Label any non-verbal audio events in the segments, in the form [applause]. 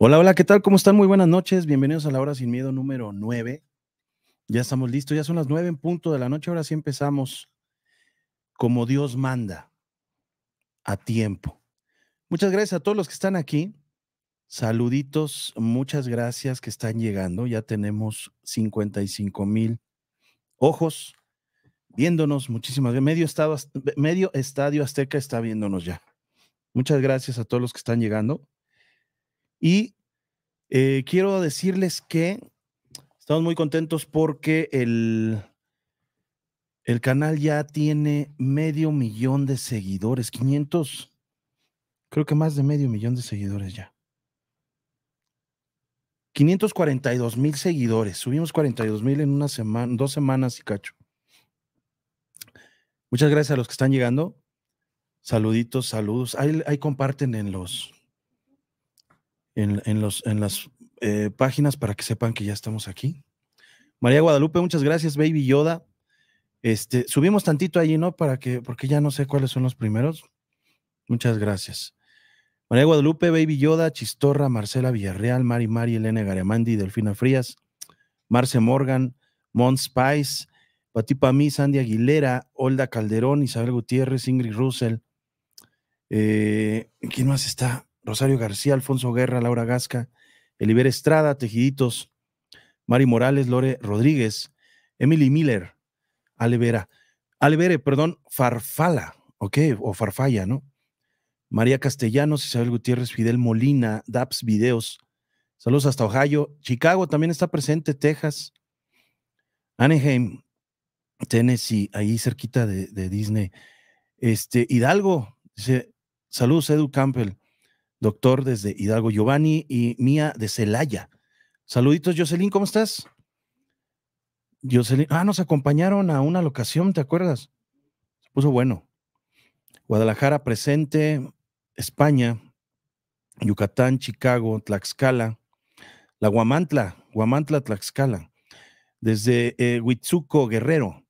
Hola, hola, ¿qué tal? ¿Cómo están? Muy buenas noches. Bienvenidos a la hora sin miedo número 9. Ya estamos listos, ya son las 9 en punto de la noche. Ahora sí empezamos como Dios manda, a tiempo. Muchas gracias a todos los que están aquí. Saluditos, muchas gracias que están llegando. Ya tenemos 55 mil ojos viéndonos. Muchísimas gracias. Medio, estado, medio estadio azteca está viéndonos ya. Muchas gracias a todos los que están llegando. Y eh, quiero decirles que estamos muy contentos porque el, el canal ya tiene medio millón de seguidores, 500, creo que más de medio millón de seguidores ya. 542 mil seguidores. Subimos 42 mil en una semana, dos semanas y cacho. Muchas gracias a los que están llegando. Saluditos, saludos. ahí comparten en los, en, los, en las eh, páginas para que sepan que ya estamos aquí. María Guadalupe, muchas gracias, Baby Yoda. Este, subimos tantito allí, ¿no? Para que, porque ya no sé cuáles son los primeros. Muchas gracias. María Guadalupe, Baby Yoda, Chistorra, Marcela Villarreal, Mari Mari, Elena Garemandi, Delfina Frías, Marce Morgan, Mont Spice, Pati Pamí, Sandy Aguilera, Olda Calderón, Isabel Gutiérrez, Ingrid Russell. Eh, ¿Quién más está? Rosario García, Alfonso Guerra, Laura Gasca, Eliver Estrada, Tejiditos, Mari Morales, Lore Rodríguez, Emily Miller, Alevera, Alevere, perdón, Farfala, ok, o Farfalla, ¿no? María Castellanos, Isabel Gutiérrez, Fidel Molina, DAPS Videos. Saludos hasta Ohio. Chicago también está presente, Texas. Anaheim, Tennessee, ahí cerquita de, de Disney. Este, Hidalgo, dice, saludos Edu Campbell doctor desde Hidalgo Giovanni y Mía de Celaya. Saluditos, Jocelyn, ¿cómo estás? Jocelyn, ah, nos acompañaron a una locación, ¿te acuerdas? Se puso bueno. Guadalajara presente, España, Yucatán, Chicago, Tlaxcala, la Guamantla, Guamantla, Tlaxcala, desde eh, Huitzuco, Guerrero.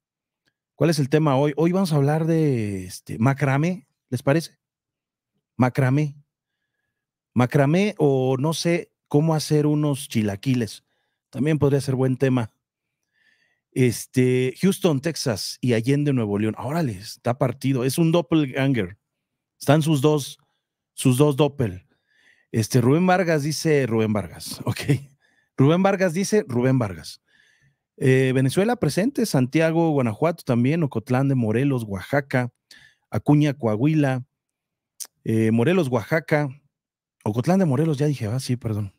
¿Cuál es el tema hoy? Hoy vamos a hablar de este, macrame, ¿les parece? Macrame, macramé o no sé cómo hacer unos chilaquiles. También podría ser buen tema. Este, Houston, Texas y Allende, Nuevo León. Órale, está partido. Es un doppelganger. Están sus dos, sus dos doppel. Este, Rubén Vargas dice Rubén Vargas. Ok. [laughs] Rubén Vargas dice Rubén Vargas. Eh, Venezuela presente, Santiago, Guanajuato también, Ocotlán de Morelos, Oaxaca, Acuña, Coahuila, eh, Morelos, Oaxaca, Ocotlán de Morelos, ya dije, ah, sí, perdón.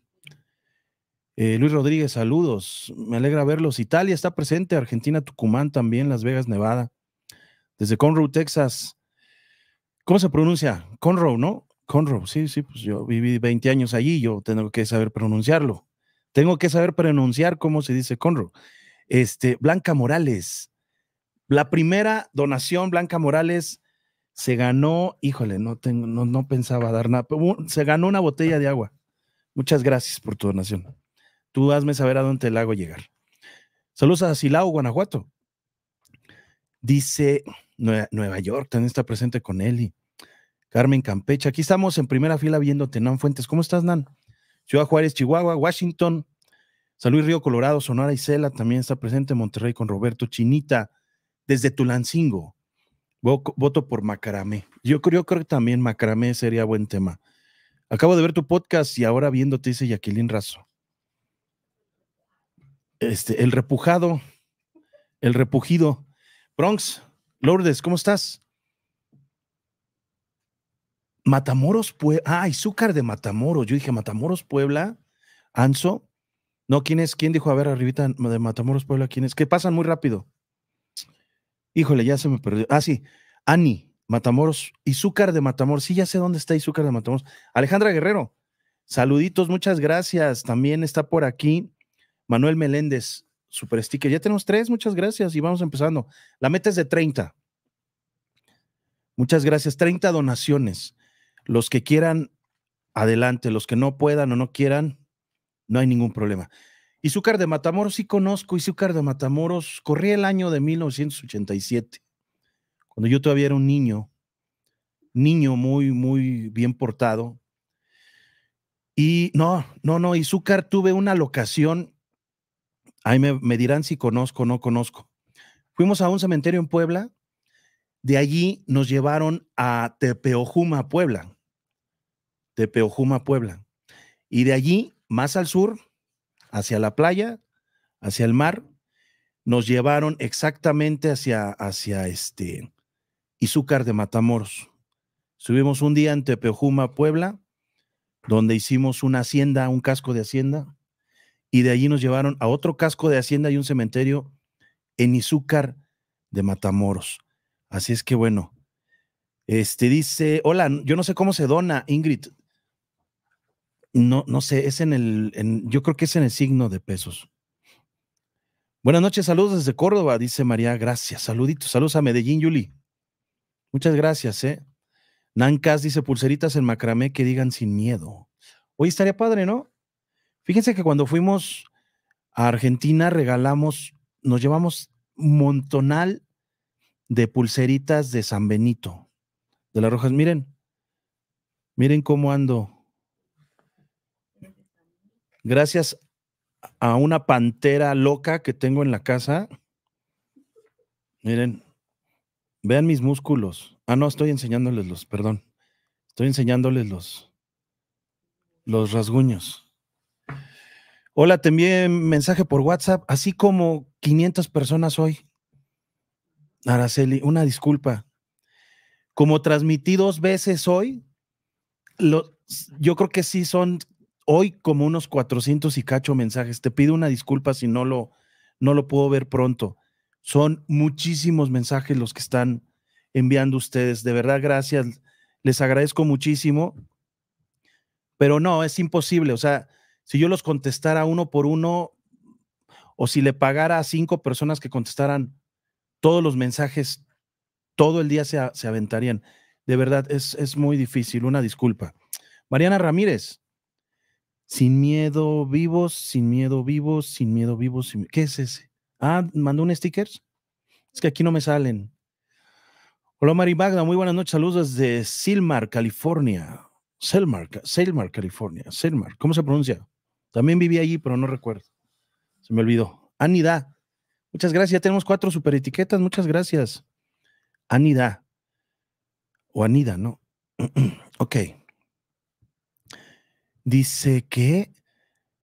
Eh, Luis Rodríguez, saludos. Me alegra verlos. Italia está presente, Argentina, Tucumán también, Las Vegas, Nevada. Desde Conroe, Texas. ¿Cómo se pronuncia? Conroe, ¿no? Conroe, sí, sí, pues yo viví 20 años allí, yo tengo que saber pronunciarlo. Tengo que saber pronunciar cómo se dice Conroe. Este, Blanca Morales. La primera donación, Blanca Morales, se ganó, híjole, no, tengo, no, pensaba dar nada, pero se ganó una botella de agua. Muchas gracias por tu donación. Tú hazme saber a dónde te la hago llegar. Saludos a Silao, Guanajuato. Dice Nueva, York, también está presente con Eli. Carmen Campecha. aquí estamos en primera fila viéndote, Nan Fuentes. ¿Cómo estás, Nan? Ciudad Juárez, Chihuahua, Washington. San Luis Río Colorado, Sonora y Cela también está presente. Monterrey con Roberto Chinita, desde Tulancingo. Voto por macramé. Yo creo, que también macramé sería buen tema. Acabo de ver tu podcast y ahora viéndote dice Jacqueline Razo. Este, el repujado, el repugido. Bronx, Lourdes, ¿cómo estás? Matamoros, Puebla. Ay, ah, azúcar de Matamoros. Yo dije, Matamoros, Puebla. Anso. No, ¿quién es? ¿Quién dijo? A ver, arribita de Matamoros, Puebla, ¿quién es? Que pasan muy rápido. Híjole, ya se me perdió. Ah, sí. Ani Matamoros, Izúcar de Matamoros. Sí, ya sé dónde está Izúcar de Matamoros. Alejandra Guerrero, saluditos, muchas gracias. También está por aquí Manuel Meléndez, super sticker. Ya tenemos tres, muchas gracias y vamos empezando. La meta es de 30. Muchas gracias. 30 donaciones. Los que quieran, adelante. Los que no puedan o no quieran, no hay ningún problema. Izúcar de Matamoros sí conozco. Izúcar de Matamoros corrí el año de 1987, cuando yo todavía era un niño, niño muy, muy bien portado. Y no, no, no, Izúcar tuve una locación. Ahí me, me dirán si conozco o no conozco. Fuimos a un cementerio en Puebla. De allí nos llevaron a Tepeojuma, Puebla. Tepeojuma, Puebla. Y de allí, más al sur, hacia la playa, hacia el mar, nos llevaron exactamente hacia, hacia este Izúcar de Matamoros. Subimos un día en Tepejuma, Puebla, donde hicimos una hacienda, un casco de hacienda, y de allí nos llevaron a otro casco de hacienda y un cementerio en Izúcar de Matamoros. Así es que bueno, este dice, hola, yo no sé cómo se dona, Ingrid. No, no sé, es en el, yo creo que es en el signo de pesos. Buenas noches, saludos desde Córdoba, dice María, gracias. Saluditos, saludos a Medellín, Yuli. Muchas gracias, ¿eh? Nancas dice pulseritas en macramé que digan sin miedo. Hoy estaría padre, ¿no? Fíjense que cuando fuimos a Argentina regalamos, nos llevamos montonal de pulseritas de San Benito, de las Rojas. Miren, miren cómo ando gracias a una pantera loca que tengo en la casa. Miren, vean mis músculos. Ah, no, estoy enseñándoles los, perdón. Estoy enseñándoles los, los rasguños. Hola, te envié mensaje por WhatsApp, así como 500 personas hoy. Araceli, una disculpa. Como transmití dos veces hoy, yo creo que sí son hoy como unos 400 y cacho mensajes. Te pido una disculpa si no lo, no lo puedo ver pronto. Son muchísimos mensajes los que están enviando ustedes. De verdad, gracias. Les agradezco muchísimo. Pero no, es imposible. O sea, si yo los contestara uno por uno o si le pagara a cinco personas que contestaran todos los mensajes, todo el día se, aventarían. De verdad, es, es muy difícil. Una disculpa. Mariana Ramírez, sin miedo vivos, sin miedo vivos, sin miedo vivos. ¿Qué es ese? Ah, mandó un sticker. Es que aquí no me salen. Hola Mari Magda, muy buenas noches. Saludos desde Silmar, California. Selmar, Selmar, California. Selmar, ¿cómo se pronuncia? También viví allí, pero no recuerdo. Se me olvidó. Anida, muchas gracias. Ya tenemos cuatro superetiquetas. Muchas gracias. Anida. O Anida, ¿no? [clears throat] ok. Dice que,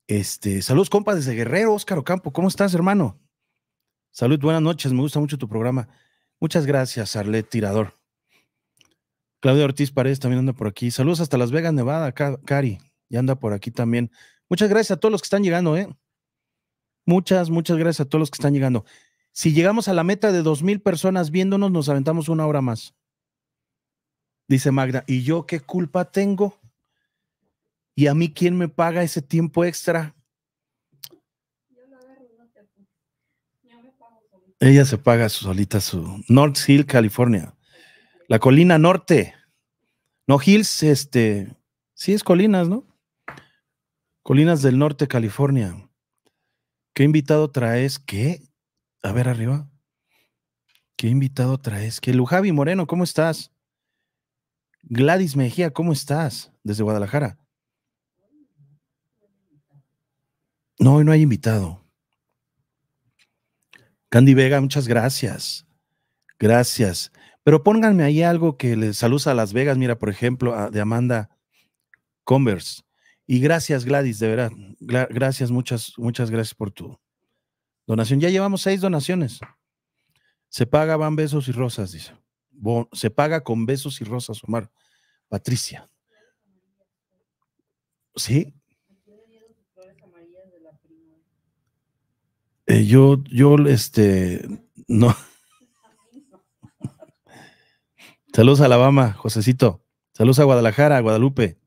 este, saludos compas desde Guerrero, Óscar Ocampo, ¿cómo estás, hermano? Salud, buenas noches, me gusta mucho tu programa. Muchas gracias, Arlet Tirador. Claudia Ortiz Paredes también anda por aquí. Saludos hasta Las Vegas, Nevada, Cari, y anda por aquí también. Muchas gracias a todos los que están llegando, ¿eh? Muchas, muchas gracias a todos los que están llegando. Si llegamos a la meta de dos mil personas viéndonos, nos aventamos una hora más. Dice Magda, ¿y yo qué culpa tengo? ¿Y a mí quién me paga ese tiempo extra? Ella se paga su solita su North Hill, California. La colina norte. No, Hills, este. Sí, es colinas, ¿no? Colinas del norte, California. ¿Qué invitado traes? ¿Qué? A ver arriba. ¿Qué invitado traes? ¿Qué? Lujavi Moreno, ¿cómo estás? Gladys Mejía, ¿cómo estás? Desde Guadalajara. No, hoy no hay invitado. Candy Vega, muchas gracias. Gracias. Pero pónganme ahí algo que les saluda a Las Vegas, mira, por ejemplo, de Amanda Converse. Y gracias, Gladys, de verdad. Gracias, muchas, muchas gracias por tu donación. Ya llevamos seis donaciones. Se paga, van besos y rosas, dice. se paga con besos y rosas, Omar. Patricia. ¿Sí? Eh, yo, yo, este, no. [laughs] Saludos a Alabama, Josecito. Saludos a Guadalajara, Guadalupe.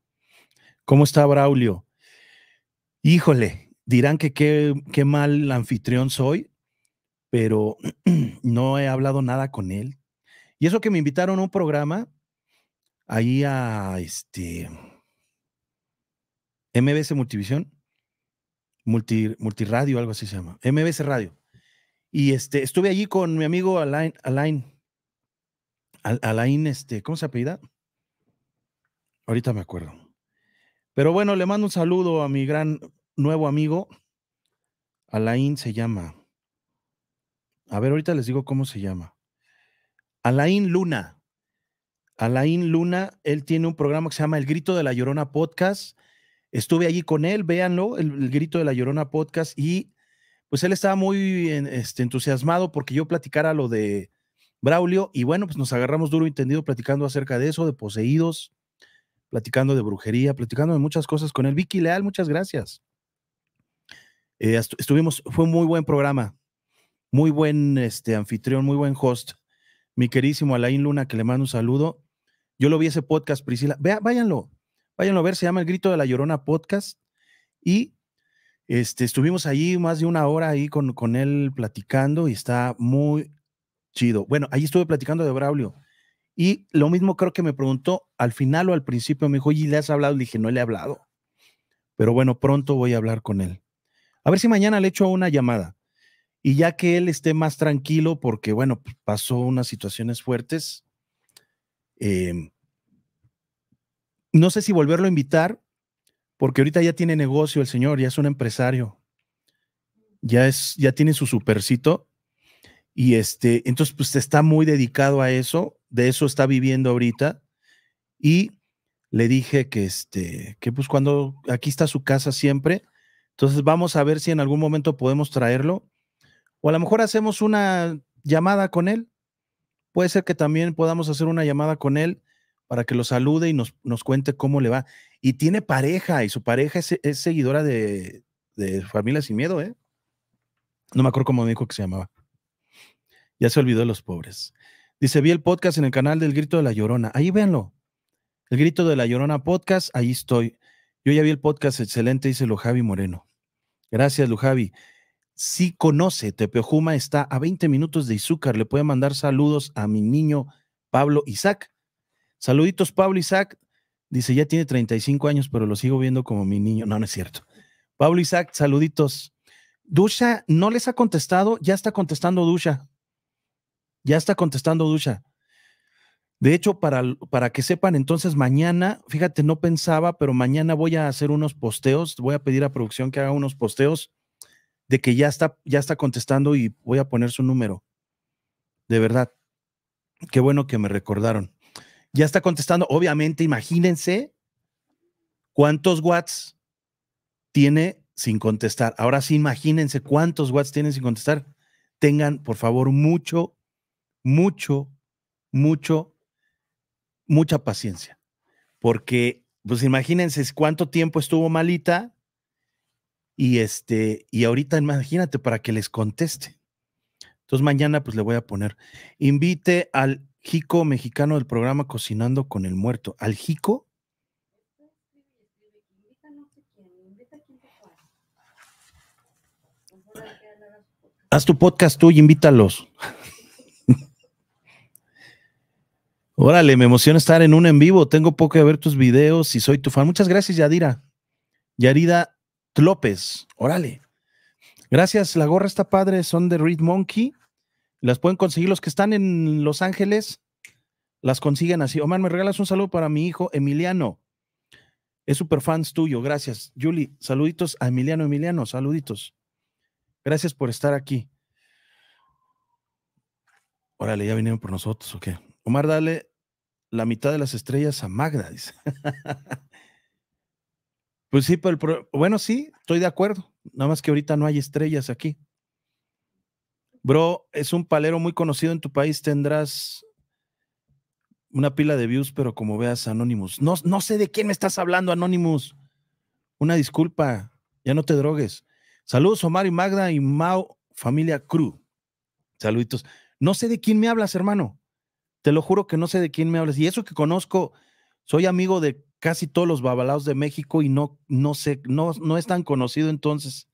¿Cómo está Braulio? Híjole, dirán que qué, qué mal anfitrión soy, pero [clears throat] no he hablado nada con él. Y eso que me invitaron a un programa ahí a este MBS Multivisión multi, multiradio, algo así se llama, MBC Radio. Y este, estuve allí con mi amigo Alain, Alain, Alain, este, ¿cómo se apellida? Ahorita me acuerdo. Pero bueno, le mando un saludo a mi gran nuevo amigo. Alain se llama. A ver, ahorita les digo cómo se llama. Alain Luna. Alain Luna, él tiene un programa que se llama El Grito de la Llorona Podcast Estuve allí con él, véanlo, el, Grito de la Llorona podcast, y pues él estaba muy este, entusiasmado porque yo platicara lo de Braulio, y bueno, pues nos agarramos duro y tendido platicando acerca de eso, de poseídos, platicando de brujería, platicando de muchas cosas con él. Vicky Leal, muchas gracias. Eh, estuvimos, fue un muy buen programa, muy buen este, anfitrión, muy buen host. Mi querísimo Alain Luna, que le mando un saludo. Yo lo vi ese podcast, Priscila. Vea, váyanlo. Váyanlo a ver, se llama El Grito de la Llorona Podcast. Y este, estuvimos ahí más de una hora ahí con, con él platicando y está muy chido. Bueno, ahí estuve platicando de Braulio. Y lo mismo creo que me preguntó al final o al principio, me dijo, y ¿le has hablado? Le dije, no le he hablado. Pero bueno, pronto voy a hablar con él. A ver si mañana le echo una llamada. Y ya que él esté más tranquilo, porque bueno, pasó unas situaciones fuertes, eh, no sé si volverlo a invitar, porque ahorita ya tiene negocio el señor, ya es un empresario, ya, es, ya tiene su supercito. Y este, entonces, pues está muy dedicado a eso, de eso está viviendo ahorita. Y le dije que, este, que pues cuando aquí está su casa siempre, entonces vamos a ver si en algún momento podemos traerlo. O a lo mejor hacemos una llamada con él. Puede ser que también podamos hacer una llamada con él para que lo salude y nos, cuente cómo le va. Y tiene pareja, y su pareja es, seguidora de, de Familia Sin Miedo, ¿eh? No me acuerdo cómo me dijo que se llamaba. Ya se olvidó de los pobres. Dice, vi el podcast en el canal del Grito de la Llorona. Ahí véanlo. El Grito de la Llorona podcast, ahí estoy. Yo ya vi el podcast, excelente, dice Lujavi Moreno. Gracias, Lujavi. Sí conoce, Tepejuma está a 20 minutos de Izúcar. Le puede mandar saludos a mi niño Pablo Isaac, Saluditos, Pablo Isaac. Dice, ya tiene 35 años, pero lo sigo viendo como mi niño. No, no es cierto. Pablo Isaac, saluditos. Dusha no les ha contestado, ya está contestando Dusha. Ya está contestando Dusha. De hecho, para, para que sepan, entonces mañana, fíjate, no pensaba, pero mañana voy a hacer unos posteos, voy a pedir a producción que haga unos posteos de que ya está, ya está contestando y voy a poner su número. De verdad. Qué bueno que me recordaron. Ya está contestando. Obviamente, imagínense cuántos watts tiene sin contestar. Ahora sí, imagínense cuántos watts tiene sin contestar. Tengan, por favor, mucho, mucho, mucho, mucha paciencia. Porque, pues imagínense cuánto tiempo estuvo malita y este, y ahorita imagínate para que les conteste. Entonces mañana pues le voy a poner, invite al Jico mexicano del programa Cocinando con el Muerto. ¿Al Jico? Haz tu podcast tú y invítalos. [laughs] Órale, me emociona estar en un en vivo. Tengo poco de ver tus videos y soy tu fan. Muchas gracias, Yadira. Yarida López. Órale. Gracias, la gorra está padre, son de Reed Monkey. Las pueden conseguir los que están en Los Ángeles, las consiguen así. Omar, me regalas un saludo para mi hijo Emiliano. Es super fans tuyo, gracias. Julie, saluditos a Emiliano, Emiliano, saluditos. Gracias por estar aquí. Órale, ya vinieron por nosotros, ¿o qué? Omar, dale la mitad de las estrellas a Magda, [laughs] pues sí, bueno, sí, estoy de acuerdo. Nada más que ahorita no hay estrellas aquí. Bro, es un palero muy conocido en tu país. Tendrás una pila de views, pero como veas, Anonymous. No, no sé de quién me estás hablando, Anonymous. Una disculpa, ya no te drogues. Saludos, Omar y Magda y Mao, familia Crew. Saluditos. No sé de quién me hablas, hermano. Te lo juro que no sé de quién me hablas. Y eso que conozco, soy amigo de casi todos los babalaos de México y no, no sé, no, no es tan conocido entonces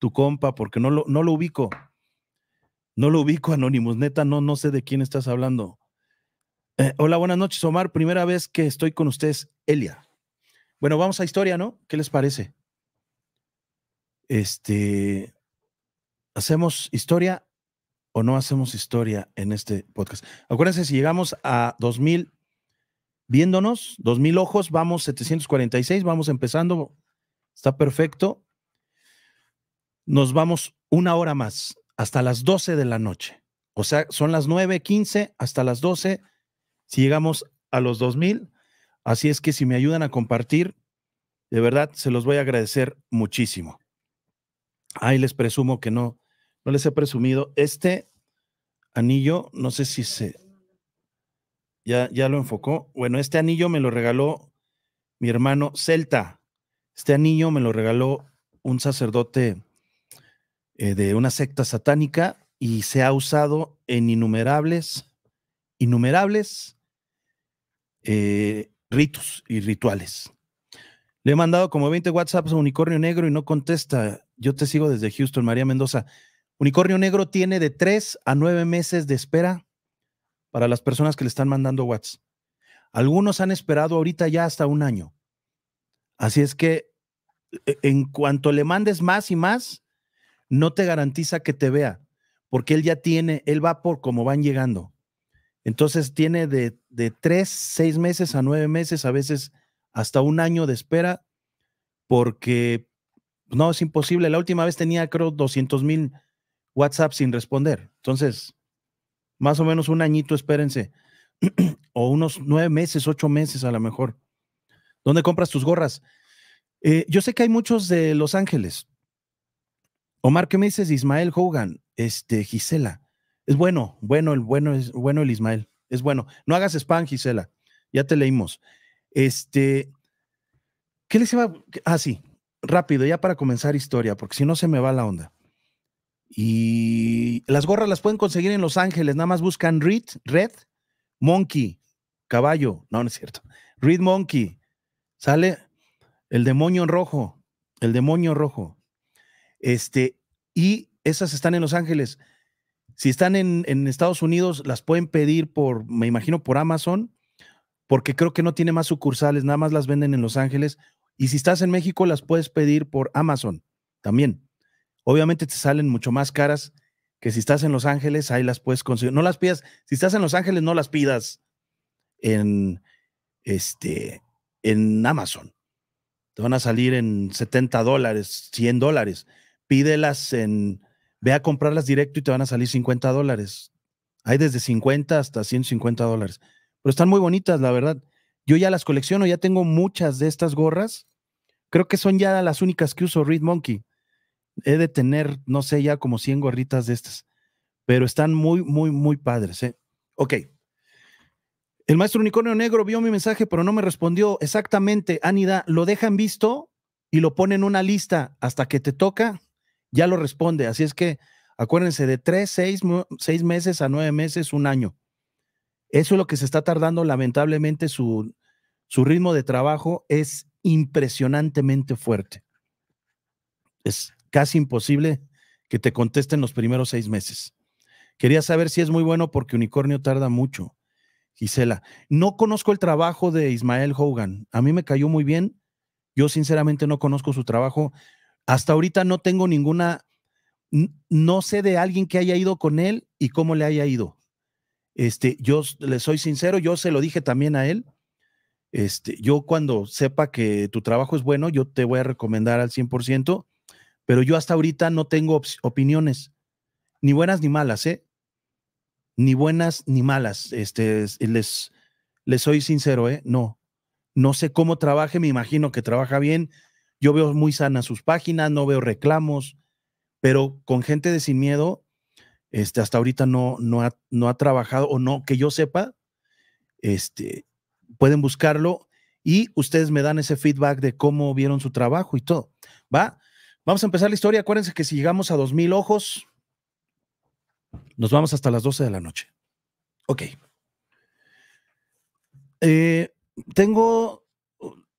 tu compa, porque no no lo ubico. No lo ubico, Anonymous. Neta, no, no sé de quién estás hablando. Eh, hola, buenas noches, Omar. Primera vez que estoy con ustedes, Elia. Bueno, vamos a historia, ¿no? ¿Qué les parece? Este, ¿hacemos historia o no hacemos historia en este podcast? Acuérdense, si llegamos a 2000 viéndonos, 2000 ojos, vamos 746, vamos empezando, está perfecto. Nos vamos una hora más hasta las 12 de la noche. O sea, son las 9.15 hasta las 12. Si llegamos a los 2000, así es que si me ayudan a compartir, de verdad se los voy a agradecer muchísimo. Ahí les presumo que no, no les he presumido. Este anillo, no sé si se. Ya, ya lo enfocó. Bueno, este anillo me lo regaló mi hermano Celta. Este anillo me lo regaló un sacerdote eh, de una secta satánica y se ha usado en innumerables, innumerables eh, ritos y rituales. Le he mandado como 20 WhatsApps a Unicornio Negro y no contesta. Yo te sigo desde Houston, María Mendoza. Unicornio Negro tiene de 3 a 9 meses de espera para las personas que le están mandando WhatsApp. Algunos han esperado ahorita ya hasta un año. Así es que e, en cuanto le mandes más y más, no te garantiza que te vea, porque él ya tiene, él va por como van llegando. Entonces tiene de, tres, seis meses a nueve meses, a veces hasta un año de espera, porque pues, no, es imposible. La última vez tenía, creo, 200 mil WhatsApp sin responder. Entonces, más o menos un añito, espérense, [clears throat] o unos nueve meses, ocho meses a lo mejor. ¿Dónde compras tus gorras? Eh, yo sé que hay muchos de Los Ángeles. Omar, ¿qué me dices? Ismael Hogan, este, Gisela. Es bueno, bueno, el bueno es bueno el Ismael. Es bueno. No hagas spam, Gisela. Ya te leímos. Este, ¿qué les iba? Ah, sí, rápido, ya para comenzar historia, porque si no se me va la onda. Y las gorras las pueden conseguir en Los Ángeles, nada más buscan Reed, Red Monkey, caballo, no, no es cierto. Reed, Monkey, sale el demonio en rojo, el demonio rojo. Este, y esas están en Los Ángeles. Si están en, Estados Unidos, las pueden pedir por, me imagino, por Amazon, porque creo que no tiene más sucursales, nada más las venden en Los Ángeles. Y si estás en México, las puedes pedir por Amazon también. Obviamente te salen mucho más caras que si estás en Los Ángeles, ahí las puedes conseguir. No las pidas, si estás en Los Ángeles, no las pidas en, este, en Amazon. Te van a salir en 70 dólares, 100 dólares pídelas en, ve a comprarlas directo y te van a salir 50 dólares. Hay desde 50 hasta 150 dólares. Pero están muy bonitas, la verdad. Yo ya las colecciono, ya tengo muchas de estas gorras. Creo que son ya las únicas que uso Reed Monkey. He de tener, no sé, ya como 100 gorritas de estas. Pero están muy, muy, muy padres. ¿eh? Ok. El maestro unicornio negro vio mi mensaje, pero no me respondió exactamente. Anida, lo dejan visto y lo ponen en una lista hasta que te toca ya lo responde. Así es que acuérdense, de tres, seis, meses a nueve meses, un año. Eso es lo que se está tardando, lamentablemente, su, su ritmo de trabajo es impresionantemente fuerte. Es casi imposible que te contesten los primeros seis meses. Quería saber si es muy bueno porque Unicornio tarda mucho. Gisela, no conozco el trabajo de Ismael Hogan. A mí me cayó muy bien. Yo sinceramente no conozco su trabajo. Hasta ahorita no tengo ninguna, no sé de alguien que haya ido con él y cómo le haya ido. Este, yo le soy sincero, yo se lo dije también a él. Este, yo cuando sepa que tu trabajo es bueno, yo te voy a recomendar al 100%, pero yo hasta ahorita no tengo opiniones, ni buenas ni malas, ¿eh? Ni buenas ni malas. Este, les, les soy sincero, ¿eh? No. No sé cómo trabaje, me imagino que trabaja bien, yo veo muy sanas sus páginas, no veo reclamos, pero con gente de sin miedo, este, hasta ahorita no, no, ha, trabajado o no, que yo sepa, este, pueden buscarlo y ustedes me dan ese feedback de cómo vieron su trabajo y todo. ¿Va? Vamos a empezar la historia. Acuérdense que si llegamos a 2.000 ojos, nos vamos hasta las 12 de la noche. Ok. Eh, tengo,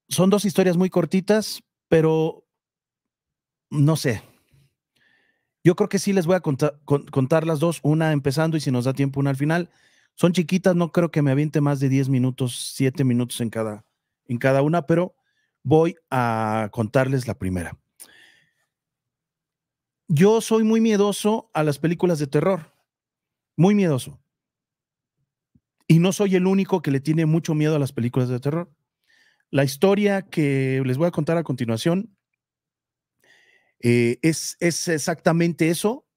son dos historias muy cortitas, pero no sé. Yo creo que sí les voy a contar, las dos, una empezando y si nos da tiempo una al final. Son chiquitas, no creo que me aviente más de 10 minutos, 7 minutos en cada, en cada una, pero voy a contarles la primera. Yo soy muy miedoso a las películas de terror, muy miedoso. Y no soy el único que le tiene mucho miedo a las películas de terror. La historia que les voy a contar a continuación eh, es, es exactamente eso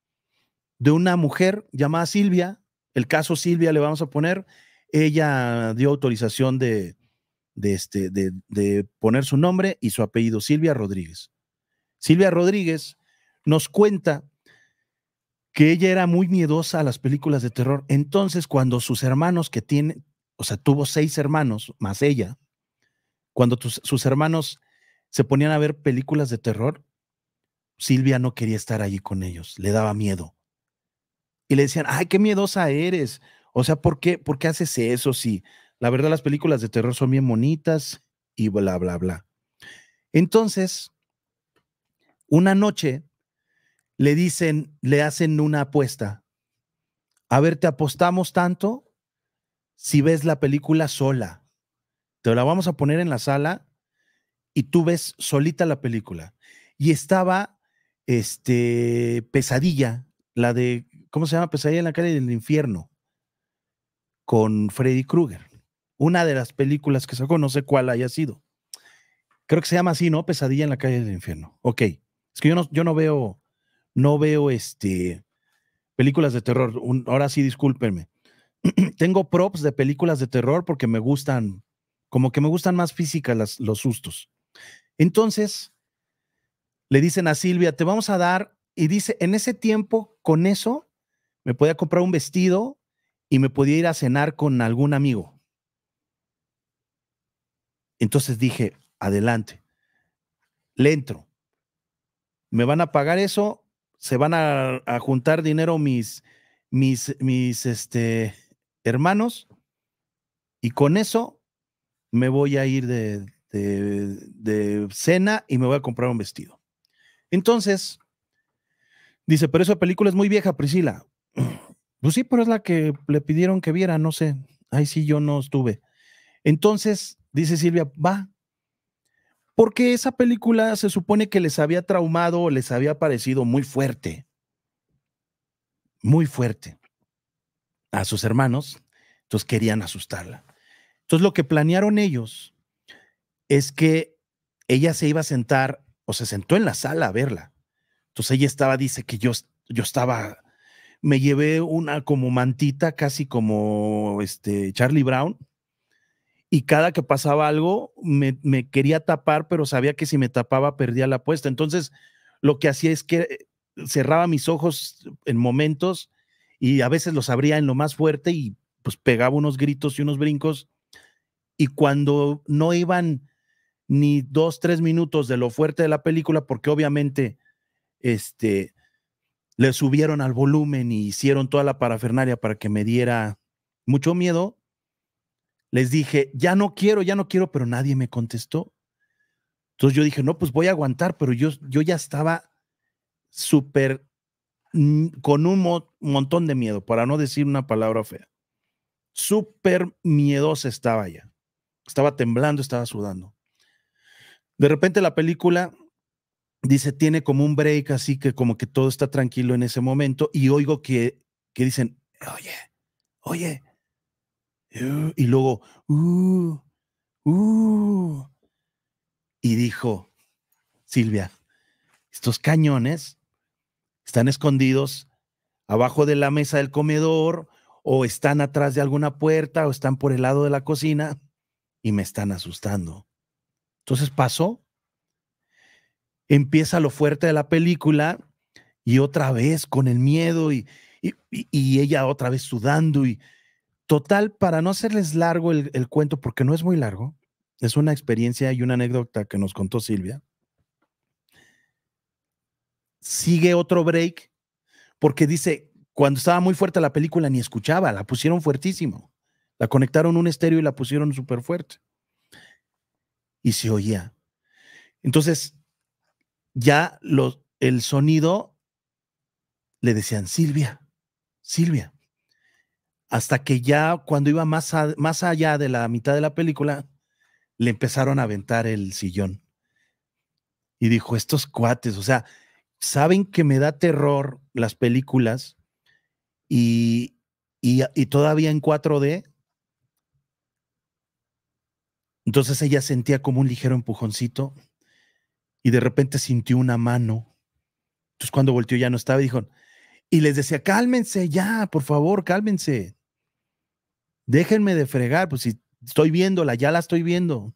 de una mujer llamada Silvia. El caso Silvia le vamos a poner. Ella dio autorización de, de, este, de, de, poner su nombre y su apellido, Silvia Rodríguez. Silvia Rodríguez nos cuenta que ella era muy miedosa a las películas de terror. Entonces, cuando sus hermanos que tiene, o sea, tuvo seis hermanos más ella, cuando sus hermanos se ponían a ver películas de terror, Silvia no quería estar allí con ellos, le daba miedo. Y le decían, ay, qué miedosa eres. O sea, ¿por qué, ¿por qué haces eso? si la verdad las películas de terror son bien bonitas y bla, bla, bla. Entonces, una noche le dicen, le hacen una apuesta. A ver, te apostamos tanto si ves la película sola. Te la vamos a poner en la sala y tú ves solita la película. Y estaba este, Pesadilla, la de, ¿cómo se llama? Pesadilla en la calle del infierno, con Freddy Krueger. Una de las películas que sacó, no sé cuál haya sido. Creo que se llama así, ¿no? Pesadilla en la calle del infierno. Ok. Es que yo no, yo no veo, no veo este, películas de terror. ahora sí, discúlpenme. [clears throat] Tengo props de películas de terror porque me gustan como que me gustan más físicas los sustos. Entonces, le dicen a Silvia, te vamos a dar, y dice, en ese tiempo, con eso, me podía comprar un vestido y me podía ir a cenar con algún amigo. Entonces dije, adelante, le entro. Me van a pagar eso, se van a, juntar dinero mis, mis, mis este, hermanos, y con eso me voy a ir de, cena y me voy a comprar un vestido. Entonces, dice, pero esa película es muy vieja, Priscila. [clears throat] Pues sí, pero es la que le pidieron que viera, no sé. Ahí sí yo no estuve. Entonces, dice Silvia, va. Porque esa película se supone que les había traumado les había parecido muy fuerte. Muy fuerte. A sus hermanos. Entonces querían asustarla. Entonces lo que planearon ellos es que ella se iba a sentar o se sentó en la sala a verla. Entonces ella estaba, dice que yo, yo estaba, me llevé una como mantita, casi como este Charlie Brown, y cada que pasaba algo me, me quería tapar, pero sabía que si me tapaba perdía la apuesta. Entonces lo que hacía es que cerraba mis ojos en momentos y a veces los abría en lo más fuerte y pues pegaba unos gritos y unos brincos y cuando no iban ni dos, tres minutos de lo fuerte de la película, porque obviamente este, le subieron al volumen y hicieron toda la parafernalia para que me diera mucho miedo, les dije, ya no quiero, ya no quiero, pero nadie me contestó. Entonces yo dije, no, pues voy a aguantar, pero yo, yo ya estaba súper con un montón de miedo, para no decir una palabra fea. Súper miedosa estaba ya. Estaba temblando, estaba sudando. De repente la película dice, tiene como un break, así que como que todo está tranquilo en ese momento y oigo que, que dicen, oye, oye, y uh, luego, uh, uh, y dijo, Silvia, estos cañones están escondidos abajo de la mesa del comedor o están atrás de alguna puerta o están por el lado de la cocina y me están asustando. Entonces pasó. Empieza lo fuerte de la película y otra vez con el miedo y, ella otra vez sudando y total, para no hacerles largo el cuento, porque no es muy largo, es una experiencia y una anécdota que nos contó Silvia. Sigue otro break porque dice, cuando estaba muy fuerte la película ni escuchaba, la pusieron fuertísimo. La conectaron un estéreo y la pusieron súper fuerte. Y se oía. Entonces, ya los, el sonido le decían, Silvia, Silvia. Hasta que ya cuando iba más, más allá de la mitad de la película, le empezaron a aventar el sillón. Y dijo, estos cuates, o sea, saben que me da terror las películas y, y, todavía en 4D entonces ella sentía como un ligero empujoncito y de repente sintió una mano. Entonces cuando volteó ya no estaba y dijo, y les decía, cálmense ya, por favor, cálmense. Déjenme de fregar, pues si estoy viéndola, ya la estoy viendo.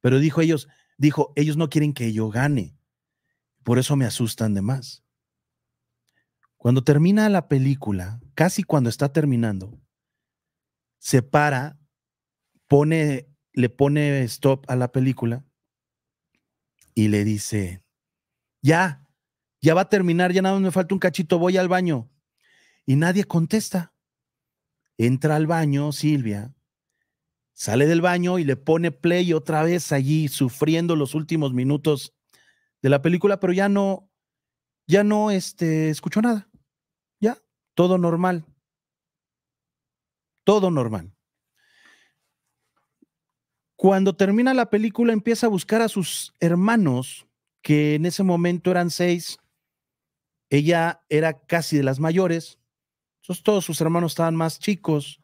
Pero dijo ellos, dijo, ellos no quieren que yo gane. Por eso me asustan de más. Cuando termina la película, casi cuando está terminando, se para, pone le pone stop a la película y le dice, ya, ya va a terminar, ya nada más me falta un cachito, voy al baño. Y nadie contesta. Entra al baño Silvia, sale del baño y le pone play otra vez allí, sufriendo los últimos minutos de la película, pero ya no, ya no este, escuchó nada. Ya, todo normal. Todo normal. Cuando termina la película empieza a buscar a sus hermanos, que en ese momento eran seis. Ella era casi de las mayores. todos sus hermanos estaban más chicos.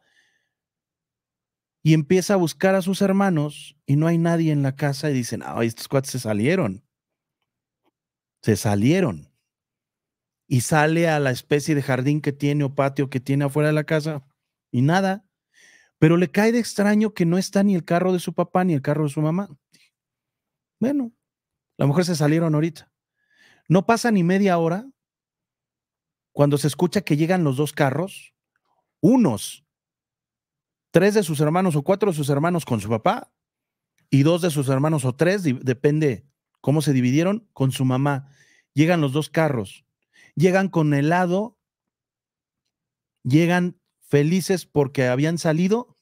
Y empieza a buscar a sus hermanos y no hay nadie en la casa y dicen, ay, estos cuatro se salieron. Se salieron y sale a la especie de jardín que tiene o patio que tiene afuera de la casa y nada pero le cae de extraño que no está ni el carro de su papá ni el carro de su mamá. Bueno, la mujer se salieron ahorita. No pasa ni media hora cuando se escucha que llegan los dos carros, unos, tres de sus hermanos o cuatro de sus hermanos con su papá y dos de sus hermanos o tres, depende cómo se dividieron, con su mamá. Llegan los dos carros, llegan con helado, llegan felices porque habían salido,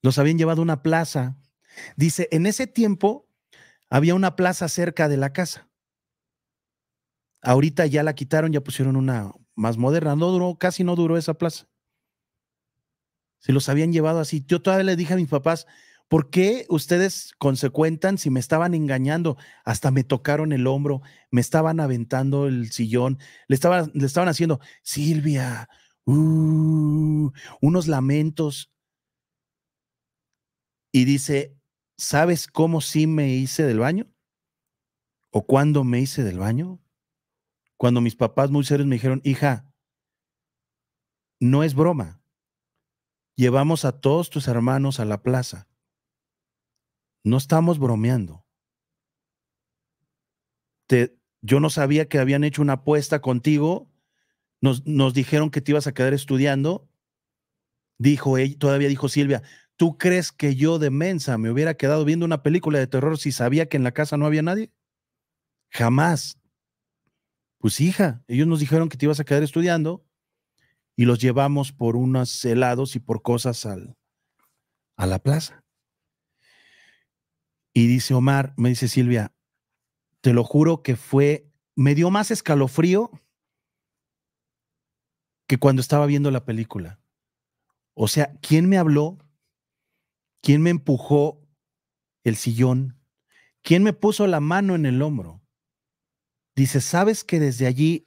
los habían llevado a una plaza. Dice, en ese tiempo había una plaza cerca de la casa. Ahorita ya la quitaron, ya pusieron una más moderna. No duró, casi no duró esa plaza. Se los habían llevado así. Yo todavía le dije a mis papás, ¿por qué ustedes consecuentan si me estaban engañando? Hasta me tocaron el hombro, me estaban aventando el sillón, le estaban, le estaban haciendo, Silvia, Uh, unos lamentos. Y dice, ¿sabes cómo sí me hice del baño? ¿O cuándo me hice del baño? Cuando mis papás muy serios me dijeron, hija, no es broma. Llevamos a todos tus hermanos a la plaza. No estamos bromeando. Te, yo no sabía que habían hecho una apuesta contigo nos, dijeron que te ibas a quedar estudiando. Dijo ella, todavía dijo Silvia, ¿tú crees que yo de mensa me hubiera quedado viendo una película de terror si sabía que en la casa no había nadie? Jamás. Pues hija, ellos nos dijeron que te ibas a quedar estudiando y los llevamos por unos helados y por cosas al, a la plaza. Y dice Omar, me dice Silvia, te lo juro que fue, me dio más escalofrío que cuando estaba viendo la película. O sea, ¿quién me habló? ¿Quién me empujó el sillón? ¿Quién me puso la mano en el hombro? Dice, ¿sabes que desde allí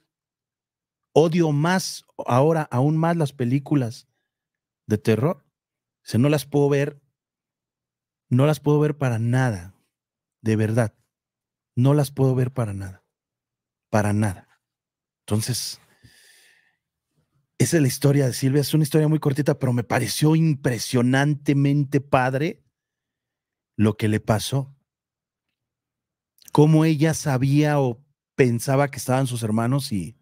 odio más, ahora aún más las películas de terror? Dice, no las puedo ver, no las puedo ver para nada, de verdad, no las puedo ver para nada, para nada. Entonces, esa es la historia de Silvia, es una historia muy cortita, pero me pareció impresionantemente padre lo que le pasó. Cómo ella sabía o pensaba que estaban sus hermanos y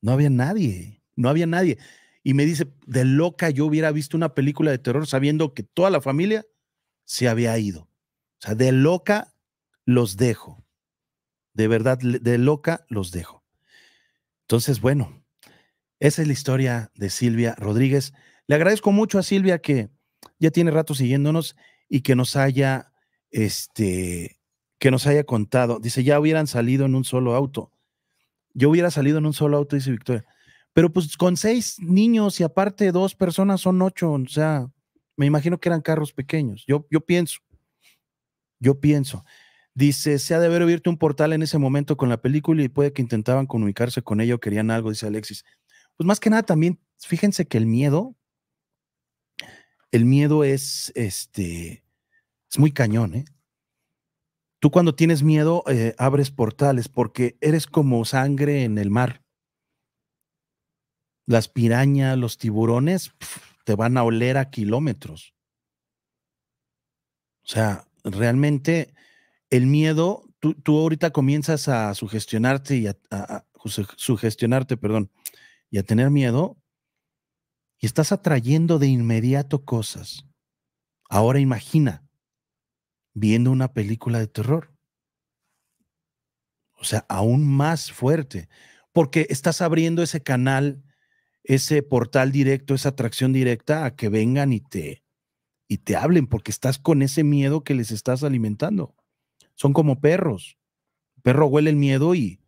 no había nadie, no había nadie. Y me dice, de loca yo hubiera visto una película de terror sabiendo que toda la familia se había ido. O sea, de loca los dejo. De verdad, de loca los dejo. Entonces, bueno, esa es la historia de Silvia Rodríguez. Le agradezco mucho a Silvia que ya tiene rato siguiéndonos y que nos haya, este, que nos haya contado. Dice, ya hubieran salido en un solo auto. Yo hubiera salido en un solo auto, dice Victoria. Pero pues con seis niños y aparte dos personas son ocho. O sea, me imagino que eran carros pequeños. Yo, yo pienso. Yo pienso. Dice, se ha de haber abierto un portal en ese momento con la película y puede que intentaban comunicarse con ella o querían algo, dice Alexis. Pues más que nada también, fíjense que el miedo, el miedo es, este, es muy cañón, ¿eh? Tú cuando tienes miedo eh, abres portales porque eres como sangre en el mar. Las pirañas, los tiburones te van a oler a kilómetros. O sea, realmente el miedo, tú, ahorita comienzas a sugestionarte y a sugestionarte, perdón, y a tener miedo, y estás atrayendo de inmediato cosas. Ahora imagina viendo una película de terror. O sea, aún más fuerte, porque estás abriendo ese canal, ese portal directo, esa atracción directa a que vengan y te y te hablen porque estás con ese miedo que les estás alimentando. Son como perros. El perro huele el miedo y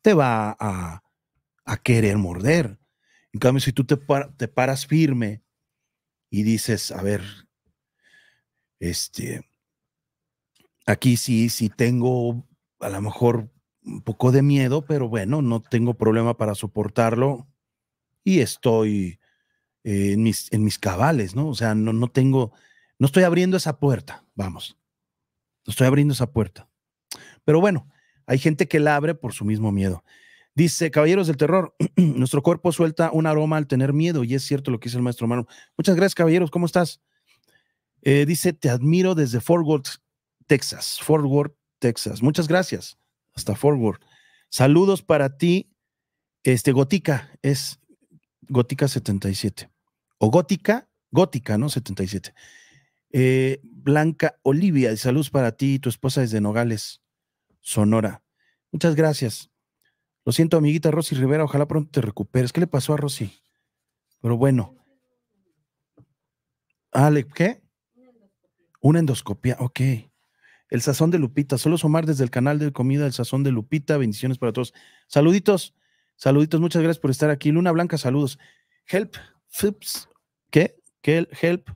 te va a, a querer morder. En cambio, si tú te, te paras firme y dices, a ver, este, aquí sí, sí tengo a lo mejor un poco de miedo, pero bueno, no tengo problema para soportarlo y estoy en, mis, en mis cabales, ¿no? O sea, no, no tengo, no estoy abriendo esa puerta, vamos, no estoy abriendo esa puerta. Pero bueno, hay gente que la abre por su mismo miedo. Dice, Caballeros del Terror, [clears throat] nuestro cuerpo suelta un aroma al tener miedo, y es cierto lo que dice el maestro Manu. Muchas gracias, caballeros, ¿cómo estás? Eh, dice, te admiro desde Fort Worth, Texas. Fort Worth, Texas. Muchas gracias. Hasta Fort Worth. Saludos para ti, este, Gótica, es Gótica 77. O Gótica, Gótica, ¿no? 77. Eh, Blanca Olivia, salud para ti y tu esposa desde Nogales, Sonora. Muchas gracias. Lo siento, amiguita Rosy Rivera, ojalá pronto te recuperes. ¿Qué le pasó a Rosy? Pero bueno. Ale, ah, ¿qué? Una endoscopia ok. El sazón de Lupita, solo Somar desde el canal de comida El Sazón de Lupita. Bendiciones para todos. Saluditos, saluditos, muchas gracias por estar aquí. Luna Blanca, saludos. Help, flips, ¿qué? ¿Qué? Help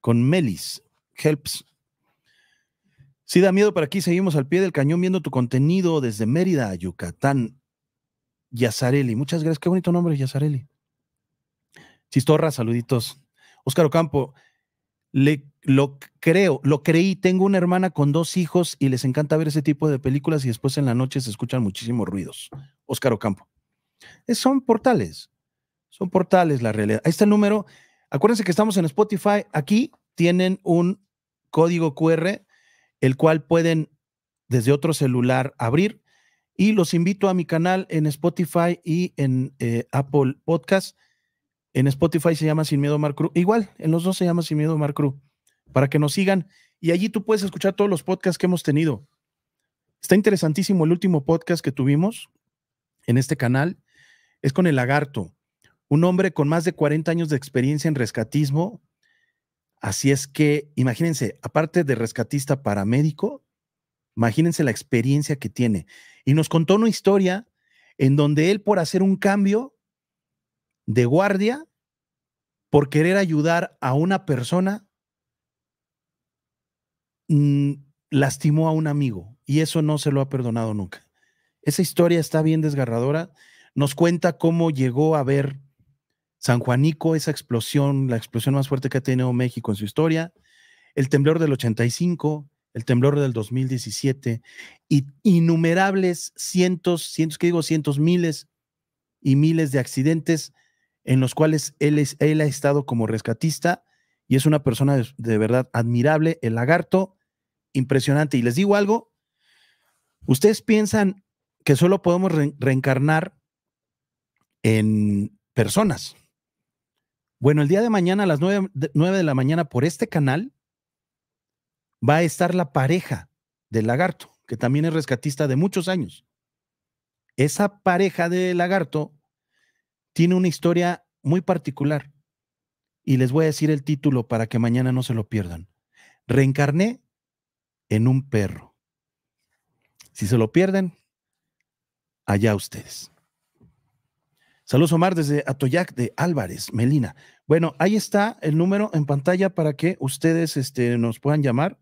con Melis. Helps. Sí da miedo, para aquí seguimos al pie del cañón viendo tu contenido desde Mérida, Yucatán. Yazareli. Muchas gracias. Qué bonito nombre, Yazarelli Chistorra, saluditos. Óscar Ocampo, le, lo creo, lo creí. Tengo una hermana con dos hijos y les encanta ver ese tipo de películas y después en la noche se escuchan muchísimos ruidos. Óscar Ocampo. son portales. Son portales la realidad. Ahí está el número. Acuérdense que estamos en Spotify. Aquí tienen un código QR, el cual pueden desde otro celular abrir y los invito a mi canal en Spotify y en eh, Apple Podcast. En Spotify se llama Sin Miedo Mar Cruz. Igual, en los dos se llama Sin Miedo Mar Cruz. Para que nos sigan. Y allí tú puedes escuchar todos los podcasts que hemos tenido. Está interesantísimo el último podcast que tuvimos en este canal. Es con el lagarto, un hombre con más de 40 años de experiencia en rescatismo. Así es que, imagínense, aparte de rescatista paramédico, Imagínense la experiencia que tiene. Y nos contó una historia en donde él por hacer un cambio de guardia, por querer ayudar a una persona, mm, lastimó a un amigo y eso no se lo ha perdonado nunca. Esa historia está bien desgarradora. Nos cuenta cómo llegó a ver San Juanico, esa explosión, la explosión más fuerte que ha tenido México en su historia, el temblor del 85, el temblor del 2017 y innumerables cientos, cientos, ¿qué digo? Cientos, miles y miles de accidentes en los cuales él, es, él ha estado como rescatista y es una persona de, verdad admirable, el lagarto, impresionante. Y les digo algo, ustedes piensan que solo podemos reencarnar en personas. Bueno, el día de mañana a las nueve de la mañana por este canal, va a estar la pareja del lagarto, que también es rescatista de muchos años. Esa pareja de lagarto tiene una historia muy particular y les voy a decir el título para que mañana no se lo pierdan. Reencarné en un perro. Si se lo pierden, allá ustedes. Saludos Omar desde Atoyac de Álvarez, Melina. Bueno, ahí está el número en pantalla para que ustedes este, nos puedan llamar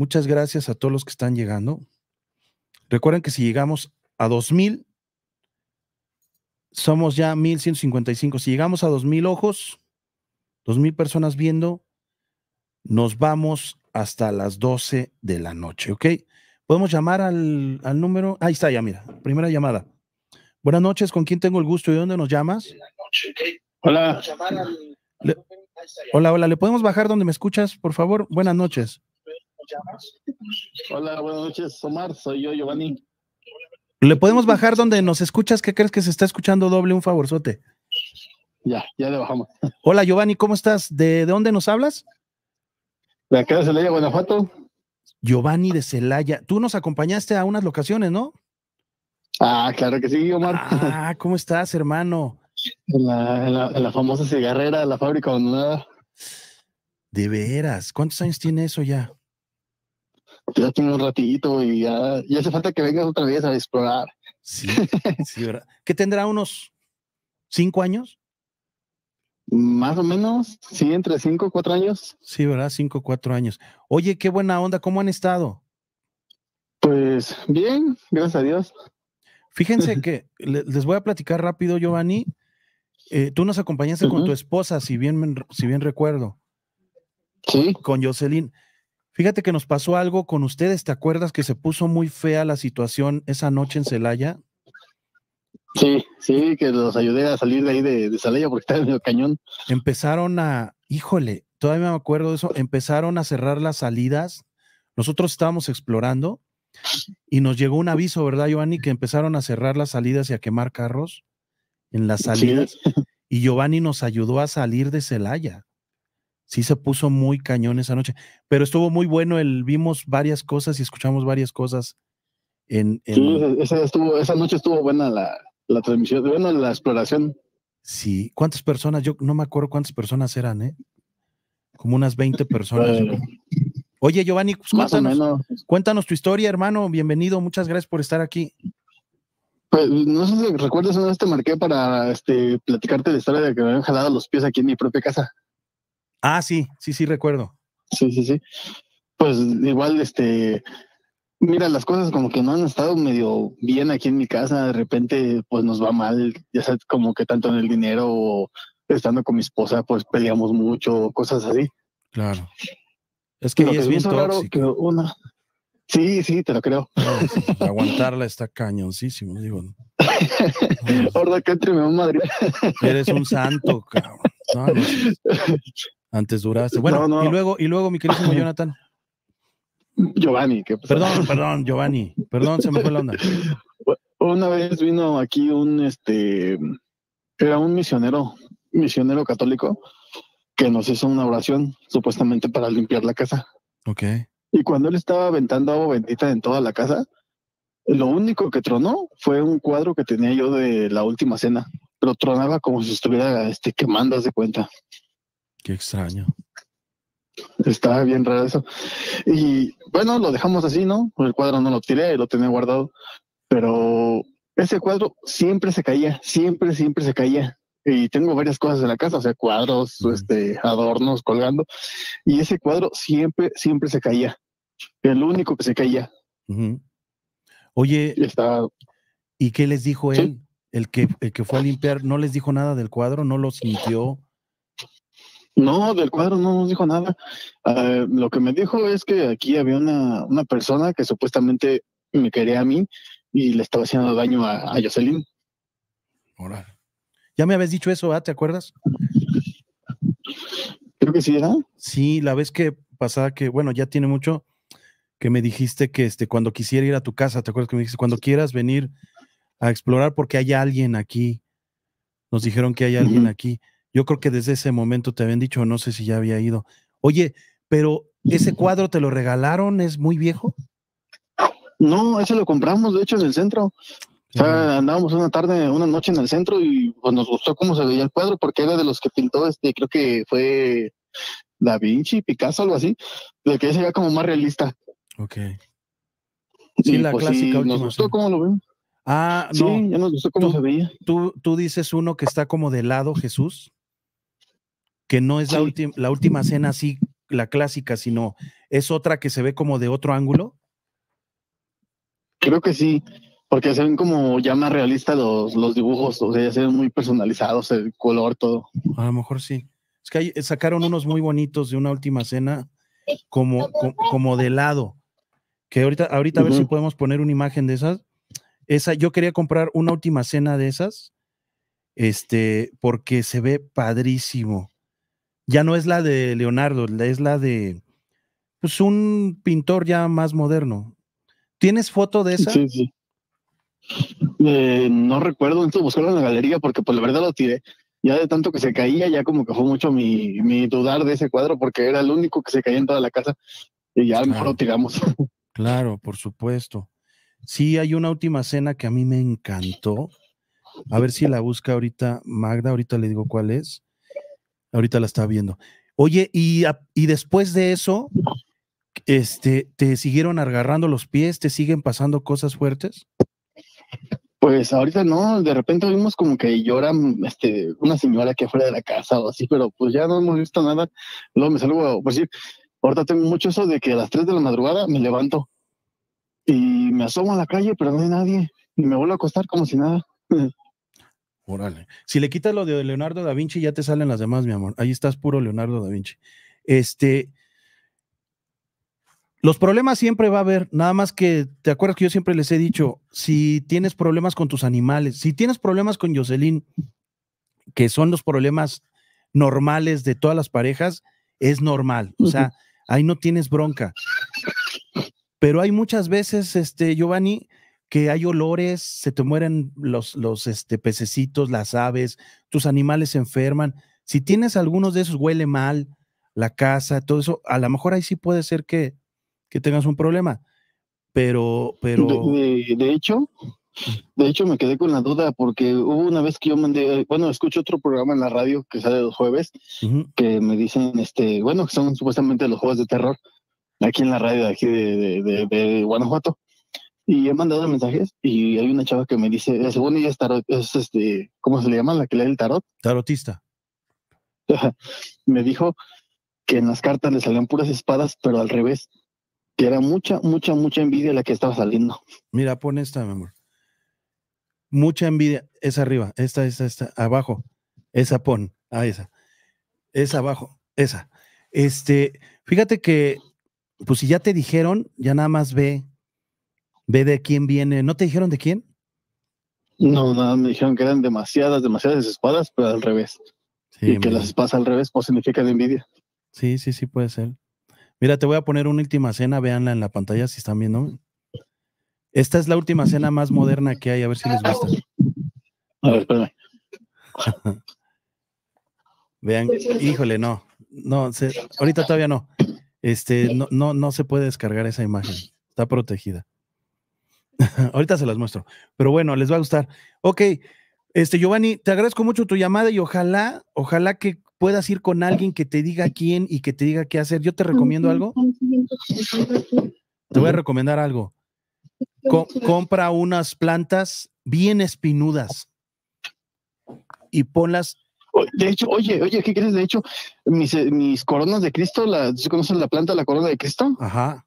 Muchas gracias a todos los que están llegando. Recuerden que si llegamos a 2000, somos ya 1155. Si llegamos a 2000 ojos, 2000 personas viendo, nos vamos hasta las 12 de la noche, ¿ok? Podemos llamar al, número. Ahí está, ya mira, primera llamada. Buenas noches, ¿con quién tengo el gusto y dónde nos llamas? Hola. hola, hola, ¿le podemos bajar donde me escuchas, por favor? Buenas noches. Hola, buenas noches, Omar. Soy yo, Giovanni. ¿Le podemos bajar donde nos escuchas? ¿Qué crees que se está escuchando doble? Un favorzote. Ya, ya le bajamos. Hola, Giovanni, ¿cómo estás? ¿De, dónde nos hablas? De acá de Celaya, Guanajuato. Giovanni de Celaya. Tú nos acompañaste a unas locaciones, ¿no? Ah, claro que sí, Omar. Ah, ¿cómo estás, hermano? En la, la, la famosa cigarrera, la fábrica abandonada. De veras, ¿cuántos años tiene eso ya? ya tiene un ratito y ya, hace falta que vengas otra vez a explorar. Sí, sí, ¿verdad? ¿Qué tendrá unos cinco años? Más o menos, sí, entre cinco o cuatro años. Sí, ¿verdad? Cinco cuatro años. Oye, qué buena onda, ¿cómo han estado? Pues bien, gracias a Dios. Fíjense [laughs] que les voy a platicar rápido, Giovanni. Eh, tú nos acompañaste con tu esposa, si bien, si bien recuerdo. Sí. Con Jocelyn. Fíjate que nos pasó algo con ustedes, ¿te acuerdas que se puso muy fea la situación esa noche en Celaya? Sí, sí, que los ayudé a salir de ahí de, Celaya porque estaba en el cañón. Empezaron a, híjole, todavía me acuerdo de eso, empezaron a cerrar las salidas. Nosotros estábamos explorando y nos llegó un aviso, ¿verdad, Giovanni? Que empezaron a cerrar las salidas y a quemar carros en las salidas. Y Giovanni nos ayudó a salir de Celaya sí se puso muy cañón esa noche, pero estuvo muy bueno, el, vimos varias cosas y escuchamos varias cosas. En, esa, noche estuvo buena la, transmisión, bueno, la exploración. Sí, ¿cuántas personas? Yo no me acuerdo cuántas personas eran, ¿eh? Como unas 20 personas. Eh, Oye, Giovanni, pues, cuéntanos, cuéntanos tu historia, hermano. Bienvenido, muchas gracias por estar aquí. Pues no sé si recuerdas una vez te marqué para este, platicarte la historia de que me habían jalado los pies aquí en mi propia casa. Ah, sí, sí, sí, recuerdo. Sí, sí, sí. Pues igual, este, mira, las cosas como que no han estado medio bien aquí en mi casa, de repente pues nos va mal, ya sabes, como que tanto en el dinero o estando con mi esposa, pues peleamos mucho, cosas así. Claro. Es que, es bien tóxico. una... Sí, sí, te lo creo. aguantarla está cañoncísimo, digo. [laughs] Ahora que entre madre. Eres un santo, cabrón. [laughs] Antes duraste. Eh, bueno, y luego, y luego, mi querido [clears throat] Jonathan. Giovanni, Perdón, perdón, Giovanni, perdón, se me fue la onda. [laughs] Una vez vino aquí un este era un misionero, misionero católico, que nos hizo una oración, supuestamente para limpiar la casa. Ok. Y cuando él estaba aventando agua bendita en toda la casa, lo único que tronó fue un cuadro que tenía yo de la última cena, pero tronaba como si estuviera este, mandas de cuenta. Qué extraño. Está bien raro eso. Y bueno, lo dejamos así, ¿no? El cuadro no lo tiré, lo tenía guardado. Pero ese cuadro siempre se caía, siempre, siempre se caía. Y tengo varias cosas en la casa, o sea, cuadros, este, adornos colgando. Y ese cuadro siempre, siempre se caía. El único que se caía. Oye, Está... ¿y qué les dijo él? El, que, el que fue a limpiar, ¿no les dijo nada del cuadro? ¿No lo sintió? No, del cuadro no nos dijo nada. Ah, lo que me dijo es que aquí había una, persona que supuestamente me quería a mí y le estaba haciendo daño a, Jocelyn. Hola. Ya me habías dicho eso, ¿ah? ¿te acuerdas? Creo que sí, ¿verdad? Sí, la vez que pasaba que, bueno, ya tiene mucho, que me dijiste que este, cuando quisiera ir a tu casa, ¿te acuerdas que me dijiste? Cuando quieras venir a explorar porque hay alguien aquí. Nos dijeron que hay alguien aquí. Yo creo que desde ese momento te habían dicho, no sé si ya había ido. Oye, pero ese cuadro te lo regalaron, es muy viejo. No, ese lo compramos, de hecho, en el centro. O sea, andábamos una tarde, una noche en el centro y pues, nos gustó cómo se veía el cuadro porque era de los que pintó, este, creo que fue Da Vinci, Picasso, algo así, de que ese era como más realista. Ok. Sí, la pues, clásica. nos gustó cómo lo vemos. Ah, no. Sí, ya nos gustó cómo se veía. Tú, tú dices uno que está como de lado, Jesús que no es la, la última cena así, la clásica, sino es otra que se ve como de otro ángulo? Creo que sí, porque se ven como ya más realistas los, dibujos, o sea, se ven muy personalizados, el color, todo. A lo mejor sí. Es que eh, sacaron unos muy bonitos de una última cena, como, de lado. Que ahorita, ahorita a ver si podemos poner una imagen de esas. Esa, yo quería comprar una última cena de esas, este, porque se ve padrísimo ya no es la de Leonardo, es la de pues un pintor ya más moderno. ¿Tienes foto de esa? Sí, sí. Eh, no recuerdo, entonces buscarlo en la galería porque pues la verdad lo tiré. Ya de tanto que se caía, ya como que fue mucho mi, mi dudar de ese cuadro porque era el único que se caía en toda la casa y ya a lo mejor lo tiramos. [laughs] Claro, por supuesto. Sí, hay una última cena que a mí me encantó. A ver si la busca ahorita Magda, ahorita le digo cuál es. Ahorita la estaba viendo. Oye, y, y después de eso, este, ¿te siguieron agarrando los pies? ¿Te siguen pasando cosas fuertes? Pues ahorita no, de repente vimos como que lloran este, una señora que afuera de la casa o así, pero pues ya no hemos visto nada. Luego me salgo, pues sí, ahorita tengo mucho eso de que a las 3 de la madrugada me levanto y me asomo a la calle, pero no hay nadie, y me vuelvo a acostar como si nada. [laughs] Si le quitas lo de Leonardo da Vinci, ya te salen las demás, mi amor. Ahí estás puro Leonardo da Vinci. Este. Los problemas siempre va a haber, nada más que te acuerdas que yo siempre les he dicho, si tienes problemas con tus animales, si tienes problemas con Jocelyn, que son los problemas normales de todas las parejas, es normal, o sea, ahí no tienes bronca. Pero hay muchas veces, este Giovanni, que hay olores, se te mueren los, los este, pececitos, las aves, tus animales se enferman. Si tienes algunos de esos, huele mal la casa, todo eso, a lo mejor ahí sí puede ser que, que tengas un problema. Pero, pero. de, hecho, de hecho, me quedé con la duda porque hubo una vez que yo mandé, eh, bueno, escucho otro programa en la radio que sale los jueves, que me dicen, este, bueno, que son supuestamente los juegos de terror, aquí en la radio aquí de Guanajuato y he mandado mensajes y hay una chava que me dice, eh, según ella es tarot, este, ¿cómo se le llama? La que lee el tarot. Tarotista. me dijo que en las cartas le salían puras espadas, pero al revés, que era mucha, mucha, mucha envidia la que estaba saliendo. Mira, pon esta, mi amor. Mucha envidia, es arriba, esta, esta, esta, abajo, esa pon, ah, esa, es abajo, esa. Este, fíjate que, pues si ya te dijeron, ya nada más ve ve de quién viene. ¿No te dijeron de quién? No, nada, me dijeron que eran demasiadas, demasiadas espadas, pero al revés. y que las espadas al revés pues significa de envidia. Sí, sí, sí, puede ser. Mira, te voy a poner una última cena, véanla en la pantalla si están viendo. Esta es la última cena más moderna que hay, a ver si les gusta. A ver, espérame. [laughs] Vean, híjole, no, no, ahorita todavía no. Este, no, no, no se puede descargar esa imagen, está protegida. [laughs] Ahorita se las muestro, pero bueno, les va a gustar. Ok, este Giovanni, te agradezco mucho tu llamada y ojalá, ojalá que puedas ir con alguien que te diga quién y que te diga qué hacer. Yo te recomiendo algo. Te voy a recomendar algo. compra unas plantas bien espinudas y ponlas. De hecho, oye, oye, ¿qué quieres? De hecho, eh, mis, coronas de Cristo, la, conocen la planta la corona de Cristo? Ajá.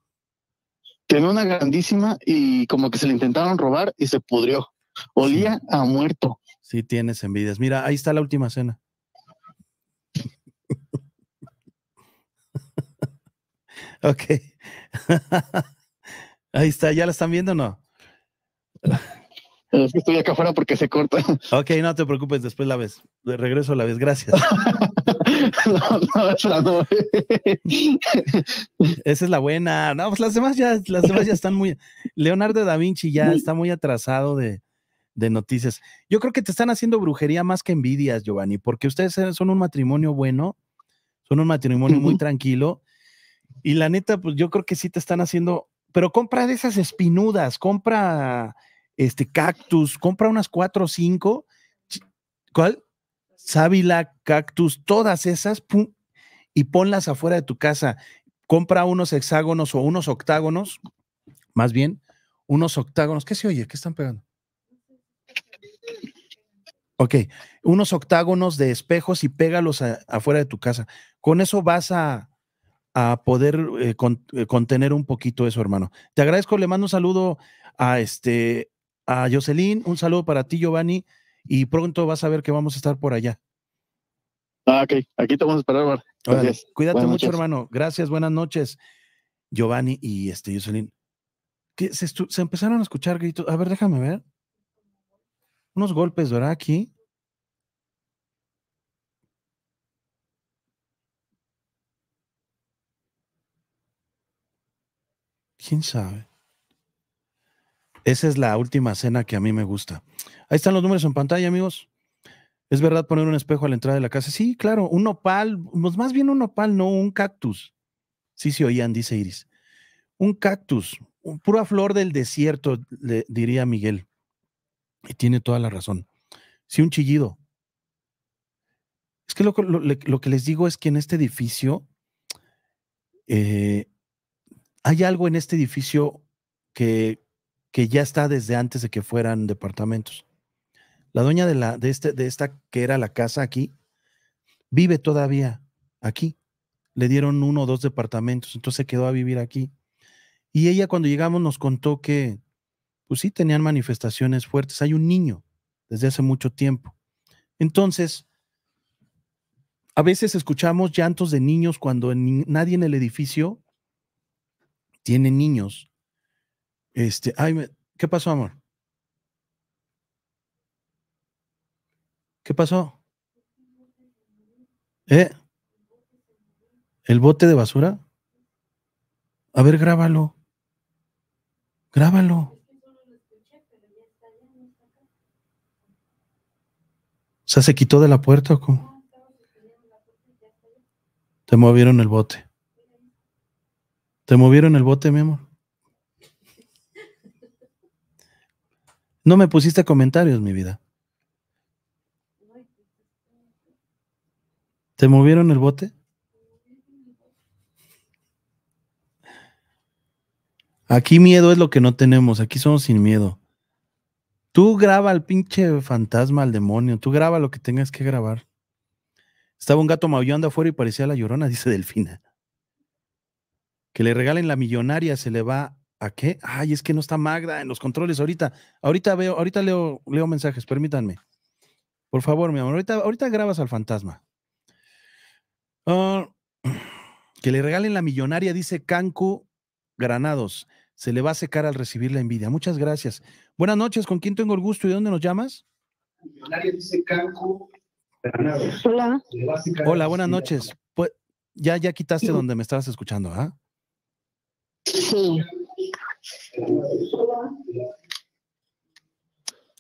Tenía una grandísima y como que se le intentaron robar y se pudrió. Olía a muerto. Sí, tienes envidias. Mira, ahí está la última cena. [laughs] ok. [laughs] ahí está, ¿ya la están viendo o no? Estoy acá afuera porque se corta. Ok, no te preocupes, después la ves. De regreso la ves, gracias. [laughs] [laughs] esa es la buena. No, pues las demás ya, las demás ya están muy. Leonardo da Vinci ya está muy atrasado de, noticias. Yo creo que te están haciendo brujería más que envidias, Giovanni, porque ustedes son un matrimonio bueno, son un matrimonio muy tranquilo. Y la neta, pues yo creo que sí te están haciendo, pero compra de esas espinudas, compra este cactus, compra unas cuatro o cinco. ¿Cuál? sábila, cactus, todas esas, y ponlas afuera de tu casa. Compra unos hexágonos o unos octágonos, más bien, unos octágonos. ¿Qué se oye? ¿Qué están pegando? Ok, unos octágonos de espejos y pégalos afuera de tu casa. Con eso vas a, poder eh, eh, contener un poquito eso, hermano. Te agradezco, le mando un saludo a este a Jocelyn, un saludo para ti, Giovanni y pronto vas a ver que vamos a estar por allá. Ah, ok, aquí te vamos a esperar, Mar. cuídate mucho, hermano. Gracias, buenas noches. Giovanni y este Jocelyn. Que se, se, empezaron a escuchar gritos. A ver, déjame ver. Unos golpes, ¿verdad? Aquí. ¿Quién sabe? Esa es la última cena que a mí me gusta. Ahí están los números en pantalla, amigos. ¿Es verdad poner un espejo a la entrada de la casa? Sí, claro, un nopal, pues más bien un nopal, no un cactus. Sí se oían, dice Iris. Un cactus, un pura flor del desierto, diría Miguel. Y tiene toda la razón. Sí, un chillido. Es que lo, que les digo es que en este edificio eh, hay algo en este edificio que que ya está desde antes de que fueran departamentos. La dueña de, la, este, de esta que era la casa aquí, vive todavía aquí. Le dieron uno o dos departamentos, entonces se quedó a vivir aquí. Y ella cuando llegamos nos contó que, pues sí, tenían manifestaciones fuertes. Hay un niño desde hace mucho tiempo. Entonces, a veces escuchamos llantos de niños cuando nadie en el edificio tiene niños este, ay, ¿qué pasó, amor? ¿Qué pasó? ¿Eh? ¿El bote de basura? A ver, grábalo. Grábalo. O sea, se quitó de la puerta o cómo? Te movieron el bote. Te movieron el bote, mi amor. No me pusiste comentarios, mi vida. ¿Te movieron el bote? Aquí miedo es lo que no tenemos, aquí somos sin miedo. Tú graba al pinche fantasma, al demonio, tú graba lo que tengas que grabar. Estaba un gato maullando afuera y parecía la llorona, [laughs] dice Delfina. Que le regalen la millonaria, se le va ¿A qué? Ay, es que no está Magda en los controles ahorita. Ahorita veo, ahorita leo, leo mensajes, permítanme. Por favor, mi amor, ahorita, ahorita grabas al fantasma. Ah, [clears throat] que le regalen la millonaria, dice Cancu Granados. Se le va a secar al recibir la envidia. Muchas gracias. Buenas noches, ¿con quién tengo el gusto y de dónde nos llamas? Millonaria, dice Cancu Granados. Hola. Hola, buenas noches. ya, ya quitaste donde me estabas escuchando, ¿ah? Sí.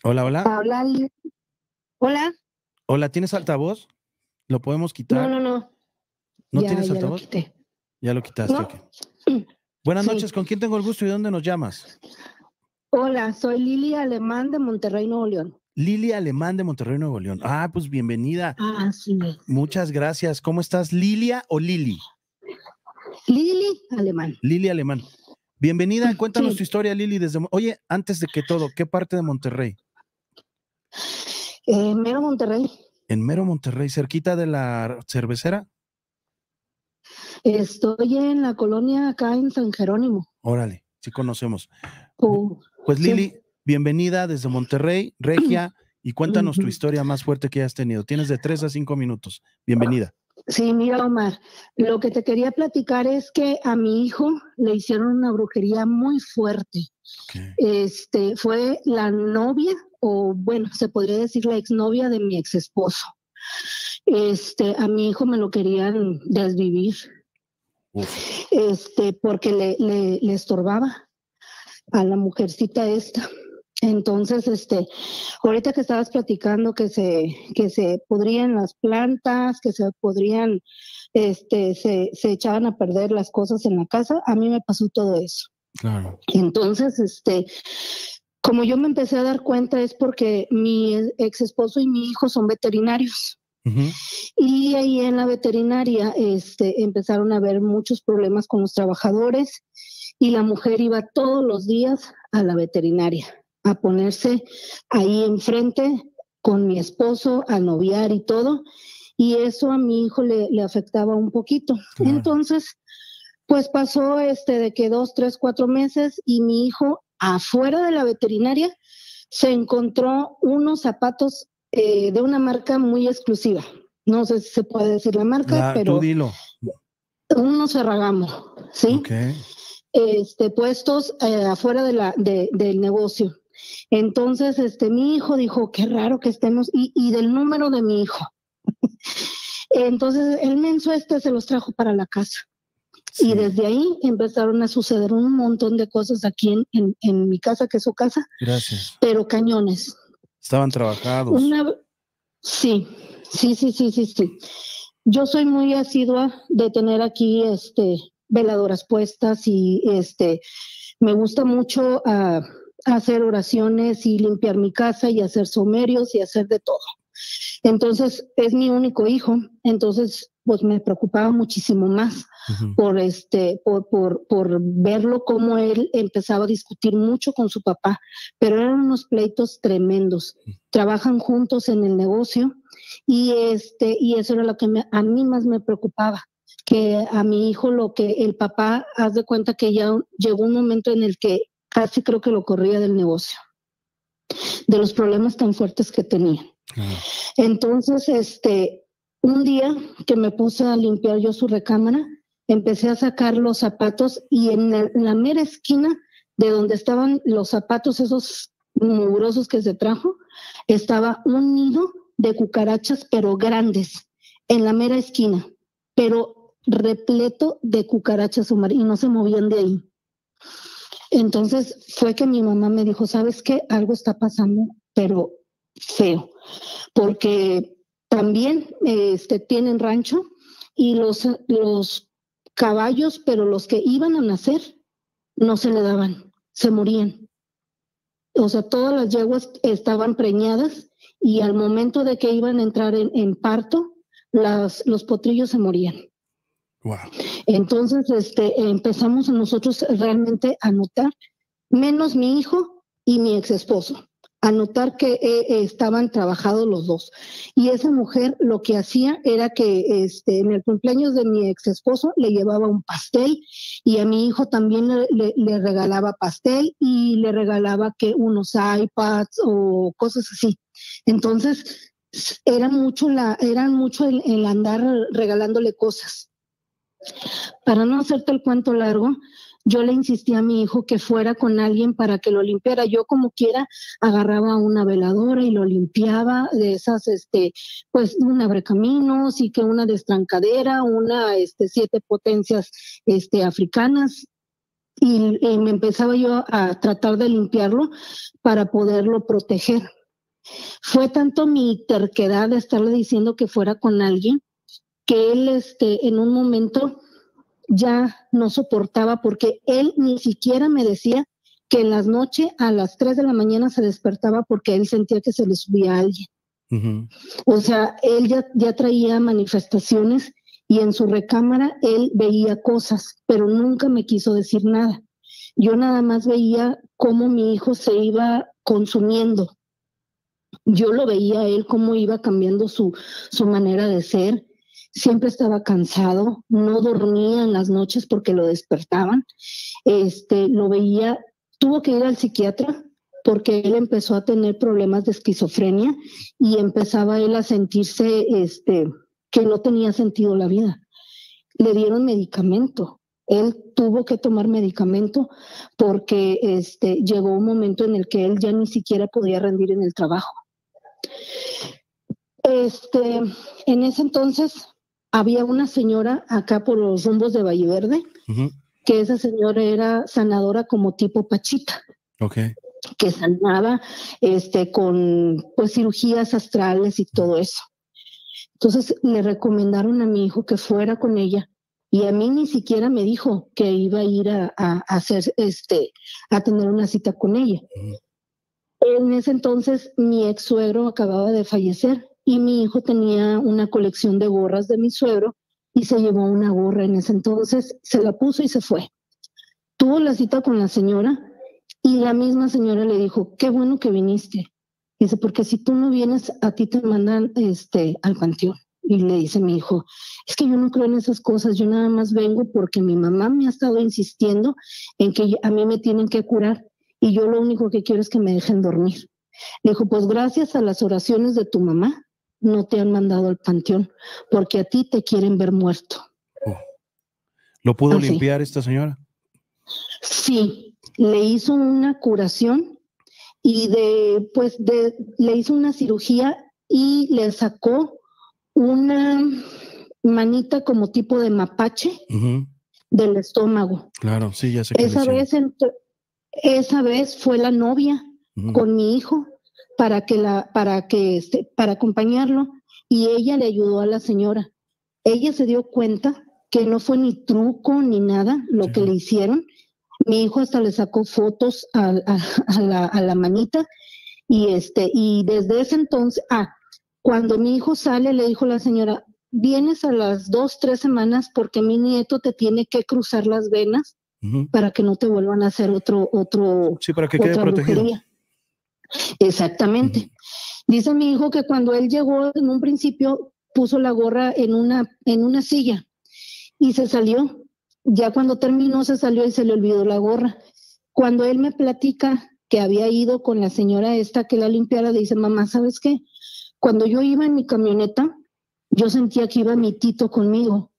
Hola, hola. Hola. Hola. Hola, ¿tienes altavoz? ¿Lo podemos quitar? No, no, no. ¿No tienes altavoz? Ya lo quitaste. Buenas noches, ¿con quién tengo el gusto y dónde nos llamas? Hola, soy Lili Alemán de Monterrey, Nuevo León. Lili Alemán de Monterrey, Nuevo León. Ah, pues bienvenida. Ah, sí. Muchas gracias. ¿Cómo estás, Lilia o Lili? Lili Alemán. Lili Alemán. Bienvenida, mm, cuéntanos tu historia, Lili. Desde, oye, antes de que todo, ¿qué parte de Monterrey? En eh, mero Monterrey. En mero Monterrey, cerquita de la cervecera. Estoy en la colonia acá en San Jerónimo. Órale, sí conocemos. Oh, pues Lili, bienvenida desde Monterrey, Regia, y cuéntanos tu historia más fuerte que hayas tenido. Tienes de tres a cinco minutos. Bienvenida. Sí, mira Omar, lo que te quería platicar es que a mi hijo le hicieron una brujería muy fuerte. Este fue la novia, o bueno, se podría decir la exnovia de mi ex esposo. Este, a mi hijo me lo querían desvivir. Este, porque le, le, le estorbaba a la mujercita esta. Entonces, este, ahorita que estabas platicando que se, que se podrían las plantas, que se podrían, este, se, echaban a perder las cosas en la casa, a mí me pasó todo eso. Entonces, este, como yo me empecé a dar cuenta es porque mi ex esposo y mi hijo son veterinarios. Y ahí en la veterinaria este, empezaron a haber muchos problemas con los trabajadores y la mujer iba todos los días a la veterinaria a ponerse ahí enfrente con mi esposo, a noviar y todo. Y eso a mi hijo le, afectaba un poquito. Entonces, pues pasó este de que dos, tres, cuatro meses y mi hijo afuera de la veterinaria se encontró unos zapatos eh, de una marca muy exclusiva. No sé si se puede decir la marca, pero dilo. unos cerragamos ¿sí? Este, puestos eh, afuera de la, del negocio. Entonces, este, mi hijo dijo, qué raro que estemos, y, del número de mi hijo. [laughs] Entonces, el menso este se los trajo para la casa. Y desde ahí empezaron a suceder un montón de cosas aquí en, en, mi casa, que es su casa. Gracias. Pero cañones. Estaban trabajados. Sí, sí, sí, sí, sí, sí. Yo soy muy asidua de tener aquí este, veladoras puestas y este, me gusta mucho ah, hacer oraciones y limpiar mi casa y hacer somerios y hacer de todo. Entonces, es mi único hijo, entonces pues me preocupaba muchísimo más por este por, verlo como él empezaba a discutir mucho con su papá, pero eran unos pleitos tremendos. Trabajan juntos en el negocio y este y eso era lo que a mí más me preocupaba que a mi hijo lo que el papá haz de cuenta que ya llegó un momento en el que Así creo que lo corría del negocio, de los problemas tan fuertes que tenía. Entonces, este, un día que me puse a limpiar yo su recámara, empecé a sacar los zapatos y en la, mera esquina de donde estaban los zapatos, esos mugrosos que se trajo, estaba un nido de cucarachas, pero grandes, en la mera esquina, pero repleto de cucarachas, y no se movían de ahí. Entonces fue que mi mamá me dijo, ¿sabes qué? Algo está pasando, pero feo, porque también este, tienen rancho y los, los caballos, pero los que iban a nacer no se le daban, se morían. O sea, todas las yeguas estaban preñadas y al momento de que iban a entrar en, parto, las, los potrillos se morían. Entonces, este, empezamos nosotros realmente a notar, menos mi hijo y mi ex esposo, a notar que eh, eh, estaban trabajados los dos. Y esa mujer lo que hacía era que este, en el cumpleaños de mi ex esposo le llevaba un pastel y a mi hijo también le, regalaba pastel y le regalaba que unos iPads o cosas así. Entonces, era mucho la, eran mucho el andar regalándole cosas. Para no hacerte el cuento largo, yo le insistí a mi hijo que fuera con alguien para que lo limpiara. Yo como quiera agarraba una veladora y lo limpiaba de esas, este, pues un abrecaminos y que una destrancadera, una, este, siete potencias, este, africanas. y me empezaba yo a tratar de limpiarlo para poderlo proteger. Fue tanto mi terquedad de estarle diciendo que fuera con alguien que él este, en un momento ya no soportaba porque él ni siquiera me decía que en las noches a las 3 de la mañana se despertaba porque él sentía que se le subía a alguien. O sea, él ya, ya traía manifestaciones y en su recámara él veía cosas, pero nunca me quiso decir nada. Yo nada más veía cómo mi hijo se iba consumiendo. Yo lo veía él cómo iba cambiando su, su manera de ser, siempre estaba cansado, no dormía en las noches porque lo despertaban, este, lo veía, tuvo que ir al psiquiatra porque él empezó a tener problemas de esquizofrenia y empezaba él a sentirse este, que no tenía sentido la vida. Le dieron medicamento, él tuvo que tomar medicamento porque este, llegó un momento en el que él ya ni siquiera podía rendir en el trabajo. Este, en ese entonces había una señora acá por los rumbos de Valle Verde, que esa señora era sanadora como tipo Pachita. Que sanaba este, con pues, cirugías astrales y todo eso. Entonces le recomendaron a mi hijo que fuera con ella y a mí ni siquiera me dijo que iba a ir a, hacer este a tener una cita con ella. En ese entonces mi ex suegro acababa de fallecer y mi hijo tenía una colección de gorras de mi suegro y se llevó una gorra en ese entonces, se la puso y se fue. Tuvo la cita con la señora y la misma señora le dijo, qué bueno que viniste. Dice, porque si tú no vienes, a ti te mandan este, al panteón. Y le dice mi hijo, es que yo no creo en esas cosas, yo nada más vengo porque mi mamá me ha estado insistiendo en que a mí me tienen que curar y yo lo único que quiero es que me dejen dormir. Le dijo, pues gracias a las oraciones de tu mamá, no te han mandado al panteón, porque a ti te quieren ver muerto. Oh. ¿Lo pudo limpiar esta señora? Sí, le hizo una curación y de, pues de, le hizo una cirugía y le sacó una manita como tipo de mapache del estómago. Claro, sí, ya sé. Esa vez, esa vez fue la novia con mi hijo para que la, para que este, para acompañarlo y ella le ayudó a la señora. Ella se dio cuenta que no fue ni truco ni nada lo que le hicieron. Mi hijo hasta le sacó fotos a, a, la, manita y este y desde ese entonces, ah, cuando mi hijo sale le dijo la señora, vienes a las dos tres semanas porque mi nieto te tiene que cruzar las venas para que no te vuelvan a hacer otro otro sí para que quede protegido. Exactamente. Dice mi hijo que cuando él llegó en un principio puso la gorra en una, en una silla y se salió. Ya cuando terminó se salió y se le olvidó la gorra. Cuando él me platica que había ido con la señora esta que la limpiara, dice, mamá, ¿sabes qué? Cuando yo iba en mi camioneta, yo sentía que iba mi tito conmigo.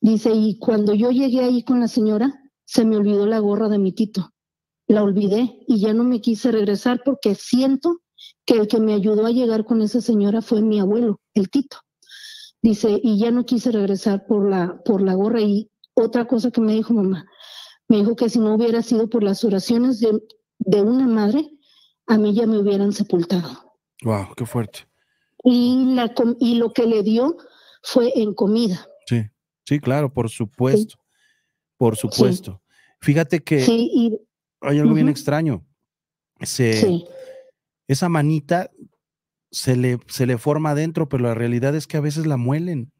Dice, y cuando yo llegué ahí con la señora, se me olvidó la gorra de mi tito la olvidé y ya no me quise regresar porque siento que el que me ayudó a llegar con esa señora fue mi abuelo, el Tito. Dice, y ya no quise regresar por la, por la gorra. Y otra cosa que me dijo mamá, me dijo que si no hubiera sido por las oraciones de, una madre, a mí ya me hubieran sepultado. Wow, qué fuerte. Y, la, y lo que le dio fue en comida. Sí, sí, claro, por supuesto. Por supuesto. Fíjate que hay algo bien extraño. Esa manita se le, se le forma adentro, pero la realidad es que a veces la muelen.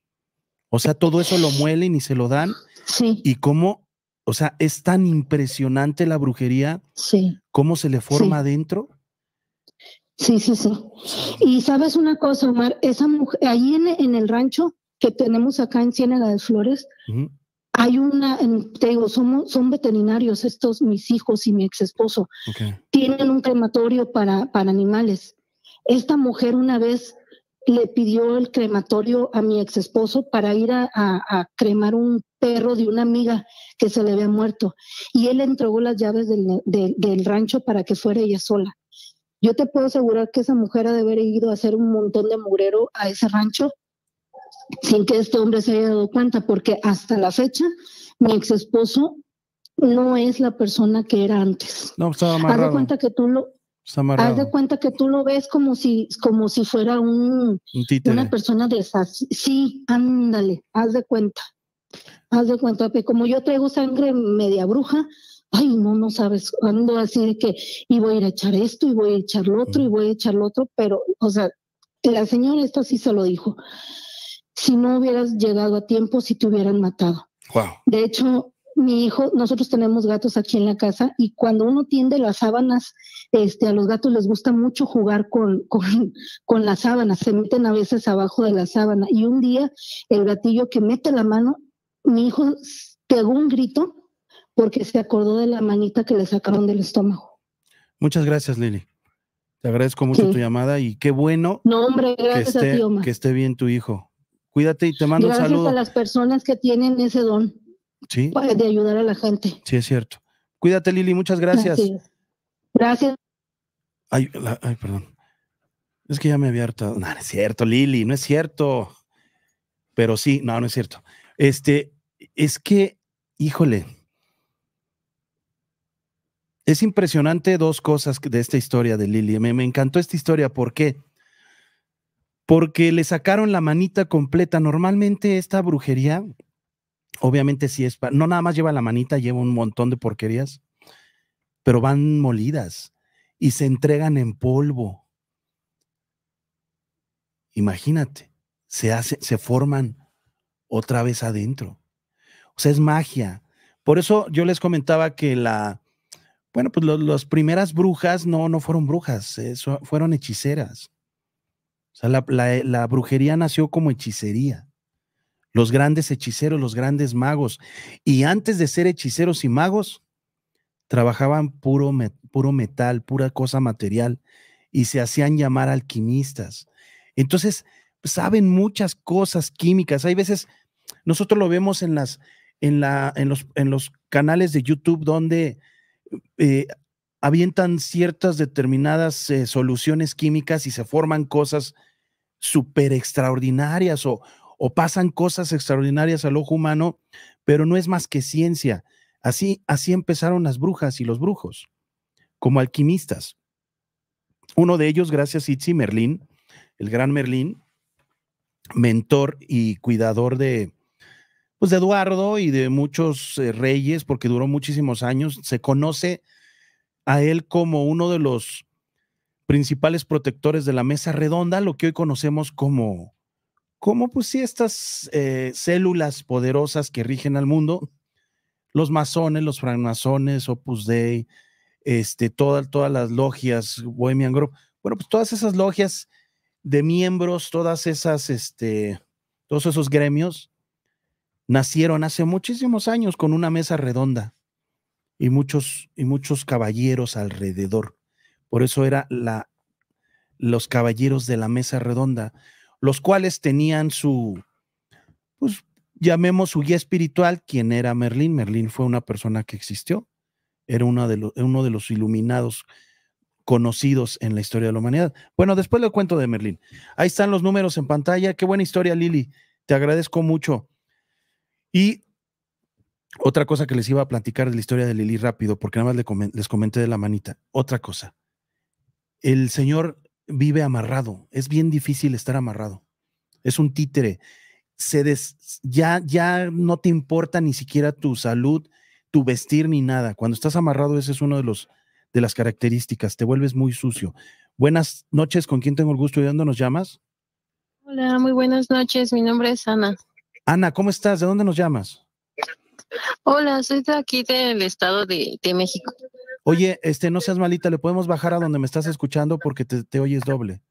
O sea, todo eso lo muelen y se lo dan. Sí. Y cómo, o sea, es tan impresionante la brujería. Sí. Cómo se le forma dentro. adentro. Sí, sí, sí. Y sabes una cosa, Omar, esa mujer, ahí en, el rancho que tenemos acá en Ciénaga de Flores, hay una, te digo, somos, son veterinarios estos, mis hijos y mi ex esposo. Tienen un crematorio para, para animales. Esta mujer una vez le pidió el crematorio a mi ex esposo para ir a, cremar un perro de una amiga que se le había muerto. Y él entregó las llaves del, rancho para que fuera ella sola. Yo te puedo asegurar que esa mujer ha de haber ido a hacer un montón de murero a ese rancho sin que este hombre se haya dado cuenta, porque hasta la fecha mi ex esposo no es la persona que era antes. No, estaba Haz de cuenta que tú lo, haz de cuenta que tú lo ves como si, como si fuera un, una persona de esas. Sí, ándale, haz de cuenta. Haz de cuenta que como yo traigo sangre media bruja, ay, no, no sabes, cuándo así de que, y voy a ir a echar esto, y voy a echar lo otro, y voy a echar lo otro, pero, o sea, la señora esto sí se lo dijo si no hubieras llegado a tiempo, si te hubieran matado. De hecho, mi hijo, nosotros tenemos gatos aquí en la casa y cuando uno tiende las sábanas, este, a los gatos les gusta mucho jugar con, [laughs] con, con las sábanas, se meten a veces abajo de la sábana y un día el gatillo que mete la mano, mi hijo pegó un grito porque se acordó de la manita que le sacaron del estómago. Muchas gracias, Lili. Te agradezco mucho tu llamada y qué bueno no, hombre, que esté bien tu hijo. Cuídate y te mando un saludo. Gracias a las personas que tienen ese don. Pues, de ayudar a la gente. Sí, es cierto. Cuídate, Lili, muchas gracias. Gracias. Ay, perdón. Es que ya me había hartado. No, no es cierto, Lili, no es cierto. Pero sí, no, no es cierto. Este, es que, híjole, es impresionante dos cosas de esta historia de Lili. me encantó esta historia. ¿Por qué? porque le sacaron la manita completa. Normalmente esta brujería, obviamente si es, no nada más lleva la manita, lleva un montón de porquerías, pero van molidas y se entregan en polvo. Imagínate, se, hace, se forman otra vez adentro. O sea, es magia. Por eso yo les comentaba que la, bueno, pues las primeras brujas no, no fueron brujas, eh, fueron hechiceras la, brujería nació como hechicería. Los grandes hechiceros, los grandes magos. Y antes de ser hechiceros y magos, trabajaban puro, puro metal, pura cosa material, y se hacían llamar alquimistas. Entonces, saben muchas cosas químicas. Hay veces, nosotros lo vemos en, las, en, en, los, canales de YouTube donde eh, avientan ciertas determinadas eh, soluciones químicas y se forman cosas súper extraordinarias o, pasan cosas extraordinarias al ojo humano, pero no es más que ciencia. Así, así empezaron las brujas y los brujos, como alquimistas. Uno de ellos, gracias a Itzi Merlín, el gran Merlín, mentor y cuidador de, pues, de Eduardo y de muchos eh, reyes, porque duró muchísimos años, se conoce a él como uno de los principales protectores de la mesa redonda, lo que hoy conocemos como, como pues sí, estas eh, células poderosas que rigen al mundo, los masones, los francmasones, Opus Dei, este, toda, todas las logias, Bohemian Group, bueno, pues todas esas logias de miembros, todas esas, este, todos esos gremios, nacieron hace muchísimos años con una mesa redonda y muchos, y muchos caballeros alrededor. Por eso era la, los caballeros de la mesa redonda, los cuales tenían su, pues llamemos su guía espiritual, quien era Merlín. Merlín fue una persona que existió, era uno de, los, uno de los iluminados conocidos en la historia de la humanidad. Bueno, después le cuento de Merlín. Ahí están los números en pantalla. Qué buena historia, Lili. Te agradezco mucho. Y otra cosa que les iba a platicar de la historia de Lili rápido, porque nada más les comenté de la manita. Otra cosa el señor vive amarrado, es bien difícil estar amarrado, es un títere, se des, ya, ya no te importa ni siquiera tu salud, tu vestir ni nada. Cuando estás amarrado, ese es uno de los de las características, te vuelves muy sucio. Buenas noches, ¿con quién tengo el gusto? ¿De dónde nos llamas? Hola, muy buenas noches, mi nombre es Ana. Ana, ¿cómo estás? ¿De dónde nos llamas? Hola, soy de aquí del Estado de México. Oye, este, no seas malita, le podemos bajar a donde me estás escuchando porque te, oyes doble.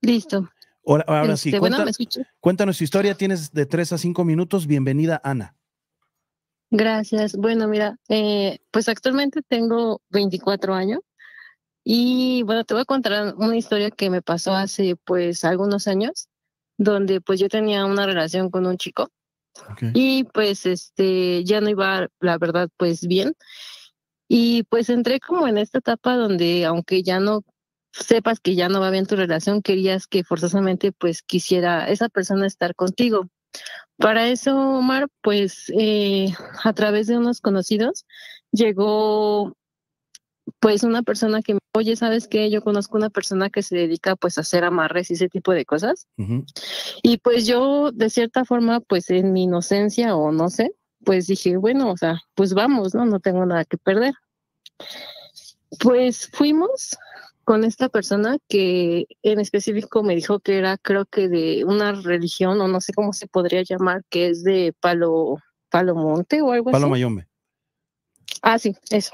Listo. Ahora, sí, este, cuéntanos tu historia, tienes de tres a cinco minutos. Bienvenida, Ana. Gracias. Bueno, mira, eh, pues actualmente tengo 24 años y bueno, te voy a contar una historia que me pasó hace pues algunos años, donde pues yo tenía una relación con un chico y pues este ya no iba, la verdad, pues bien. Y pues entré como en esta etapa donde aunque ya no sepas que ya no va bien tu relación, querías que forzosamente pues quisiera esa persona estar contigo. Para eso, Omar, pues eh, a través de unos conocidos llegó pues una persona que, me... oye, ¿sabes qué? Yo conozco una persona que se dedica pues a hacer amarres y ese tipo de cosas. Y pues yo, de cierta forma, pues en mi inocencia o no sé, pues dije, bueno, o sea, pues vamos, ¿no? No tengo nada que perder. Pues fuimos con esta persona que en específico me dijo que era creo que de una religión o no sé cómo se podría llamar, que es de Palo Monte o algo Palo Mayombe. Ah, sí, eso.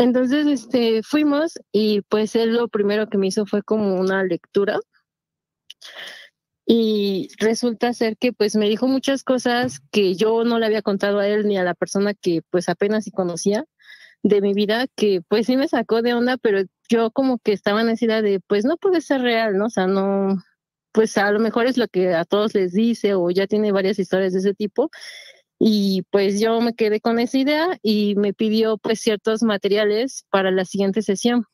Entonces, este, fuimos y pues él lo primero que me hizo fue como una lectura. Y resulta ser que pues me dijo muchas cosas que yo no le había contado a él ni a la persona que pues apenas sí conocía de mi vida, que pues sí me sacó de onda, pero yo como que estaba en esa idea de pues no puede ser real, ¿no? O sea, no, pues a lo mejor es lo que a todos les dice o ya tiene varias historias de ese tipo y pues yo me quedé con esa idea y me pidió pues ciertos materiales para la siguiente sesión.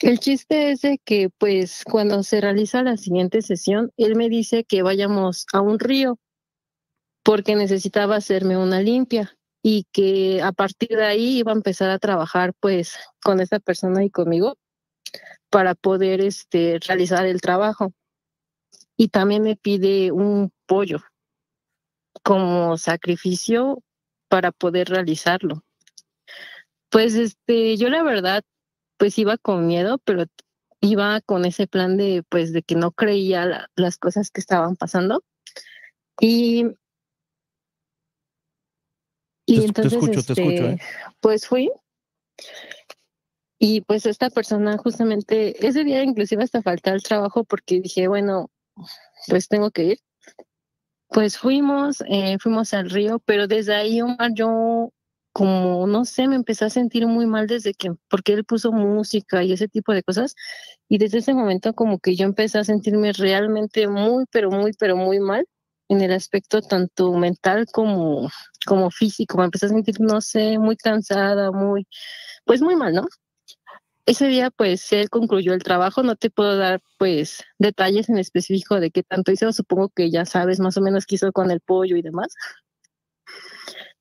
El chiste es de que pues cuando se realiza la siguiente sesión, él me dice que vayamos a un río porque necesitaba hacerme una limpia y que a partir de ahí iba a empezar a trabajar pues con esa persona y conmigo para poder este realizar el trabajo. Y también me pide un pollo como sacrificio para poder realizarlo. Pues este, yo la verdad, pues iba con miedo, pero iba con ese plan de, pues, de que no creía las cosas que estaban pasando. Y, y entonces, ¿eh? este, pues fui. Y pues esta persona justamente, ese día inclusive hasta falté el trabajo porque dije, bueno, pues tengo que ir. Pues fuimos, eh, fuimos al río, pero desde ahí, Omar, yo como, no sé, me empecé a sentir muy mal desde que, porque él puso música y ese tipo de cosas. Y desde ese momento como que yo empecé a sentirme realmente muy, pero muy, pero muy mal en el aspecto tanto mental como, como físico. Me empecé a sentir, no sé, muy cansada, muy, pues muy mal, ¿no? Ese día, pues, él concluyó el trabajo. No te puedo dar, pues, detalles en específico de qué tanto hizo. Supongo que ya sabes más o menos qué hizo con el pollo y demás.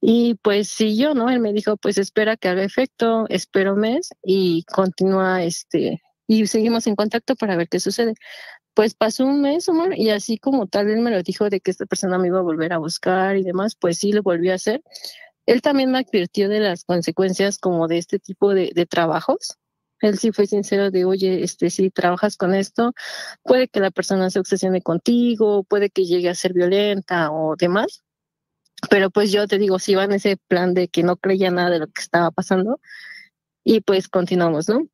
Y pues yo, ¿no? Él me dijo, pues espera que haga efecto, espero un mes y continúa, este, y seguimos en contacto para ver qué sucede. Pues pasó un mes, amor, y así como tal él me lo dijo de que esta persona me iba a volver a buscar y demás, pues sí, lo volvió a hacer. Él también me advirtió de las consecuencias como de este tipo de, de trabajos, él sí fue sincero de, oye, este, si trabajas con esto, puede que la persona se obsesione contigo, puede que llegue a ser violenta o demás. Pero pues yo te digo, si iba en ese plan de que no creía nada de lo que estaba pasando y pues continuamos, ¿no?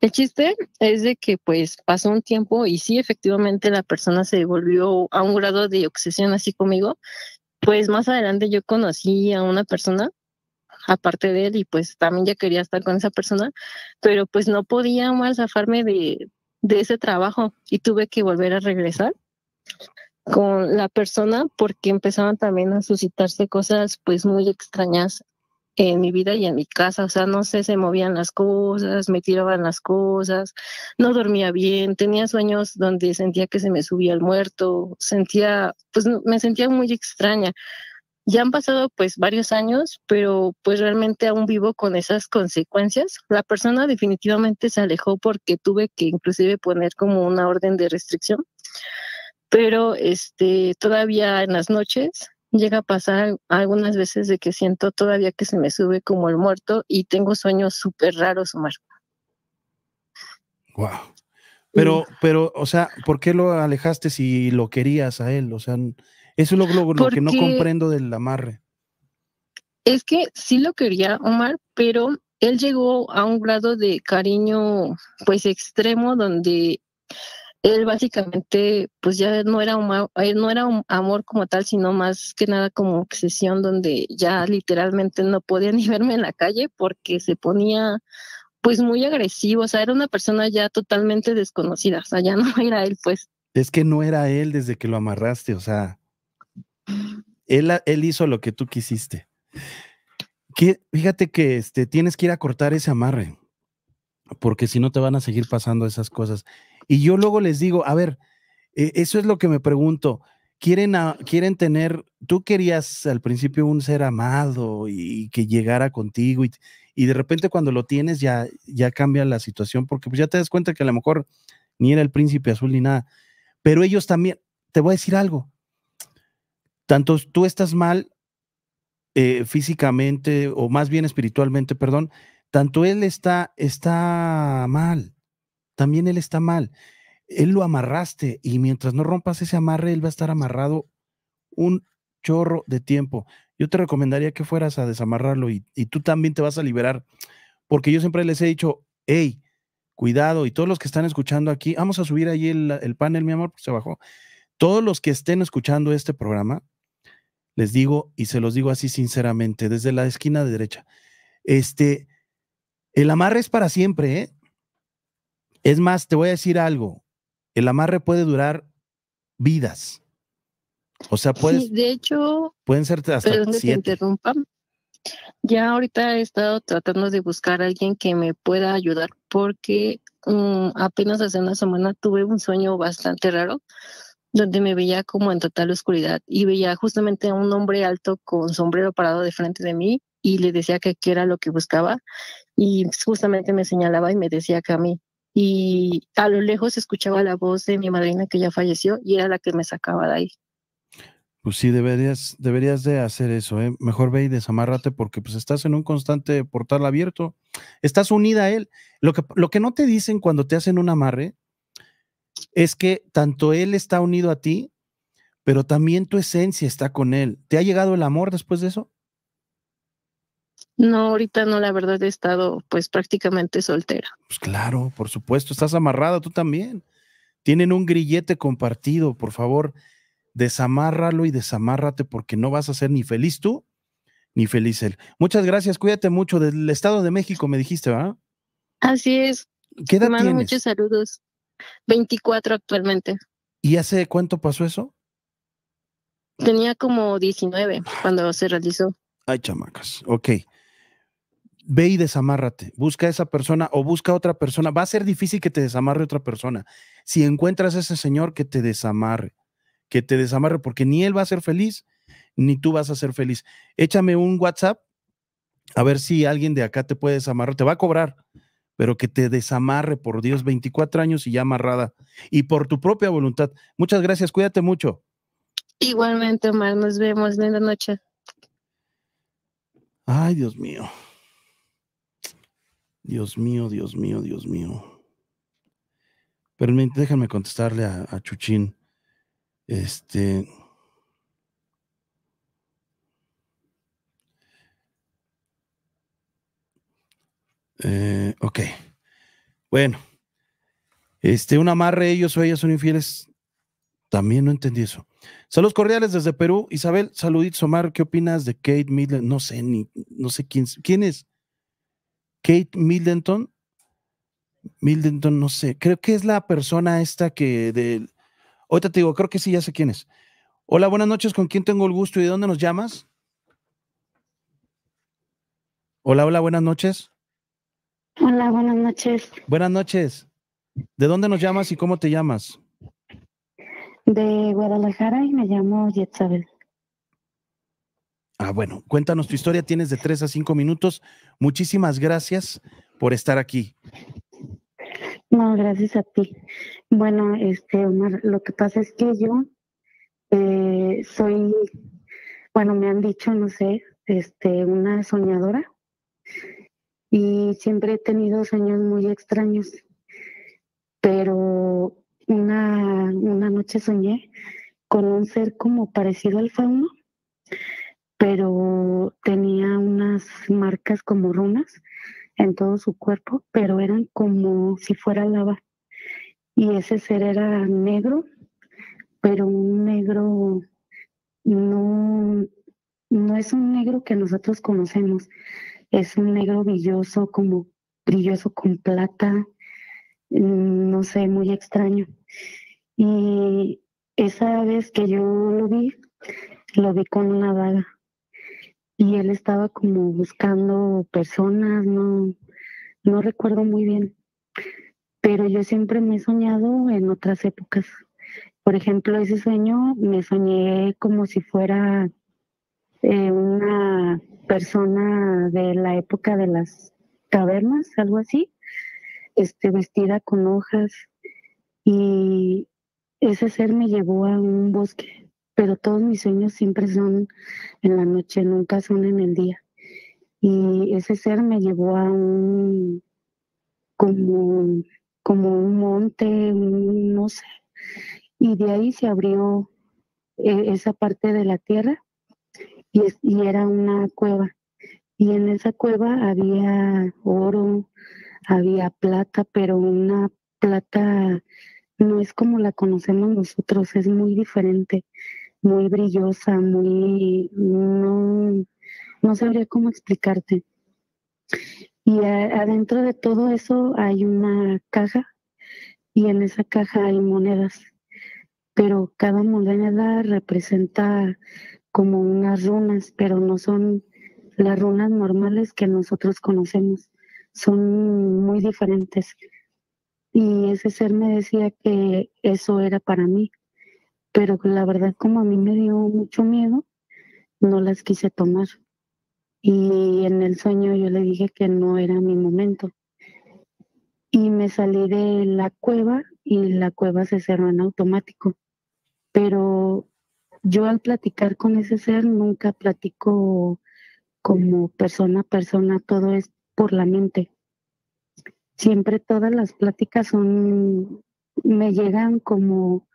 El chiste es de que pues pasó un tiempo y sí, efectivamente la persona se volvió a un grado de obsesión así conmigo. Pues más adelante yo conocí a una persona aparte de él y pues también ya quería estar con esa persona, pero pues no podía más zafarme de, de ese trabajo y tuve que volver a regresar con la persona porque empezaban también a suscitarse cosas pues muy extrañas en mi vida y en mi casa, o sea, no sé, se movían las cosas, me tiraban las cosas, no dormía bien, tenía sueños donde sentía que se me subía el muerto, sentía, pues me sentía muy extraña, ya han pasado pues varios años, pero pues realmente aún vivo con esas consecuencias. La persona definitivamente se alejó porque tuve que inclusive poner como una orden de restricción. Pero este todavía en las noches llega a pasar algunas veces de que siento todavía que se me sube como el muerto y tengo sueños súper raros, Omar. Wow. Pero, mm. pero, o sea, ¿por qué lo alejaste si lo querías a él? O sea, eso es lo, que no comprendo del amarre. Es que sí lo quería Omar, pero él llegó a un grado de cariño pues extremo donde él básicamente pues ya no era eh, no era un amor como tal, sino más que nada como obsesión donde ya literalmente no podía [laughs] ni verme en la calle porque se ponía pues muy agresivo, o sea, era una persona ya totalmente desconocida, o sea, ya [laughs] no era él pues. Es que no era él desde que lo amarraste, o sea, él, hizo lo que tú quisiste. fíjate que este, tienes que ir a cortar ese amarre, porque si no te van a seguir pasando esas cosas. Y yo luego les digo, a ver, e, eso es lo que me pregunto. Quieren, tener, tú querías al principio un ser amado y, que llegara contigo y, de repente cuando lo tienes ya, ya cambia la situación porque pues ya te das cuenta que a lo mejor ni era el príncipe azul ni nada. Pero ellos también, te voy a decir algo, tanto tú estás mal eh, físicamente o más bien espiritualmente, perdón, tanto él está, está mal, también él está mal. Él lo amarraste y mientras no rompas ese amarre, él va a estar amarrado un chorro de tiempo. Yo te recomendaría que fueras a desamarrarlo y, tú también te vas a liberar, porque yo siempre les he dicho, hey, cuidado, y todos los que están escuchando aquí, vamos a subir ahí el, panel, mi amor, pues se bajó. Todos los que estén escuchando este programa, les digo y se los digo así sinceramente, desde la esquina de derecha. Este, el amarre es para siempre, ¿eh? Es más, te voy a decir algo. El amarre puede durar vidas. O sea, puedes. de hecho. Pueden ser hasta perdón Que te interrumpa. Ya ahorita he estado tratando de buscar a alguien que me pueda ayudar porque mm, apenas hace una semana tuve un sueño bastante raro donde me veía como en total oscuridad y veía justamente a un hombre alto con sombrero parado de frente de mí y le decía que qué era lo que buscaba y justamente me señalaba y me decía que a mí. Y a lo lejos escuchaba la voz de mi madrina que ya falleció y era la que me sacaba de ahí. Pues sí, deberías, deberías de hacer eso, ¿eh? Mejor ve y desamárrate porque pues estás en un constante portal abierto. Estás unida a él. Lo que, lo que no te dicen cuando te hacen un amarre es que tanto Él está unido a ti, pero también tu esencia está con Él. ¿Te ha llegado el amor después de eso? No, ahorita no, la verdad he estado pues prácticamente soltera. Pues claro, por supuesto, estás amarrada tú también. Tienen un grillete compartido, por favor, desamárralo y desamárrate porque no vas a ser ni feliz tú ni feliz él. Muchas gracias, cuídate mucho del Estado de México, me dijiste, ¿verdad? Así es. Te mando muchos saludos. 24 actualmente. ¿Y hace cuánto pasó eso? Tenía como 19 cuando se realizó. Ay, chamacas. Ok. Ve y desamárrate. Busca a esa persona o busca a otra persona. Va a ser difícil que te desamarre otra persona. Si encuentras a ese señor, que te desamarre. Que te desamarre, porque ni él va a ser feliz, ni tú vas a ser feliz. Échame un WhatsApp a ver si alguien de acá te puede desamarrar. Te va a cobrar pero que te desamarre, por Dios, 24 años y ya amarrada, y por tu propia voluntad. Muchas gracias, cuídate mucho. Igualmente, Omar, nos vemos, en la noche. Ay, Dios mío. Dios mío, Dios mío, Dios mío. Pero déjame contestarle a, a Chuchín. Este. Eh, ok. Bueno. Este, un amarre, ellos o ellas son infieles. También no entendí eso. Saludos cordiales desde Perú. Isabel, saluditos, Omar. ¿Qué opinas de Kate Middleton? No sé, ni, no sé quién, quién es. Kate Middleton. Middleton, no sé. Creo que es la persona esta que del. Ahorita te digo, creo que sí, ya sé quién es. Hola, buenas noches. ¿Con quién tengo el gusto y de dónde nos llamas? Hola, hola, buenas noches buenas noches. Buenas noches. ¿De dónde nos llamas y cómo te llamas? De Guadalajara y me llamo Yetzabel. Ah, bueno, cuéntanos tu historia, tienes de tres a cinco minutos. Muchísimas gracias por estar aquí. No, gracias a ti. Bueno, este, Omar, lo que pasa es que yo eh, soy, bueno, me han dicho, no sé, este, una soñadora y siempre he tenido sueños muy extraños. Pero una, noche soñé con un ser como parecido al fauno, pero tenía unas marcas como runas en todo su cuerpo, pero eran como si fuera lava. Y ese ser era negro, pero un negro no, no es un negro que nosotros conocemos es un negro brilloso, como brilloso con plata, mm, no sé, muy extraño. Y esa vez que yo lo vi, lo vi con una vaga. Y él estaba como buscando personas, no, no recuerdo muy bien. Pero yo siempre me he soñado en otras épocas. Por ejemplo, ese sueño me soñé como si fuera eh, una persona de la época de las cavernas, algo así, este, vestida con hojas. Y ese ser me llevó a un bosque, pero todos mis sueños siempre son en la noche, nunca son en el día. Y ese ser me llevó a un, como, como un monte, no sé. Y de ahí se abrió eh, esa parte de la tierra y, era una cueva. Y en esa cueva había oro, había plata, pero una plata no es como la conocemos nosotros, es muy diferente, muy brillosa, muy... no, sabría cómo explicarte. Y adentro de todo eso hay una caja y en esa caja hay monedas, pero cada moneda representa como unas runas, pero no son las runas normales que nosotros conocemos, son muy diferentes. Y ese ser me decía que eso era para mí, pero la verdad como a mí me dio mucho miedo, no las quise tomar. Y en el sueño yo le dije que no era mi momento. Y me salí de la cueva y la cueva se cerró en automático. Pero yo al platicar con ese ser nunca platico como persona a persona, todo es por la mente. Siempre todas las pláticas son, me llegan como,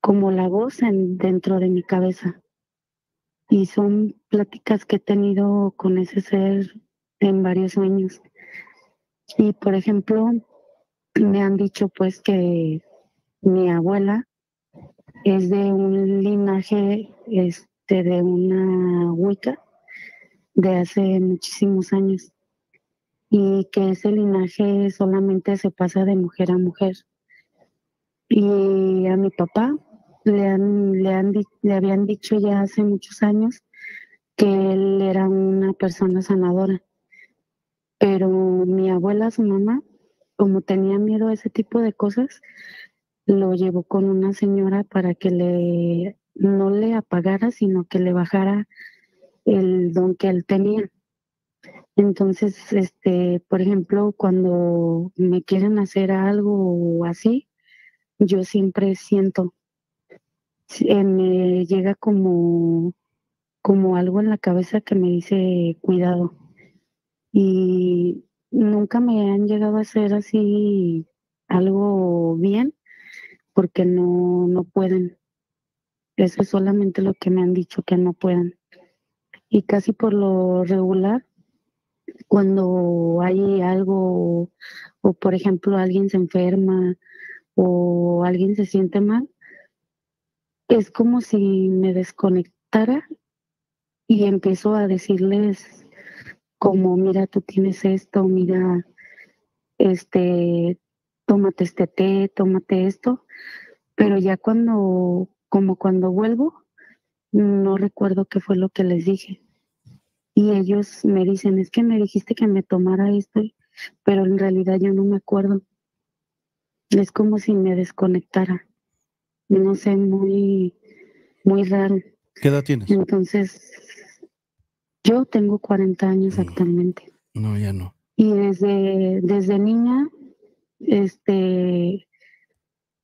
como la voz en, dentro de mi cabeza. Y son pláticas que he tenido con ese ser en varios años. Y por ejemplo, me han dicho pues que mi abuela es de un linaje este, de una Wicca de hace muchísimos años y que ese linaje solamente se pasa de mujer a mujer. Y a mi papá le, han, le, han, le habían dicho ya hace muchos años que él era una persona sanadora, pero mi abuela, su mamá, como tenía miedo a ese tipo de cosas, lo llevó con una señora para que le no le apagara, sino que le bajara el don que él tenía. Entonces, este, por ejemplo, cuando me quieren hacer algo así, yo siempre siento, eh, me llega como, como algo en la cabeza que me dice cuidado. Y nunca me han llegado a hacer así algo bien, porque no, no pueden. Eso es solamente lo que me han dicho que no puedan Y casi por lo regular, cuando hay algo, o por ejemplo alguien se enferma o alguien se siente mal, es como si me desconectara y empiezo a decirles como, mira, tú tienes esto, mira, este, tómate este té, tómate esto, pero ya cuando, como cuando vuelvo, no recuerdo qué fue lo que les dije. Y ellos me dicen, es que me dijiste que me tomara esto, pero en realidad yo no me acuerdo. Es como si me desconectara. No sé, muy, muy raro. ¿Qué edad tienes? Entonces, yo tengo 40 años mm. actualmente. No, ya no. Y desde, desde niña, este,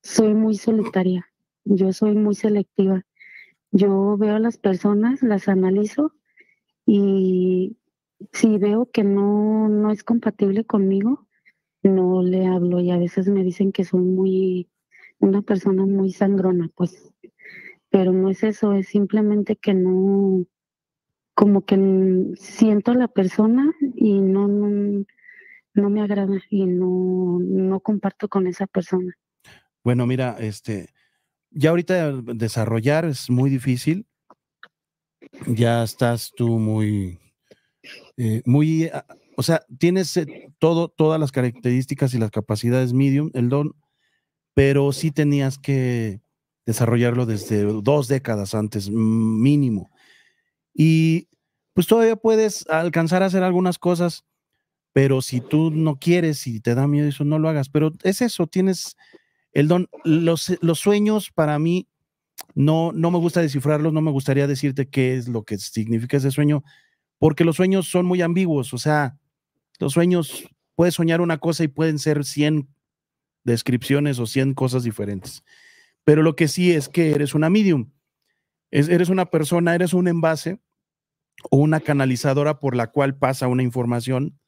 soy muy solitaria, yo soy muy selectiva. Yo veo a las personas, las analizo y si veo que no, no es compatible conmigo, no le hablo y a veces me dicen que soy muy, una persona muy sangrona, pues. Pero no es eso, es simplemente que no, como que siento a la persona y no, no, me agrada y no comparto con esa persona. Bueno, mira, este, ya ahorita desarrollar es muy difícil. Ya estás tú muy, eh, muy, eh, o sea, tienes eh, todo, todas las características y las capacidades medium, el don, pero sí tenías que desarrollarlo desde dos décadas antes, mínimo. Y pues todavía puedes alcanzar a hacer algunas cosas, pero si tú no quieres y te da miedo eso, no lo hagas. Pero es eso, tienes el don, los, los sueños para mí no, no me gusta descifrarlos, no me gustaría decirte qué es lo que significa ese sueño, porque los sueños son muy ambiguos, o sea, los sueños, puedes soñar una cosa y pueden ser 100 descripciones o 100 cosas diferentes, pero lo que sí es que eres una medium, eres una persona, eres un envase o una canalizadora por la cual pasa una información,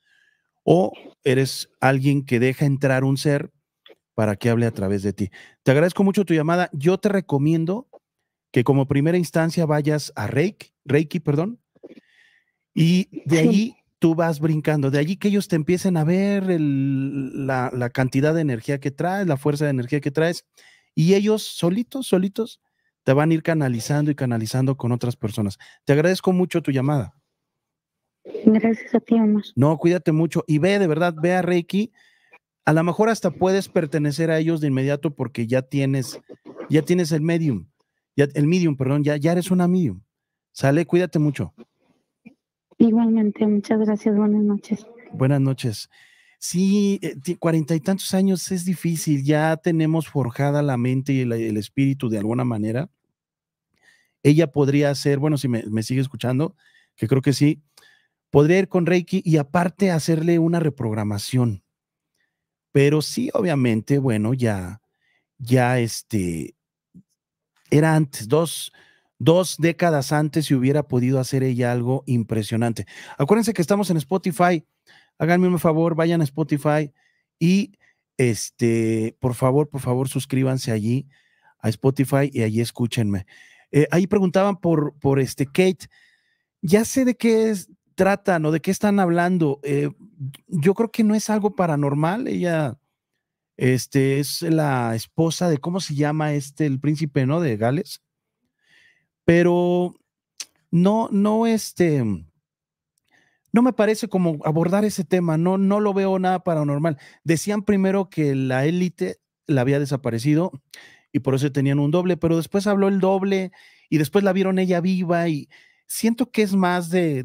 o eres alguien que deja entrar un ser para que hable a través de ti. Te agradezco mucho tu llamada. Yo te recomiendo que como primera instancia vayas a Reiki, Reiki, perdón, y de [laughs] ahí tú vas brincando, de allí que ellos te empiecen a ver la, cantidad de energía que traes, la fuerza de energía que traes, y ellos solitos, solitos, te van a ir canalizando y canalizando con otras personas. Te agradezco mucho tu llamada. Gracias a ti, Omar. No, cuídate mucho y ve, de verdad, ve a Reiki a lo mejor hasta puedes pertenecer a ellos de inmediato porque ya tienes, ya tienes el medium, ya, el medium, perdón, ya, ya eres una medium. Sale, cuídate mucho. Igualmente, muchas gracias, buenas noches. Buenas noches. Sí, eh, cuarenta y tantos años es difícil, ya tenemos forjada la mente y el, espíritu de alguna manera. Ella podría hacer, bueno, si me, me sigue escuchando, que creo que sí, podría ir con Reiki y aparte hacerle una reprogramación pero sí, obviamente, bueno, ya, ya este, era antes, dos, dos décadas antes si hubiera podido hacer ella algo impresionante. Acuérdense que estamos en Spotify. Háganme un favor, vayan a Spotify y este, por favor, por favor, suscríbanse allí a Spotify y allí escúchenme. Eh, ahí preguntaban por, por este Kate. Ya sé de qué es, tratan o de qué están hablando? Eh, yo creo que no es algo paranormal. Ella este, es la esposa de, ¿cómo se llama este, el príncipe, ¿no? De Gales. Pero no, no, este, no me parece como abordar ese tema, no, no lo veo nada paranormal. Decían primero que la élite la había desaparecido y por eso tenían un doble, pero después habló el doble y después la vieron ella viva y siento que es más de,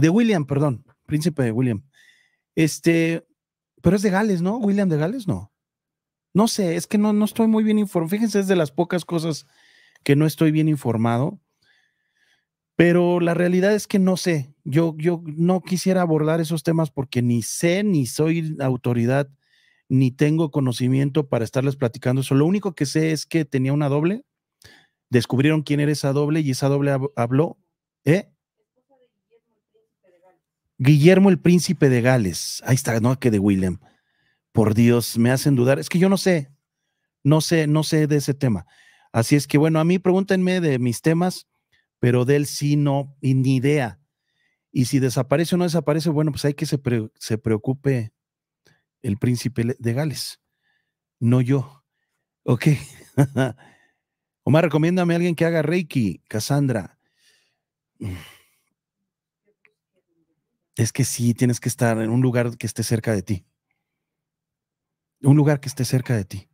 de William, perdón, príncipe de William. Este, pero es de Gales, ¿no? William de Gales, no. No sé, es que no, no estoy muy bien informado. Fíjense, es de las pocas cosas que no estoy bien informado. Pero la realidad es que no sé. Yo, yo no quisiera abordar esos temas porque ni sé, ni soy autoridad, ni tengo conocimiento para estarles platicando eso. Lo único que sé es que tenía una doble. Descubrieron quién era esa doble y esa doble habló. ¿Eh? Guillermo el Príncipe de Gales. Ahí está, no, que de William. Por Dios, me hacen dudar. Es que yo no sé, no sé, no sé de ese tema. Así es que bueno, a mí pregúntenme de mis temas, pero de él sí no, ni idea. Y si desaparece o no desaparece, bueno, pues hay que se, preocupe el príncipe de Gales, no yo. Ok. [laughs] Omar, recomiéndame a alguien que haga Reiki, Cassandra es que sí tienes que estar en un lugar que esté cerca de ti. Un lugar que esté cerca de ti.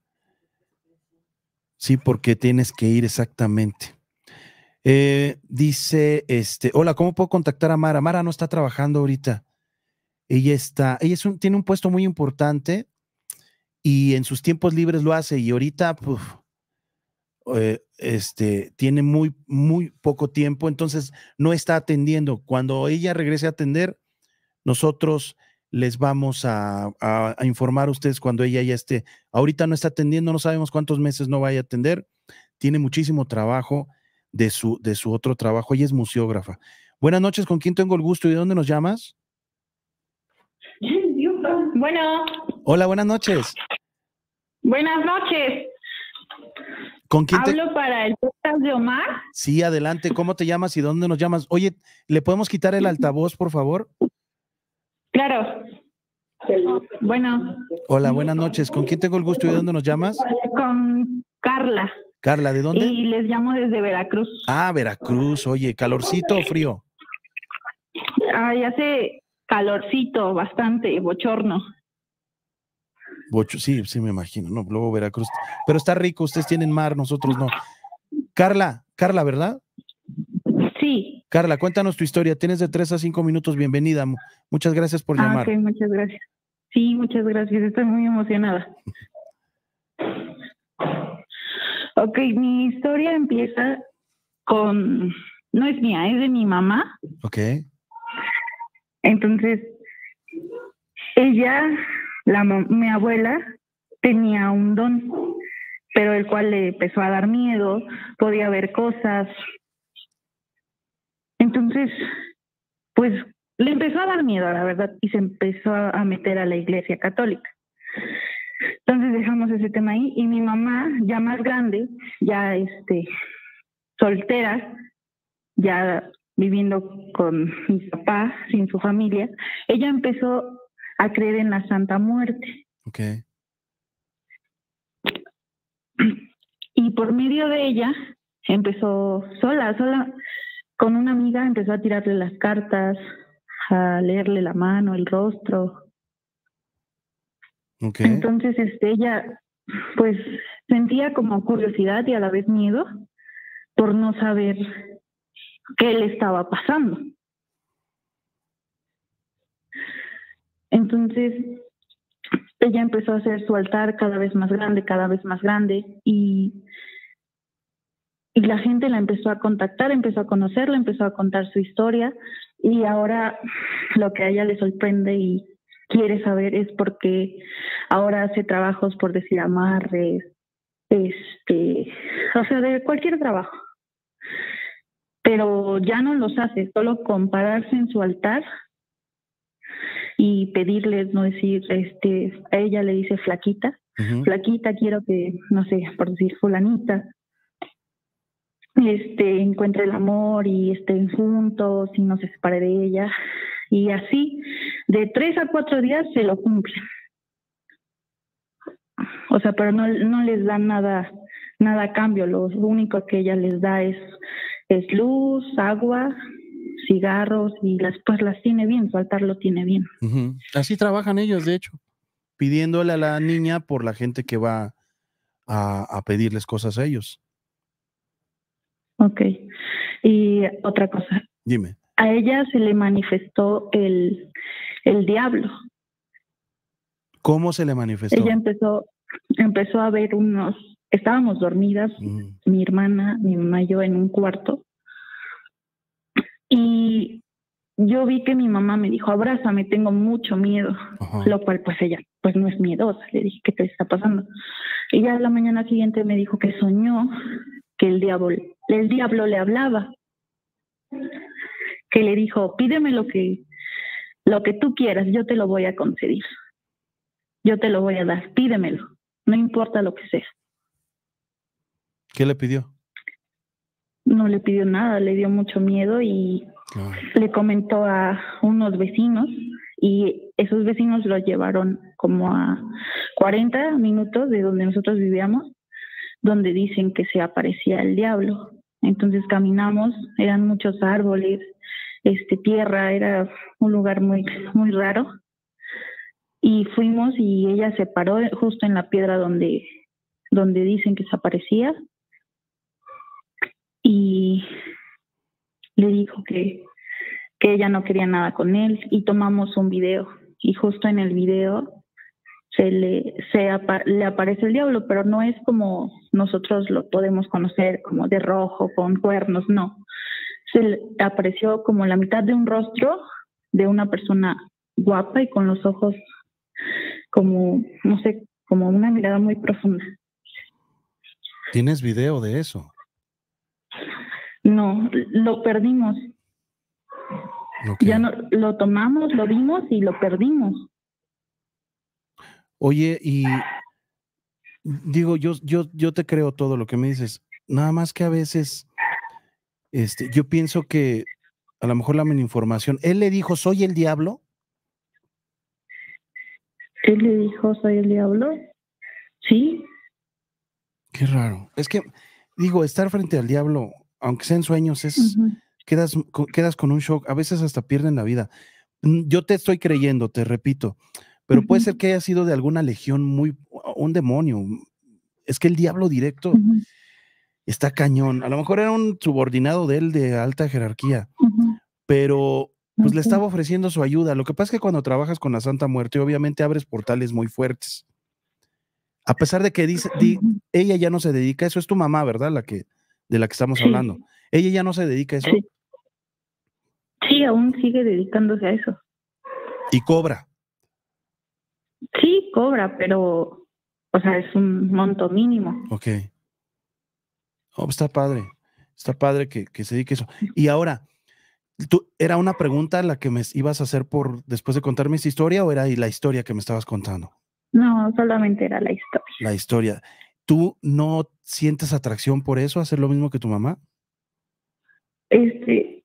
Sí, porque tienes que ir exactamente. Eh, dice, este, hola, ¿cómo puedo contactar a Mara? Mara no está trabajando ahorita. Ella está, ella es un, tiene un puesto muy importante y en sus tiempos libres lo hace y ahorita, eh, este, tiene muy, muy poco tiempo, entonces no está atendiendo. Cuando ella regrese a atender, nosotros les vamos a, informar a ustedes cuando ella ya esté. Ahorita no está atendiendo, no sabemos cuántos meses no vaya a atender. Tiene muchísimo trabajo de su, de su otro trabajo. Ella es museógrafa. Buenas noches, ¿con quién tengo el gusto y de dónde nos llamas? Bueno. Hola, buenas noches. Buenas noches. ¿Con quién ¿Hablo para el podcast de Omar? Sí, adelante. ¿Cómo te llamas y dónde nos llamas? Oye, ¿le podemos quitar el altavoz, por favor? Claro. Bueno. Hola, buenas noches. ¿Con quién tengo el gusto y de dónde nos llamas? Con Carla. Carla, ¿de dónde? Y les llamo desde Veracruz. Ah, Veracruz. Oye, ¿calorcito o frío? Ay, hace calorcito, bastante, bochorno. Bocho, sí, sí me imagino, ¿no? Luego Veracruz. Pero está rico, ustedes tienen mar, nosotros no. Carla, Carla, ¿verdad? Carla, cuéntanos tu historia. Tienes de tres a cinco minutos. Bienvenida. Muchas gracias por ah, llamar. muchas gracias. Sí, muchas gracias. Estoy muy emocionada. Ok, mi historia empieza con... No es mía, es de mi mamá. Ok. Entonces, ella, mi abuela, tenía un don, pero el cual le empezó a dar miedo, podía ver cosas, entonces, pues le empezó a dar miedo, la verdad, y se empezó a meter a la iglesia católica. Entonces dejamos ese tema ahí y mi mamá, ya más grande, ya este, soltera, ya viviendo con mi papá, sin su familia, ella empezó a creer en la Santa Muerte. Ok. Y por medio de ella empezó sola, sola, con una amiga empezó a tirarle las cartas, a leerle la mano, el rostro. Entonces este, ella pues sentía como curiosidad y a la vez miedo por no saber qué le estaba pasando. Entonces ella empezó a hacer su altar cada vez más grande, cada vez más grande y y la gente la empezó a contactar, empezó a conocerla, empezó a contar su historia y ahora lo que a ella le sorprende y quiere saber es por qué ahora hace trabajos por decir amarres, este, o sea, de cualquier trabajo. Pero ya no los hace, solo compararse en su altar y pedirles, no decir, este, a ella le dice flaquita, flaquita quiero que, no sé, por decir fulanita, este, encuentre el amor y estén juntos y no se separe de ella. Y así, de tres a cuatro días se lo cumple O sea, pero no, no les da nada, nada a cambio. Lo único que ella les da es, luz, agua, cigarros y las, pues las tiene bien, su lo tiene bien. Así trabajan ellos, de hecho, pidiéndole a la niña por la gente que va a pedirles cosas a ellos. Ok. Y otra cosa. Dime. A ella se le manifestó el, el diablo. ¿Cómo se le manifestó? Ella empezó, empezó a ver unos, estábamos dormidas, mm. mi hermana, mi mamá y yo en un cuarto. Y yo vi que mi mamá me dijo, abrázame, tengo mucho miedo. Lo cual, pues ella, pues no es miedosa. Le dije, ¿qué te está pasando? Y ya la mañana siguiente me dijo que soñó el diablo, el diablo le hablaba, que le dijo, pídeme lo que, lo que tú quieras, yo te lo voy a conceder, yo te lo voy a dar, pídemelo, no importa lo que sea. ¿Qué le pidió? No le pidió nada, le dio mucho miedo y le comentó a unos vecinos y esos vecinos lo llevaron como a 40 minutos de donde nosotros vivíamos donde dicen que se aparecía el diablo. Entonces caminamos, eran muchos árboles, este tierra, era un lugar muy muy raro. Y fuimos y ella se paró justo en la piedra donde donde dicen que se aparecía. Y le dijo que que ella no quería nada con él y tomamos un video y justo en el video se le, se le aparece el diablo, pero no es como nosotros lo podemos conocer, como de rojo, con cuernos, no. Se le apareció como la mitad de un rostro de una persona guapa y con los ojos como, no sé, como una mirada muy profunda. ¿Tienes video de eso? No, lo perdimos. Ya no, lo tomamos, lo vimos y lo perdimos. Oye, y digo, yo, yo, yo te creo todo lo que me dices, nada más que a veces, este, yo pienso que a lo mejor la información, él le dijo, soy el diablo. Él le dijo, soy el diablo. Sí. Qué raro. Es que, digo, estar frente al diablo, aunque sean sueños, es, quedas, quedas con un shock, a veces hasta pierden la vida. Yo te estoy creyendo, te repito pero puede ser que haya sido de alguna legión muy, un demonio. Mm, es que el diablo directo está cañón. A lo mejor era un subordinado de él de alta jerarquía, pero pues le estaba ofreciendo su ayuda. Lo que pasa es que cuando trabajas con la Santa Muerte, obviamente abres portales muy fuertes. A pesar de que dice, ella ya no se dedica, a eso es tu mamá, ¿verdad? La que, de la que estamos hablando. Ella ya no se dedica a eso. sí, aún sigue dedicándose a eso. Y cobra. Sí, cobra, pero, o sea, es un monto mínimo. Ok. Pues está padre, está padre que, que se dedique eso. Y ahora, ¿tú, ¿era una pregunta la que me ibas a hacer por después de contarme esa historia o era la historia que me estabas contando? No, solamente era la historia. La historia. ¿Tú no sientes atracción por eso, hacer lo mismo que tu mamá? Este,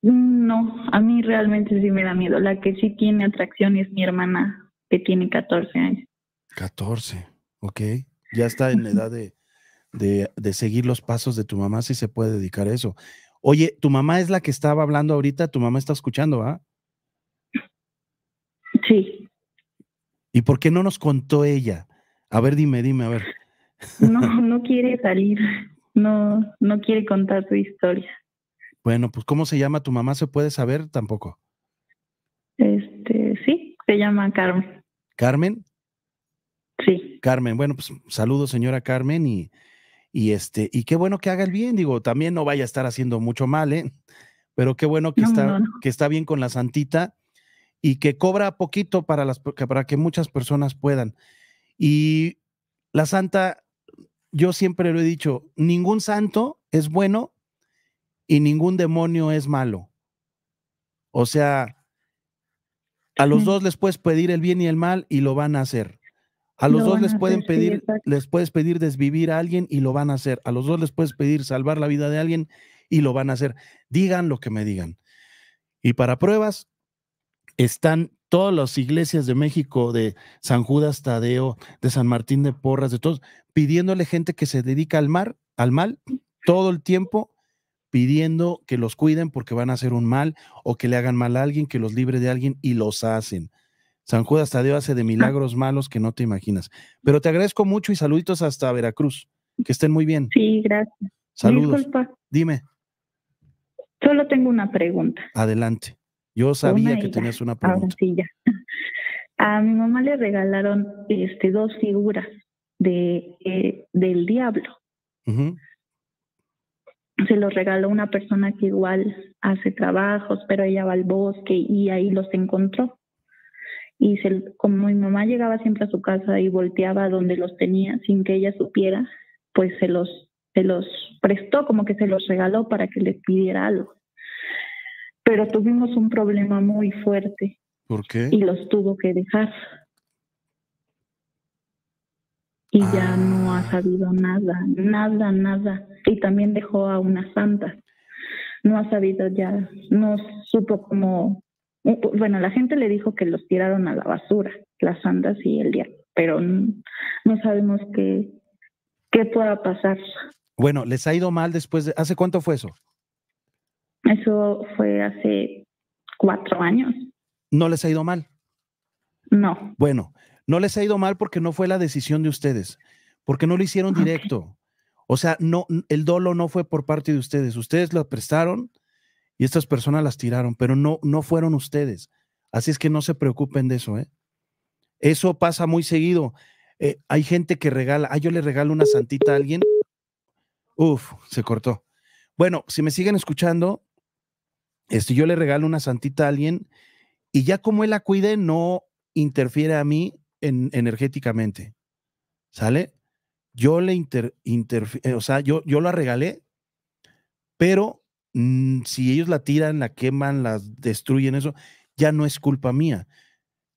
no, a mí realmente sí me da miedo. La que sí tiene atracción es mi hermana que tiene 14 años. 14, ok. Ya está en la edad de, de, seguir los pasos de tu mamá, si se puede dedicar a eso. Oye, tu mamá es la que estaba hablando ahorita, tu mamá está escuchando, ¿ah? Sí. ¿Y por qué no nos contó ella? A ver, dime, dime, a ver. No, [laughs] no quiere salir, no, no quiere contar su historia. Bueno, pues ¿cómo se llama tu mamá? ¿Se puede saber tampoco? Este, sí, se llama Carmen. Carmen. Sí. Carmen, bueno, pues saludos, señora Carmen, y, y este, y qué bueno que haga el bien, digo, también no vaya a estar haciendo mucho mal, ¿eh? Pero qué bueno que, está, que está bien con la santita y que cobra poquito para, las, para que muchas personas puedan. Y la santa, yo siempre lo he dicho, ningún santo es bueno y ningún demonio es malo. O sea, a los dos les puedes pedir el bien y el mal y lo van a hacer. A los dos les pueden pedir, les puedes pedir desvivir a alguien y lo van a hacer. A los dos les puedes pedir salvar la vida de alguien y lo van a hacer. Digan lo que me digan. Y para pruebas están todas las iglesias de México, de San Judas Tadeo, de San Martín de Porras, de todos, pidiéndole gente que se dedica al mar, al mal, todo el tiempo pidiendo que los cuiden porque van a hacer un mal o que le hagan mal a alguien, que los libre de alguien y los hacen. San Judas Tadeo hace de milagros malos que no te imaginas. Pero te agradezco mucho y saluditos hasta Veracruz. Que estén muy bien. Sí, gracias. Saludos. Dime. Solo tengo una pregunta. Adelante. Yo sabía que tenías una pregunta. A mi mamá le regalaron este, dos figuras de, eh, del diablo. Ajá se los regaló una persona que igual hace trabajos, pero ella va al bosque y ahí los encontró. Y se, como mi mamá llegaba siempre a su casa y volteaba donde los tenía sin que ella supiera, pues se los, se los prestó, como que se los regaló para que les pidiera algo. Pero tuvimos un problema muy fuerte. ¿Por qué? Y los tuvo que dejar. Y ya no ha sabido nada, nada, nada y también dejó a una santa. No ha sabido ya, no supo cómo. Bueno, la gente le dijo que los tiraron a la basura, las santas y el diablo, pero no, sabemos qué, qué pueda pasar. Bueno, les ha ido mal después de. ¿Hace cuánto fue eso? Eso fue hace cuatro años. ¿No les ha ido mal? No. Bueno, no les ha ido mal porque no fue la decisión de ustedes, porque no lo hicieron directo. O sea, no, el dolo no fue por parte de ustedes. Ustedes la prestaron y estas personas las tiraron, pero no, no fueron ustedes. Así es que no se preocupen de eso, ¿eh? Eso pasa muy seguido. Eh, hay gente que regala, ah, yo le regalo una santita a alguien. Uf, se cortó. Bueno, si me siguen escuchando, este, yo le regalo una santita a alguien y ya como él la cuide, no interfiere a mí en, energéticamente. ¿Sale? Yo le inter, eh, o sea, yo, yo la regalé, pero mm, si ellos la tiran, la queman, la destruyen, eso ya no es culpa mía.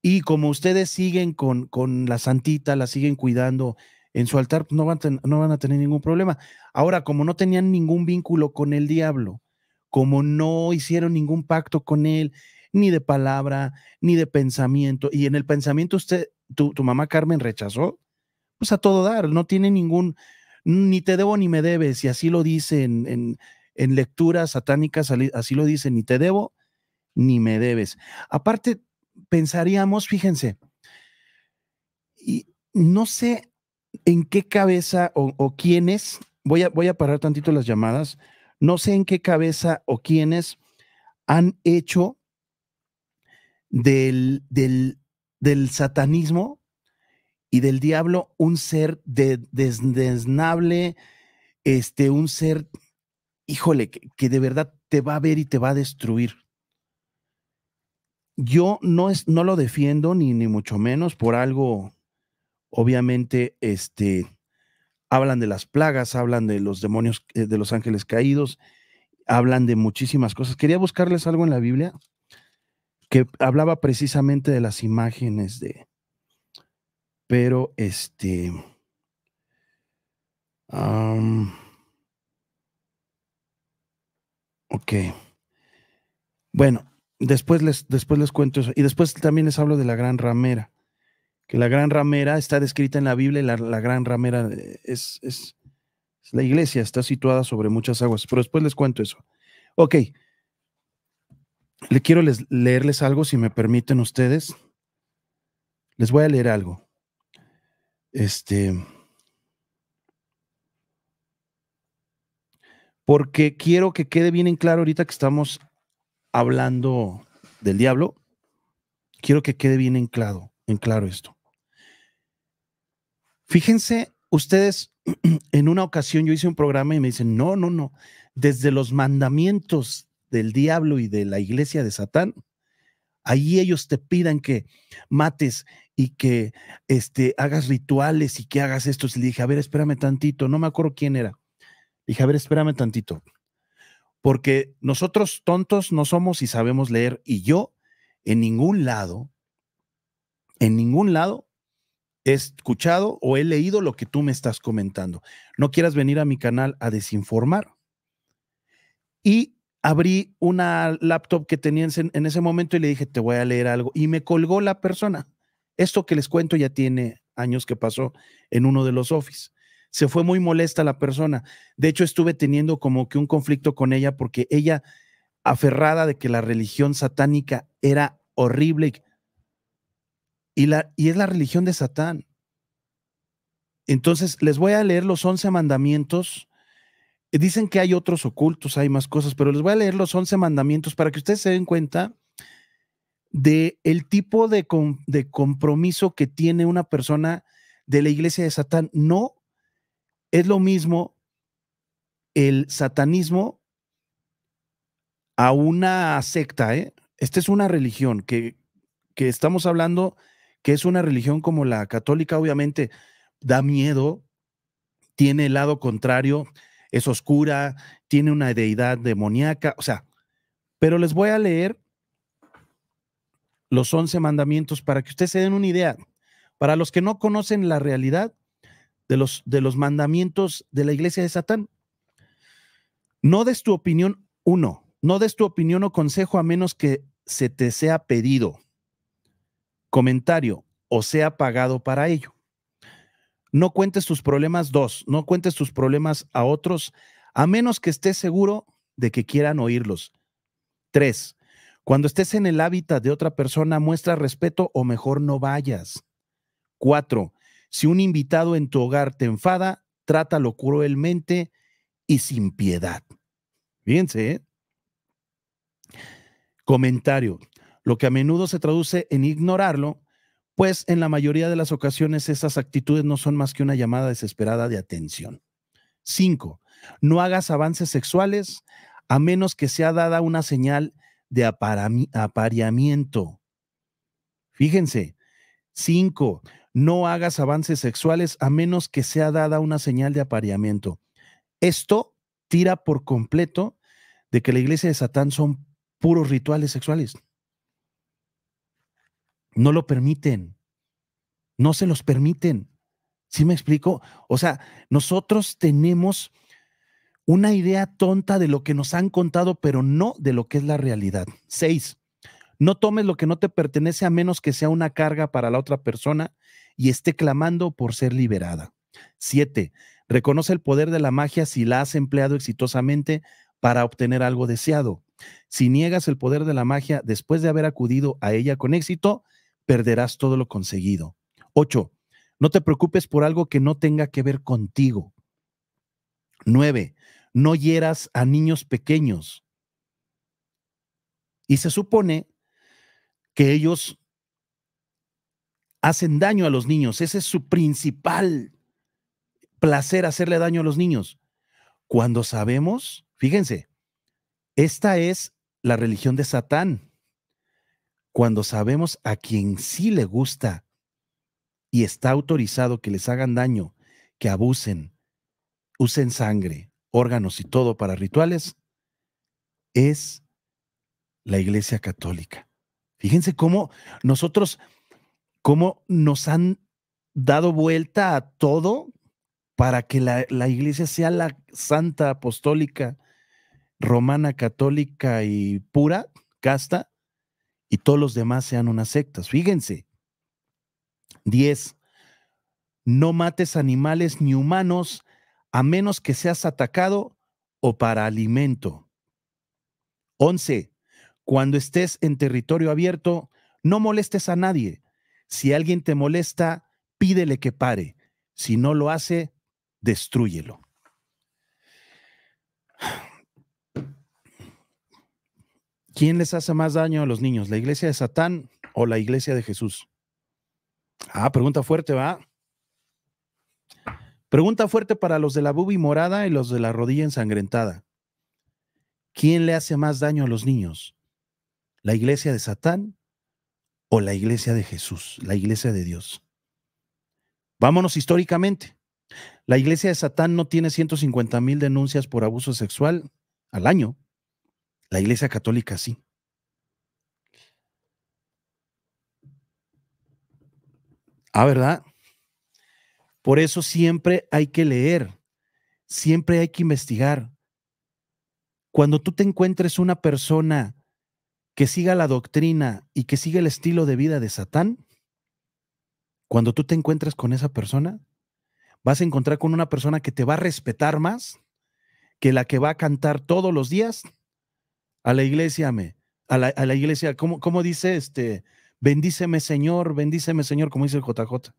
Y como ustedes siguen con, con la santita, la siguen cuidando en su altar, pues, no van, no van a tener ningún problema. Ahora, como no tenían ningún vínculo con el diablo, como no hicieron ningún pacto con él, ni de palabra, ni de pensamiento, y en el pensamiento usted, tu mamá Carmen rechazó pues a todo dar, no tiene ningún, ni te debo ni me debes, y así lo dice en, lecturas satánicas, así lo dice, ni te debo ni me debes. Aparte, pensaríamos, fíjense, y no sé en qué cabeza o, quiénes, voy a, voy a parar tantito las llamadas, no sé en qué cabeza o quiénes han hecho del, del, del satanismo y del diablo un ser desdenable este, un ser, híjole, que, que, de verdad te va a ver y te va a destruir. Yo no, es, no lo defiendo, ni, ni mucho menos, por algo, obviamente, este, hablan de las plagas, hablan de los demonios, eh, de los ángeles caídos, hablan de muchísimas cosas. Quería buscarles algo en la Biblia que hablaba precisamente de las imágenes de, pero este. ok. Bueno, después les, después les cuento eso. Y después también les hablo de la gran ramera. Que la gran ramera está descrita en la Biblia la, gran ramera eh, es, la iglesia, está situada sobre muchas aguas. Pero después les cuento eso. Ok. Le quiero leerles algo, si me permiten ustedes. Les voy a leer algo. Este. Porque quiero que quede bien en claro ahorita que estamos hablando del diablo. Quiero que quede bien en claro, en claro esto. Fíjense ustedes, [clears throat] en una ocasión yo hice un programa y me dicen, no, no, no, desde los mandamientos del diablo y de la iglesia de Satán, ahí ellos te pidan que mates, y que este, hagas rituales y que hagas esto. Y le dije, a ver, espérame tantito, no me acuerdo quién era. dije, a ver, espérame tantito, porque nosotros tontos no somos y sabemos leer y yo en ningún lado, en ningún lado he escuchado o he leído lo que tú me estás comentando. No quieras venir a mi canal a desinformar. Y abrí una laptop que tenía en ese momento y le dije, te voy a leer algo. Y me colgó la persona. Esto que les cuento ya tiene años que pasó en uno de los office. Se fue muy molesta la persona. De hecho, estuve teniendo como que un conflicto con ella porque ella, aferrada de que la religión satánica era horrible, y, la, y es la religión de Satán. Entonces, les voy a leer los once mandamientos. Dicen que hay otros ocultos, hay más cosas, pero les voy a leer los once mandamientos para que ustedes se den cuenta de el tipo de, compromiso que tiene una persona de la iglesia de Satán. No es lo mismo el satanismo a una secta. ¿eh? Esta es una religión que, que estamos hablando, que es una religión como la católica, obviamente da miedo, tiene el lado contrario, es oscura, tiene una deidad demoníaca, o sea, pero les voy a leer los once mandamientos para que ustedes se den una idea. Para los que no conocen la realidad de los, de los mandamientos de la iglesia de Satán, no des tu opinión, uno, no des tu opinión o consejo a menos que se te sea pedido, comentario o sea pagado para ello. No cuentes tus problemas, dos, no cuentes tus problemas a otros a menos que estés seguro de que quieran oírlos. Tres, cuando estés en el hábitat de otra persona, muestra respeto o mejor no vayas. Cuatro, si un invitado en tu hogar te enfada, trátalo cruelmente y sin piedad. Fíjense. ¿eh? Comentario. Lo que a menudo se traduce en ignorarlo, pues en la mayoría de las ocasiones esas actitudes no son más que una llamada desesperada de atención. Cinco, no hagas avances sexuales a menos que sea dada una señal de apareamiento. Fíjense. Cinco, no hagas avances sexuales a menos que sea dada una señal de apareamiento. Esto tira por completo de que la iglesia de Satán son puros rituales sexuales. No lo permiten. No se los permiten. ¿Sí me explico? O sea, nosotros tenemos una idea tonta de lo que nos han contado, pero no de lo que es la realidad. Seis, no tomes lo que no te pertenece a menos que sea una carga para la otra persona y esté clamando por ser liberada. Siete, reconoce el poder de la magia si la has empleado exitosamente para obtener algo deseado. Si niegas el poder de la magia después de haber acudido a ella con éxito, perderás todo lo conseguido. Ocho, no te preocupes por algo que no tenga que ver contigo. Nueve, no hieras a niños pequeños. Y se supone que ellos hacen daño a los niños. Ese es su principal placer, hacerle daño a los niños. Cuando sabemos, fíjense, esta es la religión de Satán. Cuando sabemos a quien sí le gusta y está autorizado que les hagan daño, que abusen, usen sangre, órganos y todo para rituales, es la Iglesia Católica. Fíjense cómo nosotros, cómo nos han dado vuelta a todo para que la, Iglesia sea la santa apostólica, romana, católica y pura, casta, y todos los demás sean unas sectas. Fíjense. 10. No mates animales ni humanos a menos que seas atacado o para alimento. 11. Cuando estés en territorio abierto, no molestes a nadie. Si alguien te molesta, pídele que pare. Si no lo hace, destruyelo. ¿Quién les hace más daño a los niños, la iglesia de Satán o la iglesia de Jesús? Ah, pregunta fuerte, ¿va? Pregunta fuerte para los de la bubi morada y los de la rodilla ensangrentada. ¿Quién le hace más daño a los niños? ¿La iglesia de Satán o la iglesia de Jesús, la iglesia de Dios? Vámonos históricamente. La iglesia de Satán no tiene 150 mil denuncias por abuso sexual al año. La iglesia católica sí. Ah, ¿verdad? Por eso siempre hay que leer, siempre hay que investigar. Cuando tú te encuentres una persona que siga la doctrina y que siga el estilo de vida de Satán, cuando tú te encuentres con esa persona, vas a encontrar con una persona que te va a respetar más que la que va a cantar todos los días a la iglesia, a la, a la iglesia, ¿cómo, ¿cómo, dice este? Bendíceme Señor, bendíceme Señor, como dice el JJ.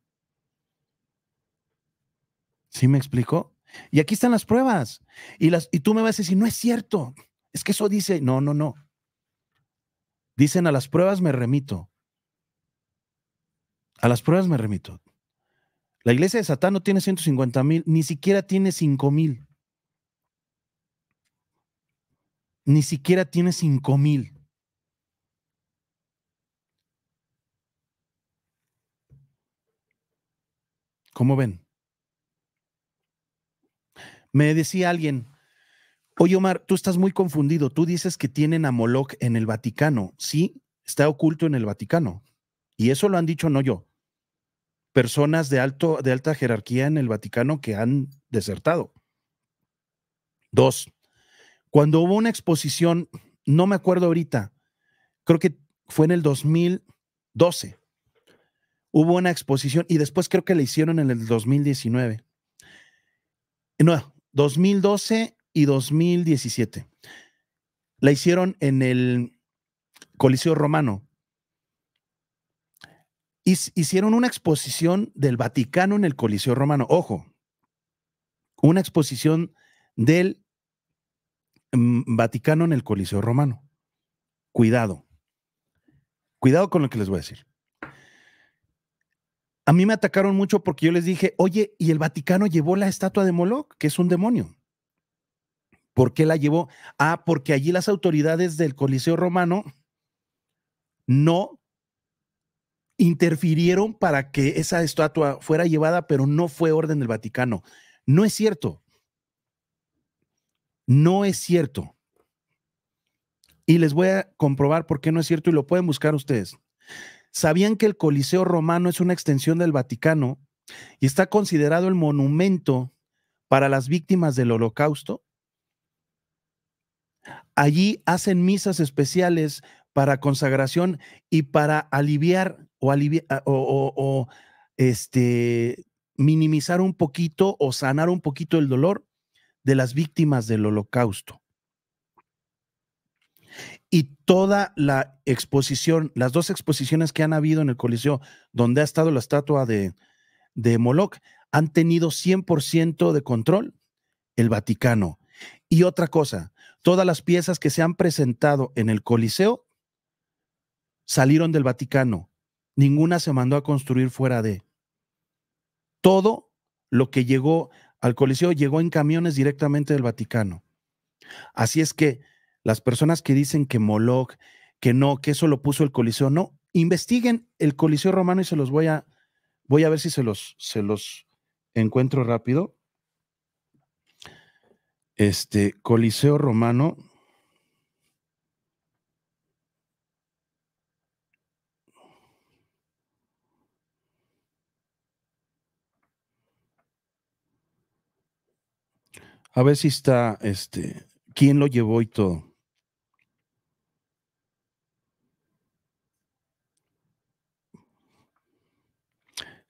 ¿Sí me explico? Y aquí están las pruebas. Y, las, y tú me vas a decir, no es cierto. Es que eso dice, no, no, no. Dicen, a las pruebas me remito. A las pruebas me remito. La iglesia de Satán no tiene 150 mil, ni siquiera tiene 5 mil. Ni siquiera tiene 5 mil. ¿Cómo ven? Me decía alguien, oye Omar, tú estás muy confundido, tú dices que tienen a Moloch en el Vaticano, sí, está oculto en el Vaticano. Y eso lo han dicho no yo, personas de, alto, de alta jerarquía en el Vaticano que han desertado. Dos, cuando hubo una exposición, no me acuerdo ahorita, creo que fue en el 2012, hubo una exposición y después creo que la hicieron en el 2019. No, 2012 y 2017. La hicieron en el Coliseo Romano. Hicieron una exposición del Vaticano en el Coliseo Romano. Ojo, una exposición del mm, Vaticano en el Coliseo Romano. Cuidado. Cuidado con lo que les voy a decir a mí me atacaron mucho porque yo les dije, oye, y el Vaticano llevó la estatua de Moloch, que es un demonio. ¿Por qué la llevó? Ah, porque allí las autoridades del Coliseo Romano no interfirieron para que esa estatua fuera llevada, pero no fue orden del Vaticano. No es cierto. No es cierto. Y les voy a comprobar por qué no es cierto y lo pueden buscar ustedes. ¿Sabían que el Coliseo romano es una extensión del Vaticano y está considerado el monumento para las víctimas del holocausto? Allí hacen misas especiales para consagración y para aliviar o, este, minimizar un poquito o sanar un poquito el dolor de las víctimas del holocausto y toda la exposición, las dos exposiciones que han habido en el Coliseo, donde ha estado la estatua de, Moloch, han tenido 100% de control el Vaticano. Y otra cosa, todas las piezas que se han presentado en el Coliseo salieron del Vaticano. Ninguna se mandó a construir fuera de. Todo lo que llegó al Coliseo llegó en camiones directamente del Vaticano. Así es que las personas que dicen que Moloch, que no, que eso lo puso el Coliseo, no, investiguen el Coliseo romano y se los voy a, voy a ver si se los, se los encuentro rápido. Este, Coliseo romano. A ver si está, este, quién lo llevó y todo.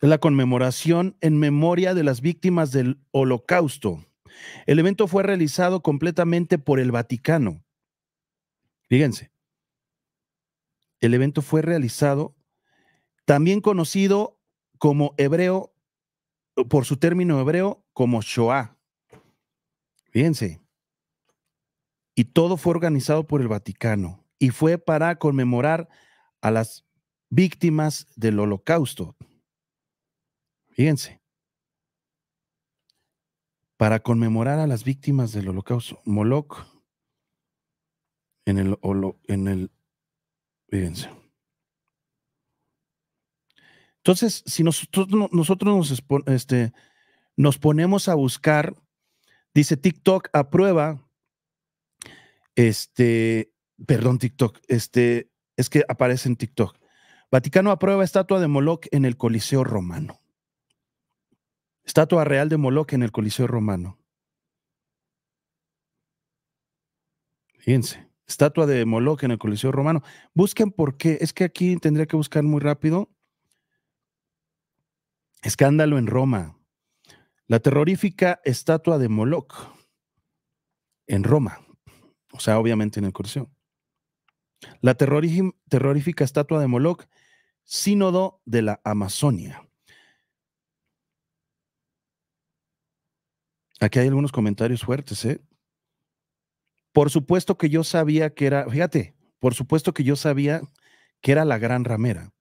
Es la conmemoración en memoria de las víctimas del holocausto. El evento fue realizado completamente por el Vaticano. Fíjense, el evento fue realizado, también conocido como hebreo, por su término hebreo, como Shoah. Fíjense. Y todo fue organizado por el Vaticano y fue para conmemorar a las víctimas del holocausto. Fíjense. Para conmemorar a las víctimas del holocausto, Moloch, en el, en el, fíjense. Entonces, si nosotros, nosotros nos, este, nos ponemos a buscar, dice TikTok aprueba, este, perdón TikTok, este, es que aparece en TikTok. Vaticano aprueba estatua de Moloch en el Coliseo Romano. Estatua real de Moloch en el Coliseo Romano. Fíjense, estatua de Moloch en el Coliseo Romano. Busquen por qué. Es que aquí tendría que buscar muy rápido. Escándalo en Roma. La terrorífica estatua de Moloch en Roma. O sea, obviamente en el Coliseo. La terrorífica estatua de Moloch, sínodo de la Amazonia. Aquí hay algunos comentarios fuertes, ¿eh? Por supuesto que yo sabía que era, fíjate, por supuesto que yo sabía que era la gran ramera.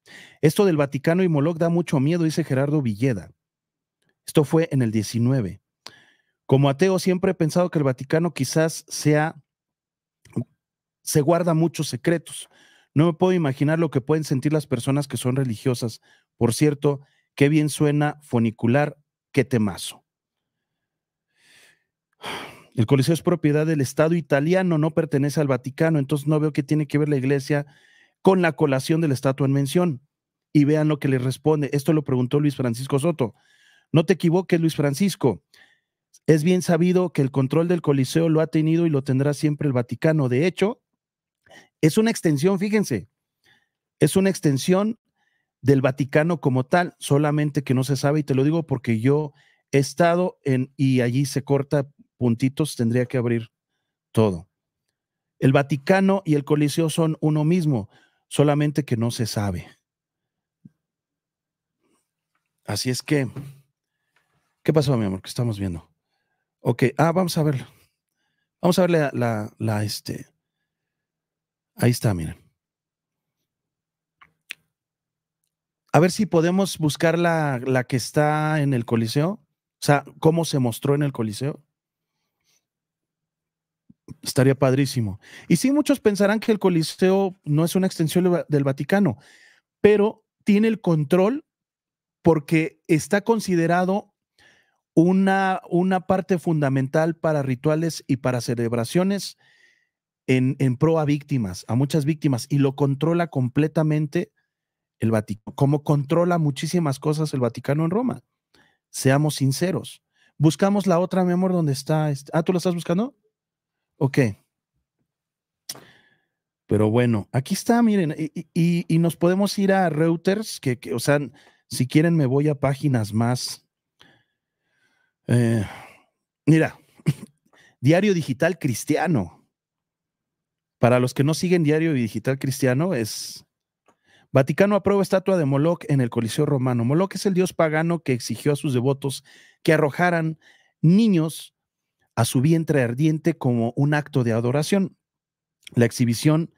Esto del Vaticano y Moloch da mucho miedo, dice Gerardo Villeda. Esto fue en el 19. Como ateo siempre he pensado que el Vaticano quizás sea, se guarda muchos secretos. No me puedo imaginar lo que pueden sentir las personas que son religiosas. Por cierto, qué bien suena funicular, qué temazo. El Coliseo es propiedad del Estado italiano, no pertenece al Vaticano, entonces no veo qué tiene que ver la iglesia con la colación de la estatua en mención. Y vean lo que le responde. Esto lo preguntó Luis Francisco Soto. No te equivoques, Luis Francisco. Es bien sabido que el control del Coliseo lo ha tenido y lo tendrá siempre el Vaticano. De hecho, es una extensión, fíjense, es una extensión del Vaticano como tal, solamente que no se sabe, y te lo digo porque yo he estado en, y allí se corta puntitos tendría que abrir todo. El Vaticano y el Coliseo son uno mismo, solamente que no se sabe. Así es que, ¿qué pasó, mi amor? ¿Qué estamos viendo? Ok, ah, vamos a verlo. Vamos a ver la, la, este. Ahí está, miren. A ver si podemos buscar la, la que está en el Coliseo. O sea, cómo se mostró en el Coliseo. Estaría padrísimo. Y sí, muchos pensarán que el Coliseo no es una extensión del Vaticano, pero tiene el control porque está considerado una, una parte fundamental para rituales y para celebraciones en, en pro a víctimas, a muchas víctimas, y lo controla completamente el Vaticano, como controla muchísimas cosas el Vaticano en Roma. Seamos sinceros. Buscamos la otra, memoria amor, donde está. Este, ah, ¿tú la estás buscando? Ok. Pero bueno, aquí está, miren, y, nos podemos ir a Reuters, que, o sea, si quieren me voy a páginas más. Eh, mira, [laughs] Diario Digital Cristiano. Para los que no siguen Diario Digital Cristiano, es Vaticano aprueba estatua de Moloch en el Coliseo Romano. Moloch es el dios pagano que exigió a sus devotos que arrojaran niños a su vientre ardiente como un acto de adoración. La exhibición,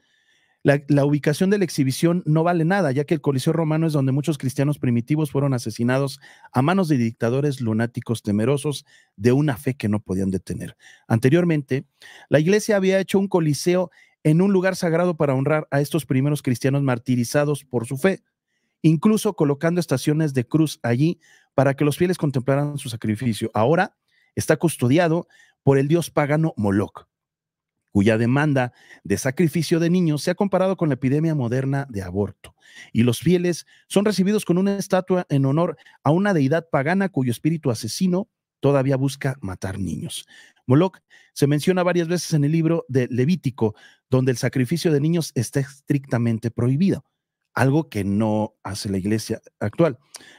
la, la, ubicación de la exhibición no vale nada, ya que el Coliseo romano es donde muchos cristianos primitivos fueron asesinados a manos de dictadores lunáticos temerosos de una fe que no podían detener. Anteriormente, la iglesia había hecho un coliseo en un lugar sagrado para honrar a estos primeros cristianos martirizados por su fe, incluso colocando estaciones de cruz allí para que los fieles contemplaran su sacrificio. Ahora, está custodiado por el dios pagano Moloch, cuya demanda de sacrificio de niños se ha comparado con la epidemia moderna de aborto. Y los fieles son recibidos con una estatua en honor a una deidad pagana cuyo espíritu asesino todavía busca matar niños. Moloch se menciona varias veces en el libro de Levítico, donde el sacrificio de niños está estrictamente prohibido, algo que no hace la iglesia actual.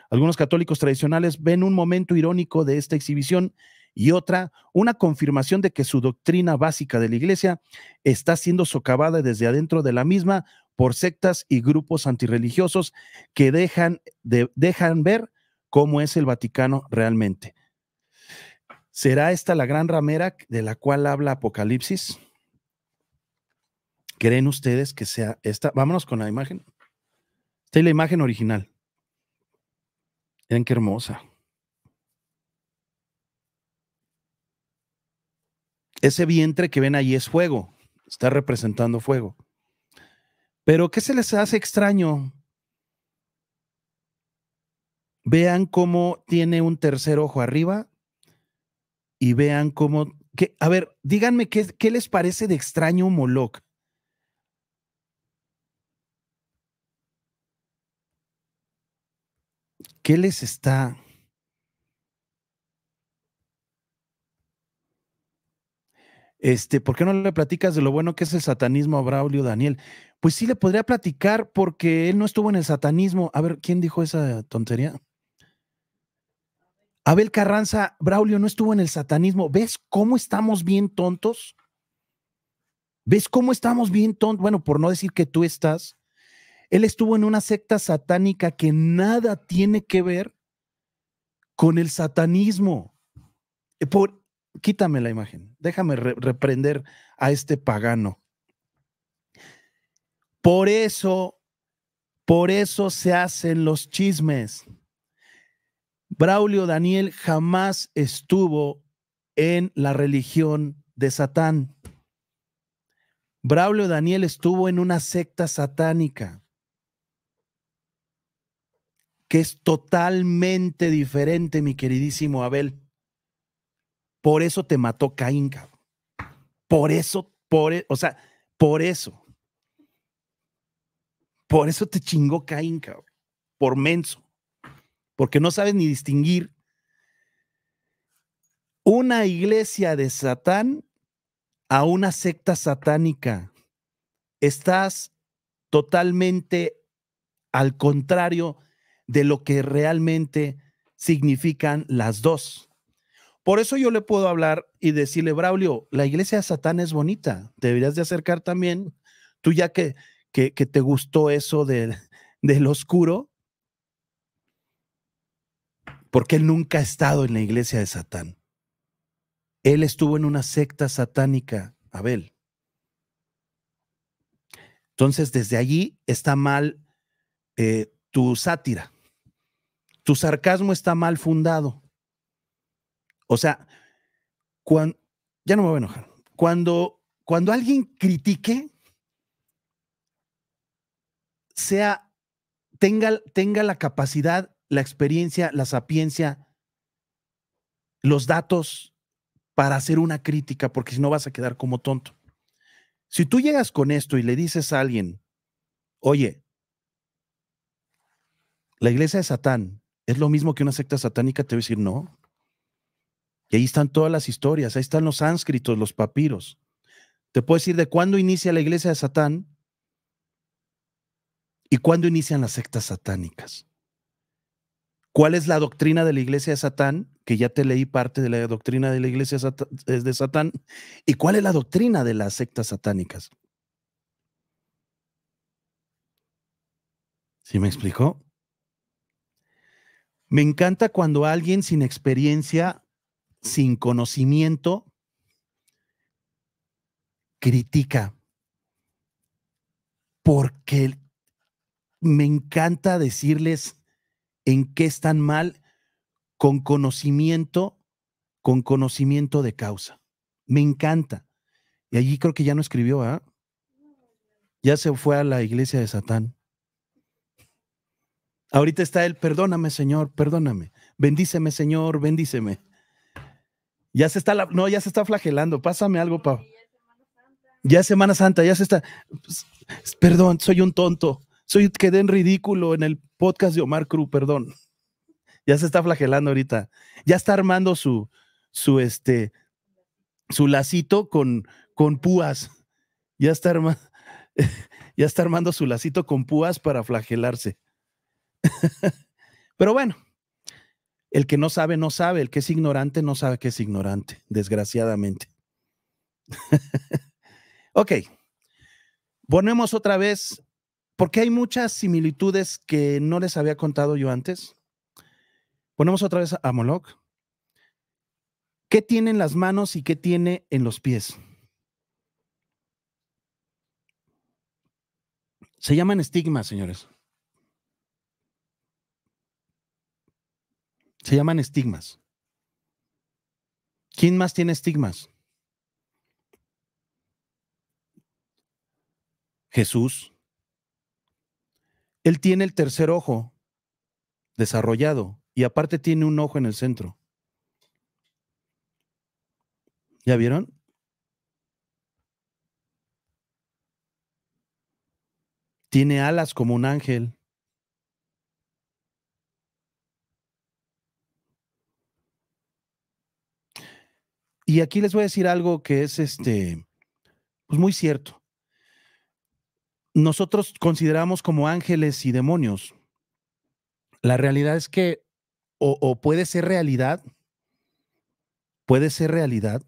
Algunos católicos tradicionales ven un momento irónico de esta exhibición y otra, una confirmación de que su doctrina básica de la iglesia está siendo socavada desde adentro de la misma por sectas y grupos antirreligiosos que dejan, dejan ver cómo es el Vaticano realmente. ¿Será esta la gran ramera de la cual habla Apocalipsis? ¿Creen ustedes que sea esta? Vámonos con la imagen. Esta es la imagen original. Miren qué hermosa. Ese vientre que ven ahí es fuego, está representando fuego. Pero ¿qué se les hace extraño? Vean cómo tiene un tercer ojo arriba y vean cómo... Que, a ver, díganme qué, qué les parece de extraño Moloch. ¿Qué les está Este, ¿por qué no le platicas de lo bueno que es el satanismo a Braulio Daniel? Pues sí le podría platicar porque él no estuvo en el satanismo. A ver, ¿quién dijo esa tontería? Abel Carranza, Braulio no estuvo en el satanismo. ¿Ves cómo estamos bien tontos? ¿Ves cómo estamos bien tontos? Bueno, por no decir que tú estás. Él estuvo en una secta satánica que nada tiene que ver con el satanismo. Eh, por, quítame la imagen, déjame reprender a este pagano. Por eso, por eso se hacen los chismes. Braulio Daniel jamás estuvo en la religión de Satán. Braulio Daniel estuvo en una secta satánica que es totalmente diferente, mi queridísimo Abel. Por eso te mató Caín, cabrón. Por eso, por, e, o sea, por eso. Por eso te chingó Caín, cabrón. Por menso. Porque no sabes ni distinguir una iglesia de Satán a una secta satánica. Estás totalmente al contrario de lo que realmente significan las dos. Por eso yo le puedo hablar y decirle, Braulio, la iglesia de Satán es bonita, deberías de acercar también, tú ya que, que, te gustó eso del oscuro, porque él nunca ha estado en la iglesia de Satán. Él estuvo en una secta satánica, Abel. Entonces, desde allí está mal eh, tu sátira. Tu sarcasmo está mal fundado. O sea, cuando, ya no me voy a enojar. Cuando, cuando alguien critique, sea, tenga, tenga la capacidad, la experiencia, la sapiencia, los datos para hacer una crítica, porque si no vas a quedar como tonto. Si tú llegas con esto y le dices a alguien, oye, la iglesia de Satán es lo mismo que una secta satánica, te voy a decir, no, y ahí están todas las historias, ahí están los sánscritos, los papiros. Te puedo decir de cuándo inicia la iglesia de Satán y cuándo inician las sectas satánicas. ¿Cuál es la doctrina de la iglesia de Satán? Que ya te leí parte de la doctrina de la iglesia de Satán. ¿Y cuál es la doctrina de las sectas satánicas? ¿Sí me explicó? Me encanta cuando alguien sin experiencia sin conocimiento critica. Porque me encanta decirles en qué están mal con conocimiento, con conocimiento de causa. Me encanta. Y allí creo que ya no escribió, ¿ah? Ya se fue a la iglesia de Satán. Ahorita está él, perdóname Señor, perdóname. Bendíceme Señor, bendíceme. Ya se está, no, ya se está flagelando. Pásame algo, Pau. Ya es Semana Santa, ya se está. Pues, perdón, soy un tonto. Soy quedé en ridículo en el podcast de Omar Cruz, perdón. Ya se está flagelando ahorita. Ya está armando su, su este, su lacito con, con púas. Ya está [laughs] ya está armando su lacito con púas para flagelarse. [laughs] Pero bueno, el que no sabe, no sabe. El que es ignorante, no sabe que es ignorante, desgraciadamente. [laughs] ok. Ponemos otra vez, porque hay muchas similitudes que no les había contado yo antes. Ponemos otra vez a Moloch. ¿Qué tiene en las manos y qué tiene en los pies? Se llaman estigmas, señores. Se llaman estigmas. ¿Quién más tiene estigmas? Jesús. Él tiene el tercer ojo desarrollado y aparte tiene un ojo en el centro. ¿Ya vieron? Tiene alas como un ángel. Y aquí les voy a decir algo que es este, pues muy cierto. Nosotros consideramos como ángeles y demonios. La realidad es que o, puede ser realidad, puede ser realidad,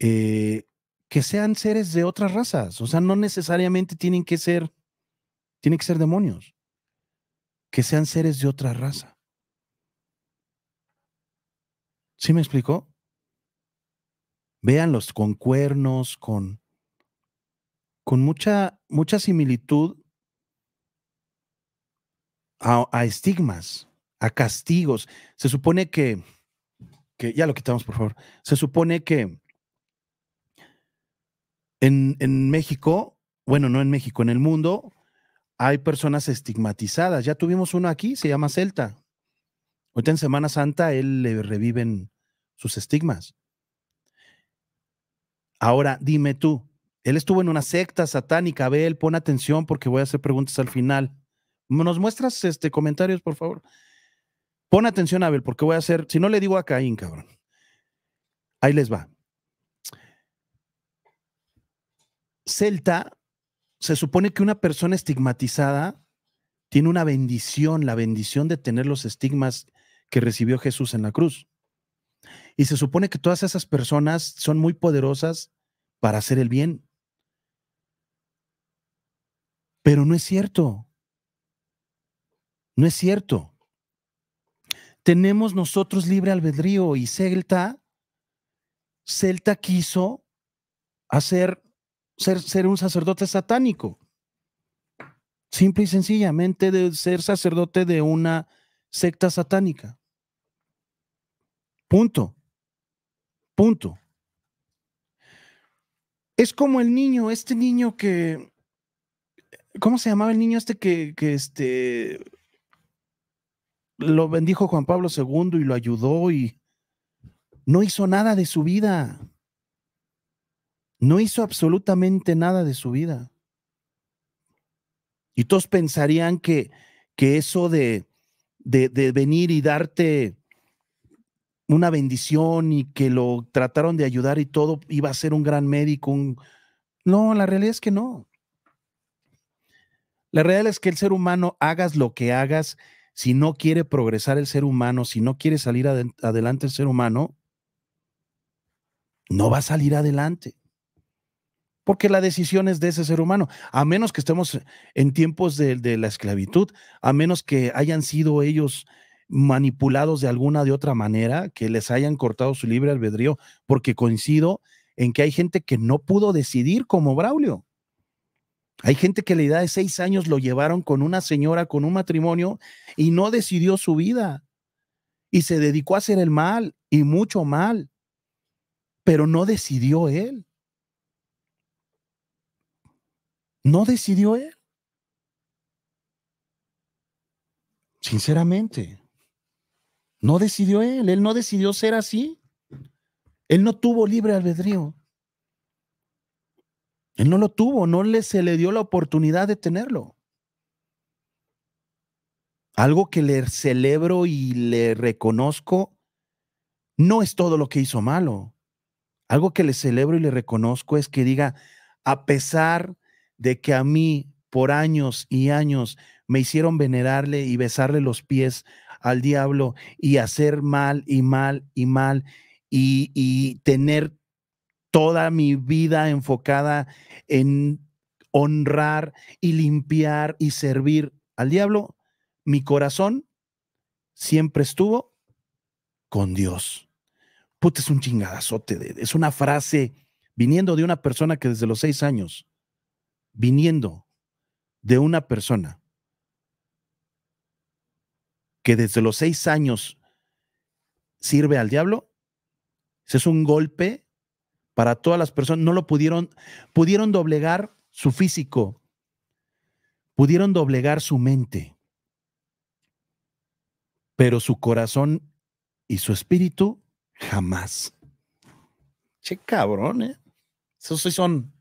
eh, que sean seres de otras razas. O sea, no necesariamente tienen que ser, tienen que ser demonios. Que sean seres de otra raza. ¿Sí me explicó? véanlos con cuernos, con, con mucha, mucha similitud a, estigmas, a castigos. Se supone que, ya lo quitamos por favor, se supone que en, en México, bueno, no en México, en el mundo, hay personas estigmatizadas. Ya tuvimos uno aquí, se llama Celta. Ahorita en Semana Santa él le reviven sus estigmas. Ahora, dime tú, él estuvo en una secta satánica, Abel, pon atención porque voy a hacer preguntas al final. ¿Nos muestras este, comentarios, por favor? Pon atención, Abel, porque voy a hacer, si no le digo a Caín, cabrón. Ahí les va. Celta, se supone que una persona estigmatizada tiene una bendición, la bendición de tener los estigmas que recibió Jesús en la cruz. Y se supone que todas esas personas son muy poderosas para hacer el bien. Pero no es cierto. No es cierto. Tenemos nosotros libre albedrío y Celta, Celta quiso hacer ser, ser un sacerdote satánico. Simple y sencillamente de ser sacerdote de una secta satánica. Punto. Punto es como el niño, este niño que. ¿Cómo se llamaba el niño este que, que este. Lo bendijo Juan Pablo II y lo ayudó y no hizo nada de su vida. No hizo absolutamente nada de su vida. Y todos pensarían que, que eso de, de venir y darte una bendición y que lo trataron de ayudar y todo, iba a ser un gran médico. Un... No, la realidad es que no. La realidad es que el ser humano, hagas lo que hagas, si no quiere progresar el ser humano, si no quiere salir adelante el ser humano, no va a salir adelante. Porque la decisión es de ese ser humano, a menos que estemos en tiempos de, de la esclavitud, a menos que hayan sido ellos manipulados de alguna de otra manera, que les hayan cortado su libre albedrío, porque coincido en que hay gente que no pudo decidir como Braulio. Hay gente que a la edad de seis años lo llevaron con una señora, con un matrimonio, y no decidió su vida. Y se dedicó a hacer el mal, y mucho mal, pero no decidió él. No decidió él. Sinceramente. No decidió él, él no decidió ser así. Él no tuvo libre albedrío. Él no lo tuvo, no le, se le dio la oportunidad de tenerlo. Algo que le celebro y le reconozco no es todo lo que hizo malo. Algo que le celebro y le reconozco es que diga, a pesar de que a mí por años y años me hicieron venerarle y besarle los pies al diablo y hacer mal y mal y mal y, tener toda mi vida enfocada en honrar y limpiar y servir al diablo, mi corazón siempre estuvo con Dios. Puta, es un chingadazote. es una frase viniendo de una persona que desde los seis años, viniendo de una persona que desde los seis años sirve al diablo, ese es un golpe para todas las personas. No lo pudieron, pudieron doblegar su físico, pudieron doblegar su mente, pero su corazón y su espíritu jamás. Che cabrón, ¿eh? Esos sí son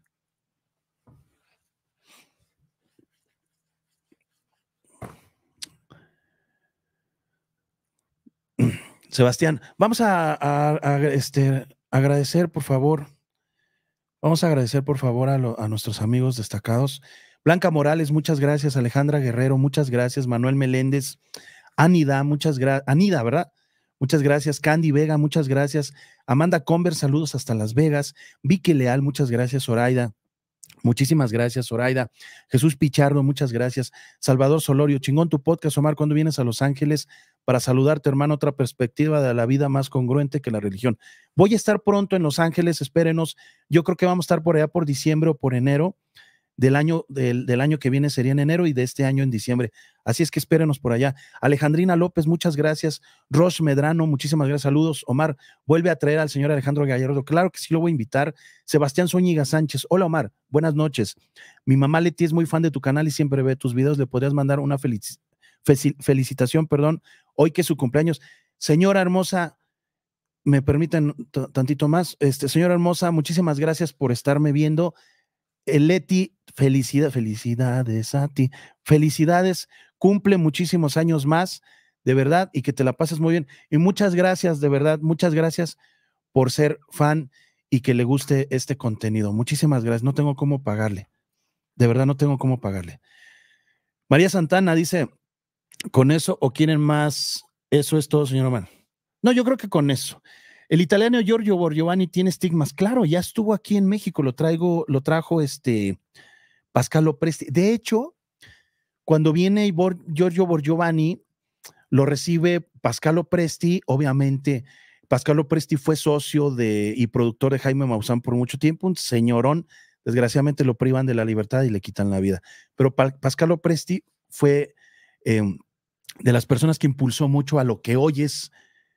Sebastián, vamos a, este, agradecer, por favor. Vamos a agradecer, por favor, a, nuestros amigos destacados. Blanca Morales, muchas gracias. Alejandra Guerrero, muchas gracias. Manuel Meléndez, Anida, muchas gracias. Anida, ¿verdad? Muchas gracias. Candy Vega, muchas gracias. Amanda Conver, saludos hasta Las Vegas. Vicky Leal, muchas gracias. Zoraida, Muchísimas gracias, Zoraida. Jesús Pichardo, muchas gracias. Salvador Solorio, chingón tu podcast, Omar, cuando vienes a Los Ángeles para saludarte, hermano, otra perspectiva de la vida más congruente que la religión. Voy a estar pronto en Los Ángeles, espérenos. Yo creo que vamos a estar por allá por diciembre o por enero del año, del, año que viene sería en enero y de este año en diciembre. Así es que espérenos por allá. Alejandrina López, muchas gracias. Rosh Medrano, muchísimas gracias. Saludos. Omar, vuelve a traer al señor Alejandro Gallardo. Claro que sí lo voy a invitar. Sebastián Zúñiga Sánchez. Hola Omar, buenas noches. Mi mamá Leti es muy fan de tu canal y siempre ve tus videos. Le podrías mandar una felicitación, perdón, hoy que es su cumpleaños. Señora hermosa, me permiten tantito más. Este, señora hermosa, muchísimas gracias por estarme viendo. Leti, felicidad, felicidades a ti. Felicidades, cumple muchísimos años más, de verdad, y que te la pases muy bien. Y muchas gracias, de verdad, muchas gracias por ser fan y que le guste este contenido. Muchísimas gracias. No tengo cómo pagarle. De verdad, no tengo cómo pagarle. María Santana dice, ¿con eso o quieren más? Eso es todo, señor Omar. No, yo creo que con eso. El italiano Giorgio Borgiovanni tiene estigmas. Claro, ya estuvo aquí en México, lo traigo, lo trajo este Pascal Opresti. De hecho, cuando viene Giorgio Borgiovanni, lo recibe Pascal Opresti, obviamente. Pascal Opresti fue socio de, y productor de Jaime Maussan por mucho tiempo, un señorón. Desgraciadamente lo privan de la libertad y le quitan la vida. Pero Pascal Opresti fue em, de las personas que impulsó mucho a lo que hoy es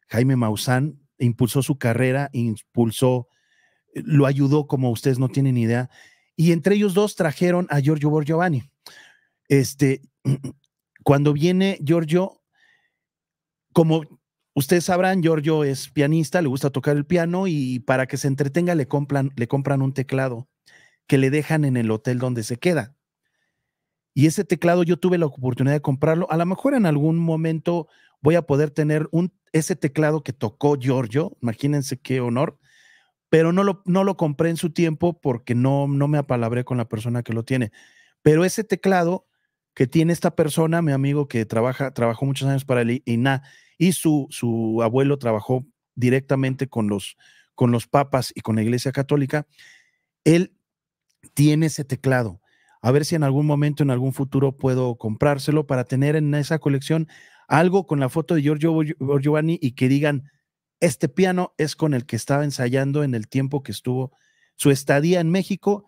Jaime Maussan, impulsó su carrera, impulsó, eh, lo ayudó como ustedes no tienen idea. Y entre ellos dos trajeron a Giorgio Borgiovanni. Este, [clears throat] cuando viene Giorgio, como ustedes sabrán, Giorgio es pianista, le gusta tocar el piano y para que se entretenga le compran, le compran un teclado que le dejan en el hotel donde se queda. Y ese teclado yo tuve la oportunidad de comprarlo. A lo mejor en algún momento voy a poder tener un, ese teclado que tocó Giorgio, imagínense qué honor, pero no lo, no lo compré en su tiempo porque no, no me apalabré con la persona que lo tiene. Pero ese teclado que tiene esta persona, mi amigo que trabaja, trabajó muchos años para el INA y su, su abuelo trabajó directamente con los, con los papas y con la Iglesia Católica, él tiene ese teclado a ver si en algún momento, en algún futuro puedo comprárselo para tener en esa colección algo con la foto de Giorgio Giovanni y que digan, este piano es con el que estaba ensayando en el tiempo que estuvo su estadía en México.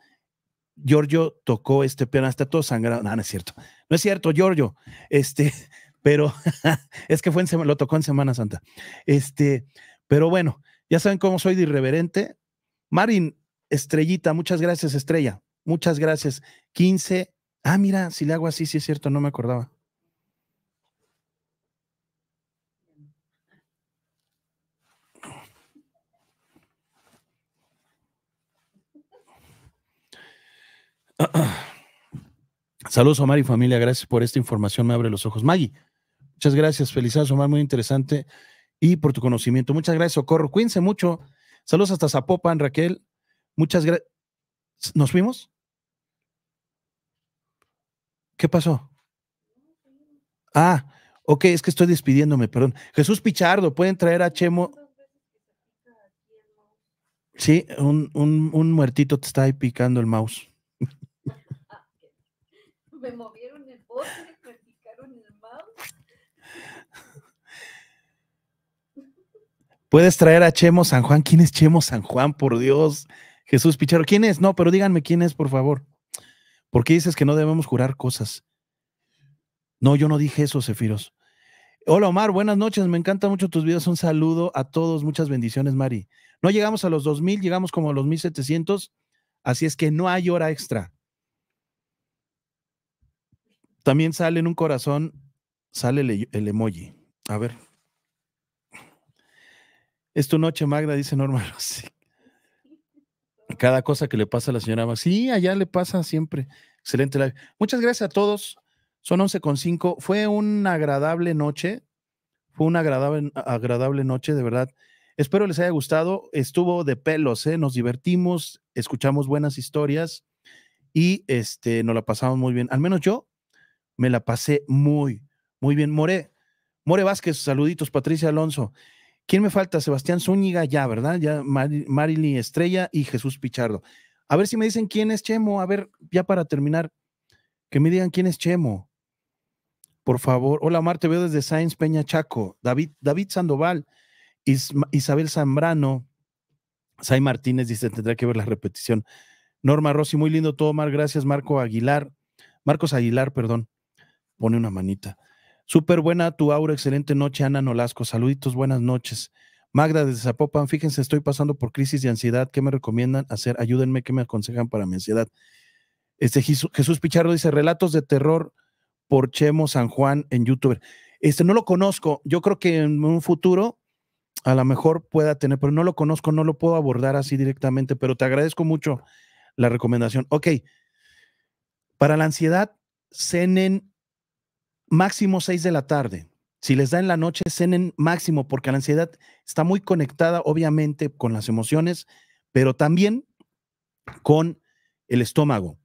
Giorgio tocó este piano, hasta todo sangrado. No, no es cierto. No es cierto, Giorgio. Este, [laughs] pero [laughs] es que fue lo tocó en Semana Santa. Este, pero bueno, ya saben cómo soy de irreverente. Marin, estrellita, muchas gracias, estrella. Muchas gracias. 15. Ah, mira, si le hago así, sí es cierto, no me acordaba. Saludos, Omar y familia. Gracias por esta información. Me abre los ojos. Maggie, muchas gracias. Felicidades, Omar. Muy interesante. Y por tu conocimiento. Muchas gracias, Socorro. Cuídense mucho. Saludos hasta Zapopan, Raquel. Muchas gracias. ¿Nos fuimos? ¿Qué pasó? Ah, ok, es que estoy despidiéndome, perdón. Jesús Pichardo, pueden traer a Chemo. Sí, un, un, un muertito te está ahí picando el mouse. [laughs] Me movieron el bote, me picaron el mouse. [laughs] Puedes traer a Chemo San Juan. ¿Quién es Chemo San Juan? Por Dios. Jesús Pichardo. ¿Quién es? No, pero díganme quién es, por favor. ¿Por qué dices que no debemos jurar cosas? No, yo no dije eso, Cefiros. Hola Omar, buenas noches, me encanta mucho tus videos. Un saludo a todos, muchas bendiciones, Mari. No llegamos a los 2000, llegamos como a los 1700, así es que no hay hora extra. También sale en un corazón, sale el, e-, emoji. A ver. Es tu noche, Magda, dice Norma cada cosa que le pasa a la señora Max. Sí, allá le pasa siempre. Excelente live. Muchas gracias a todos. Son 11.5. Fue una agradable noche. Fue una agradable, agradable noche, de verdad. Espero les haya gustado. Estuvo de pelos, ¿eh? Nos divertimos, escuchamos buenas historias y este, nos la pasamos muy bien. Al menos yo me la pasé muy, muy bien. More, More Vázquez, saluditos. Patricia Alonso. ¿Quién me falta? Sebastián Zúñiga, ya, ¿verdad? Ya Marilyn Estrella y Jesús Pichardo. A ver si me dicen quién es Chemo. A ver, ya para terminar, que me digan quién es Chemo. Por favor. Hola, Marte te veo desde Sáenz Peña Chaco. David, David Sandoval, Isabel Zambrano, Say Martínez dice, tendrá que ver la repetición. Norma Rossi, muy lindo todo, Mar. Gracias, Marco Aguilar. Marcos Aguilar, perdón. Pone una manita. Súper buena tu aura, excelente noche, Ana Nolasco. Saluditos, buenas noches. Magda desde Zapopan, fíjense, estoy pasando por crisis de ansiedad. ¿Qué me recomiendan hacer? Ayúdenme, ¿qué me aconsejan para mi ansiedad? Este Jesús Pichardo dice: Relatos de terror por Chemo San Juan en YouTube. Este no lo conozco. Yo creo que en un futuro a lo mejor pueda tener, pero no lo conozco, no lo puedo abordar así directamente. Pero te agradezco mucho la recomendación. Ok. Para la ansiedad, cenen máximo 6 de la tarde. Si les da en la noche, cenen máximo, porque la ansiedad está muy conectada, obviamente, con las emociones, pero también con el estómago,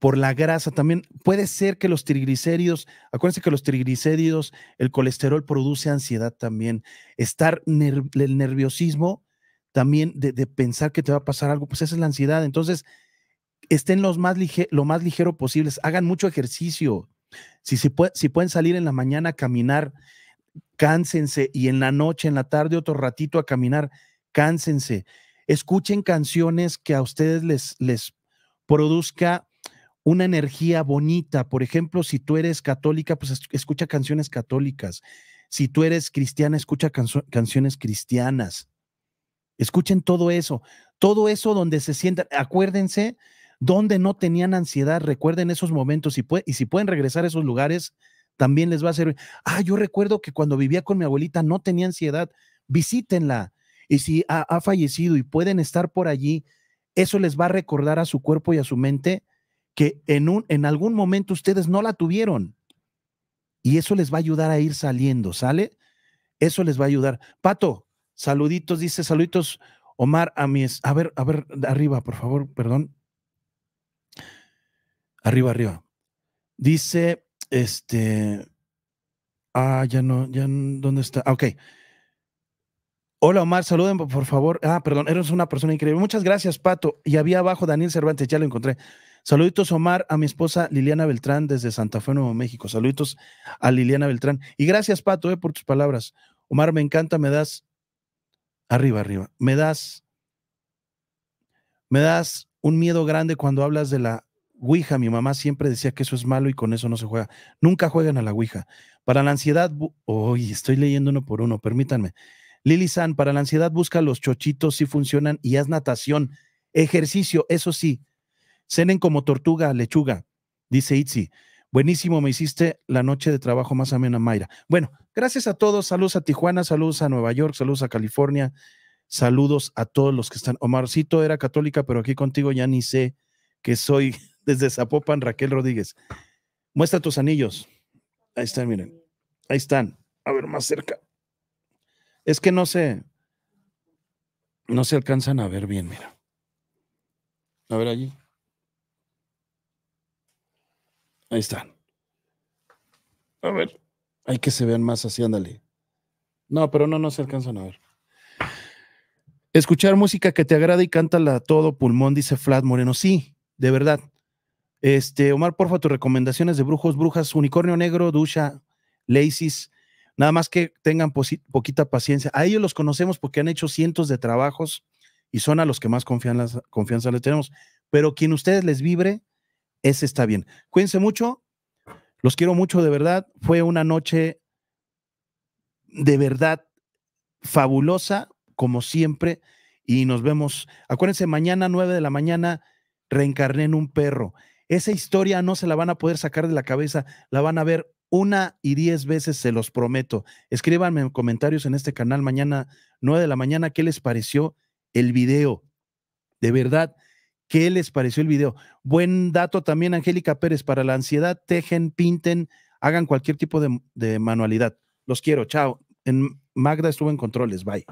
por la grasa también. Puede ser que los triglicéridos, acuérdense que los triglicéridos, el colesterol produce ansiedad también. Estar el nerviosismo también de, pensar que te va a pasar algo, pues esa es la ansiedad. Entonces, estén los más lo más ligero posibles, hagan mucho ejercicio, si, si pueden salir en la mañana a caminar, cánsense y en la noche, en la tarde, otro ratito a caminar, cánsense. Escuchen canciones que a ustedes les, les produzca una energía bonita. Por ejemplo, si tú eres católica, pues escucha canciones católicas. Si tú eres cristiana, escucha canciones cristianas. Escuchen todo eso, todo eso donde se sientan. Acuérdense donde no tenían ansiedad. Recuerden esos momentos y, si pueden regresar a esos lugares, también les va a servir. Ah, yo recuerdo que cuando vivía con mi abuelita no tenía ansiedad. Visítenla. Y si ha, fallecido y pueden estar por allí, eso les va a recordar a su cuerpo y a su mente que en, un, en algún momento ustedes no la tuvieron. Y eso les va a ayudar a ir saliendo, ¿sale? Eso les va a ayudar. Pato, saluditos, dice saluditos Omar a mis... A ver, a ver, arriba, por favor, perdón. Arriba, arriba. Dice, este, ah, ya no, ya, ¿dónde está? Ah, ok. Hola Omar, saluden por favor. Ah, perdón, eres una persona increíble. Muchas gracias, Pato. Y había abajo Daniel Cervantes, ya lo encontré. Saluditos Omar a mi esposa Liliana Beltrán desde Santa Fe, Nuevo México. Saluditos a Liliana Beltrán. Y gracias, Pato, eh, por tus palabras. Omar, me encanta, me das arriba, arriba. Me das me das un miedo grande cuando hablas de la Ouija, mi mamá siempre decía que eso es malo y con eso no se juega. Nunca juegan a la Ouija. Para la ansiedad, hoy estoy leyendo uno por uno, permítanme. Lili San, para la ansiedad busca los chochitos si funcionan y haz natación, ejercicio, eso sí. Cenen como tortuga, lechuga, dice Itzi. Buenísimo, me hiciste la noche de trabajo más amena, Mayra. Bueno, gracias a todos. Saludos a Tijuana, saludos a Nueva York, saludos a California, saludos a todos los que están. Omarcito era católica, pero aquí contigo ya ni sé que soy desde Zapopan, Raquel Rodríguez. Muestra tus anillos. Ahí están, miren. Ahí están. A ver, más cerca. Es que no se, no se alcanzan a ver bien, mira. A ver allí. Ahí están. A ver. Hay que se vean más así, ándale. No, pero no, no se alcanzan a ver. Escuchar música que te agrada y cántala a todo pulmón, dice Flat Moreno. Sí, de verdad. Este, Omar, porfa, tus recomendaciones de brujos, brujas, unicornio negro, ducha, laces. Nada más que tengan poquita paciencia. A ellos los conocemos porque han hecho cientos de trabajos y son a los que más confianza, confianza les tenemos. Pero quien ustedes les vibre, ese está bien. Cuídense mucho. Los quiero mucho, de verdad. Fue una noche de verdad fabulosa, como siempre. Y nos vemos. Acuérdense, mañana, 9 de la mañana, reencarné en un perro. Esa historia no se la van a poder sacar de la cabeza, la van a ver una y diez veces, se los prometo. Escríbanme en comentarios en este canal mañana, nueve de la mañana, qué les pareció el video. De verdad, ¿qué les pareció el video? Buen dato también, Angélica Pérez, para la ansiedad, tejen, pinten, hagan cualquier tipo de, de manualidad. Los quiero, chao. En Magda estuvo en controles, bye.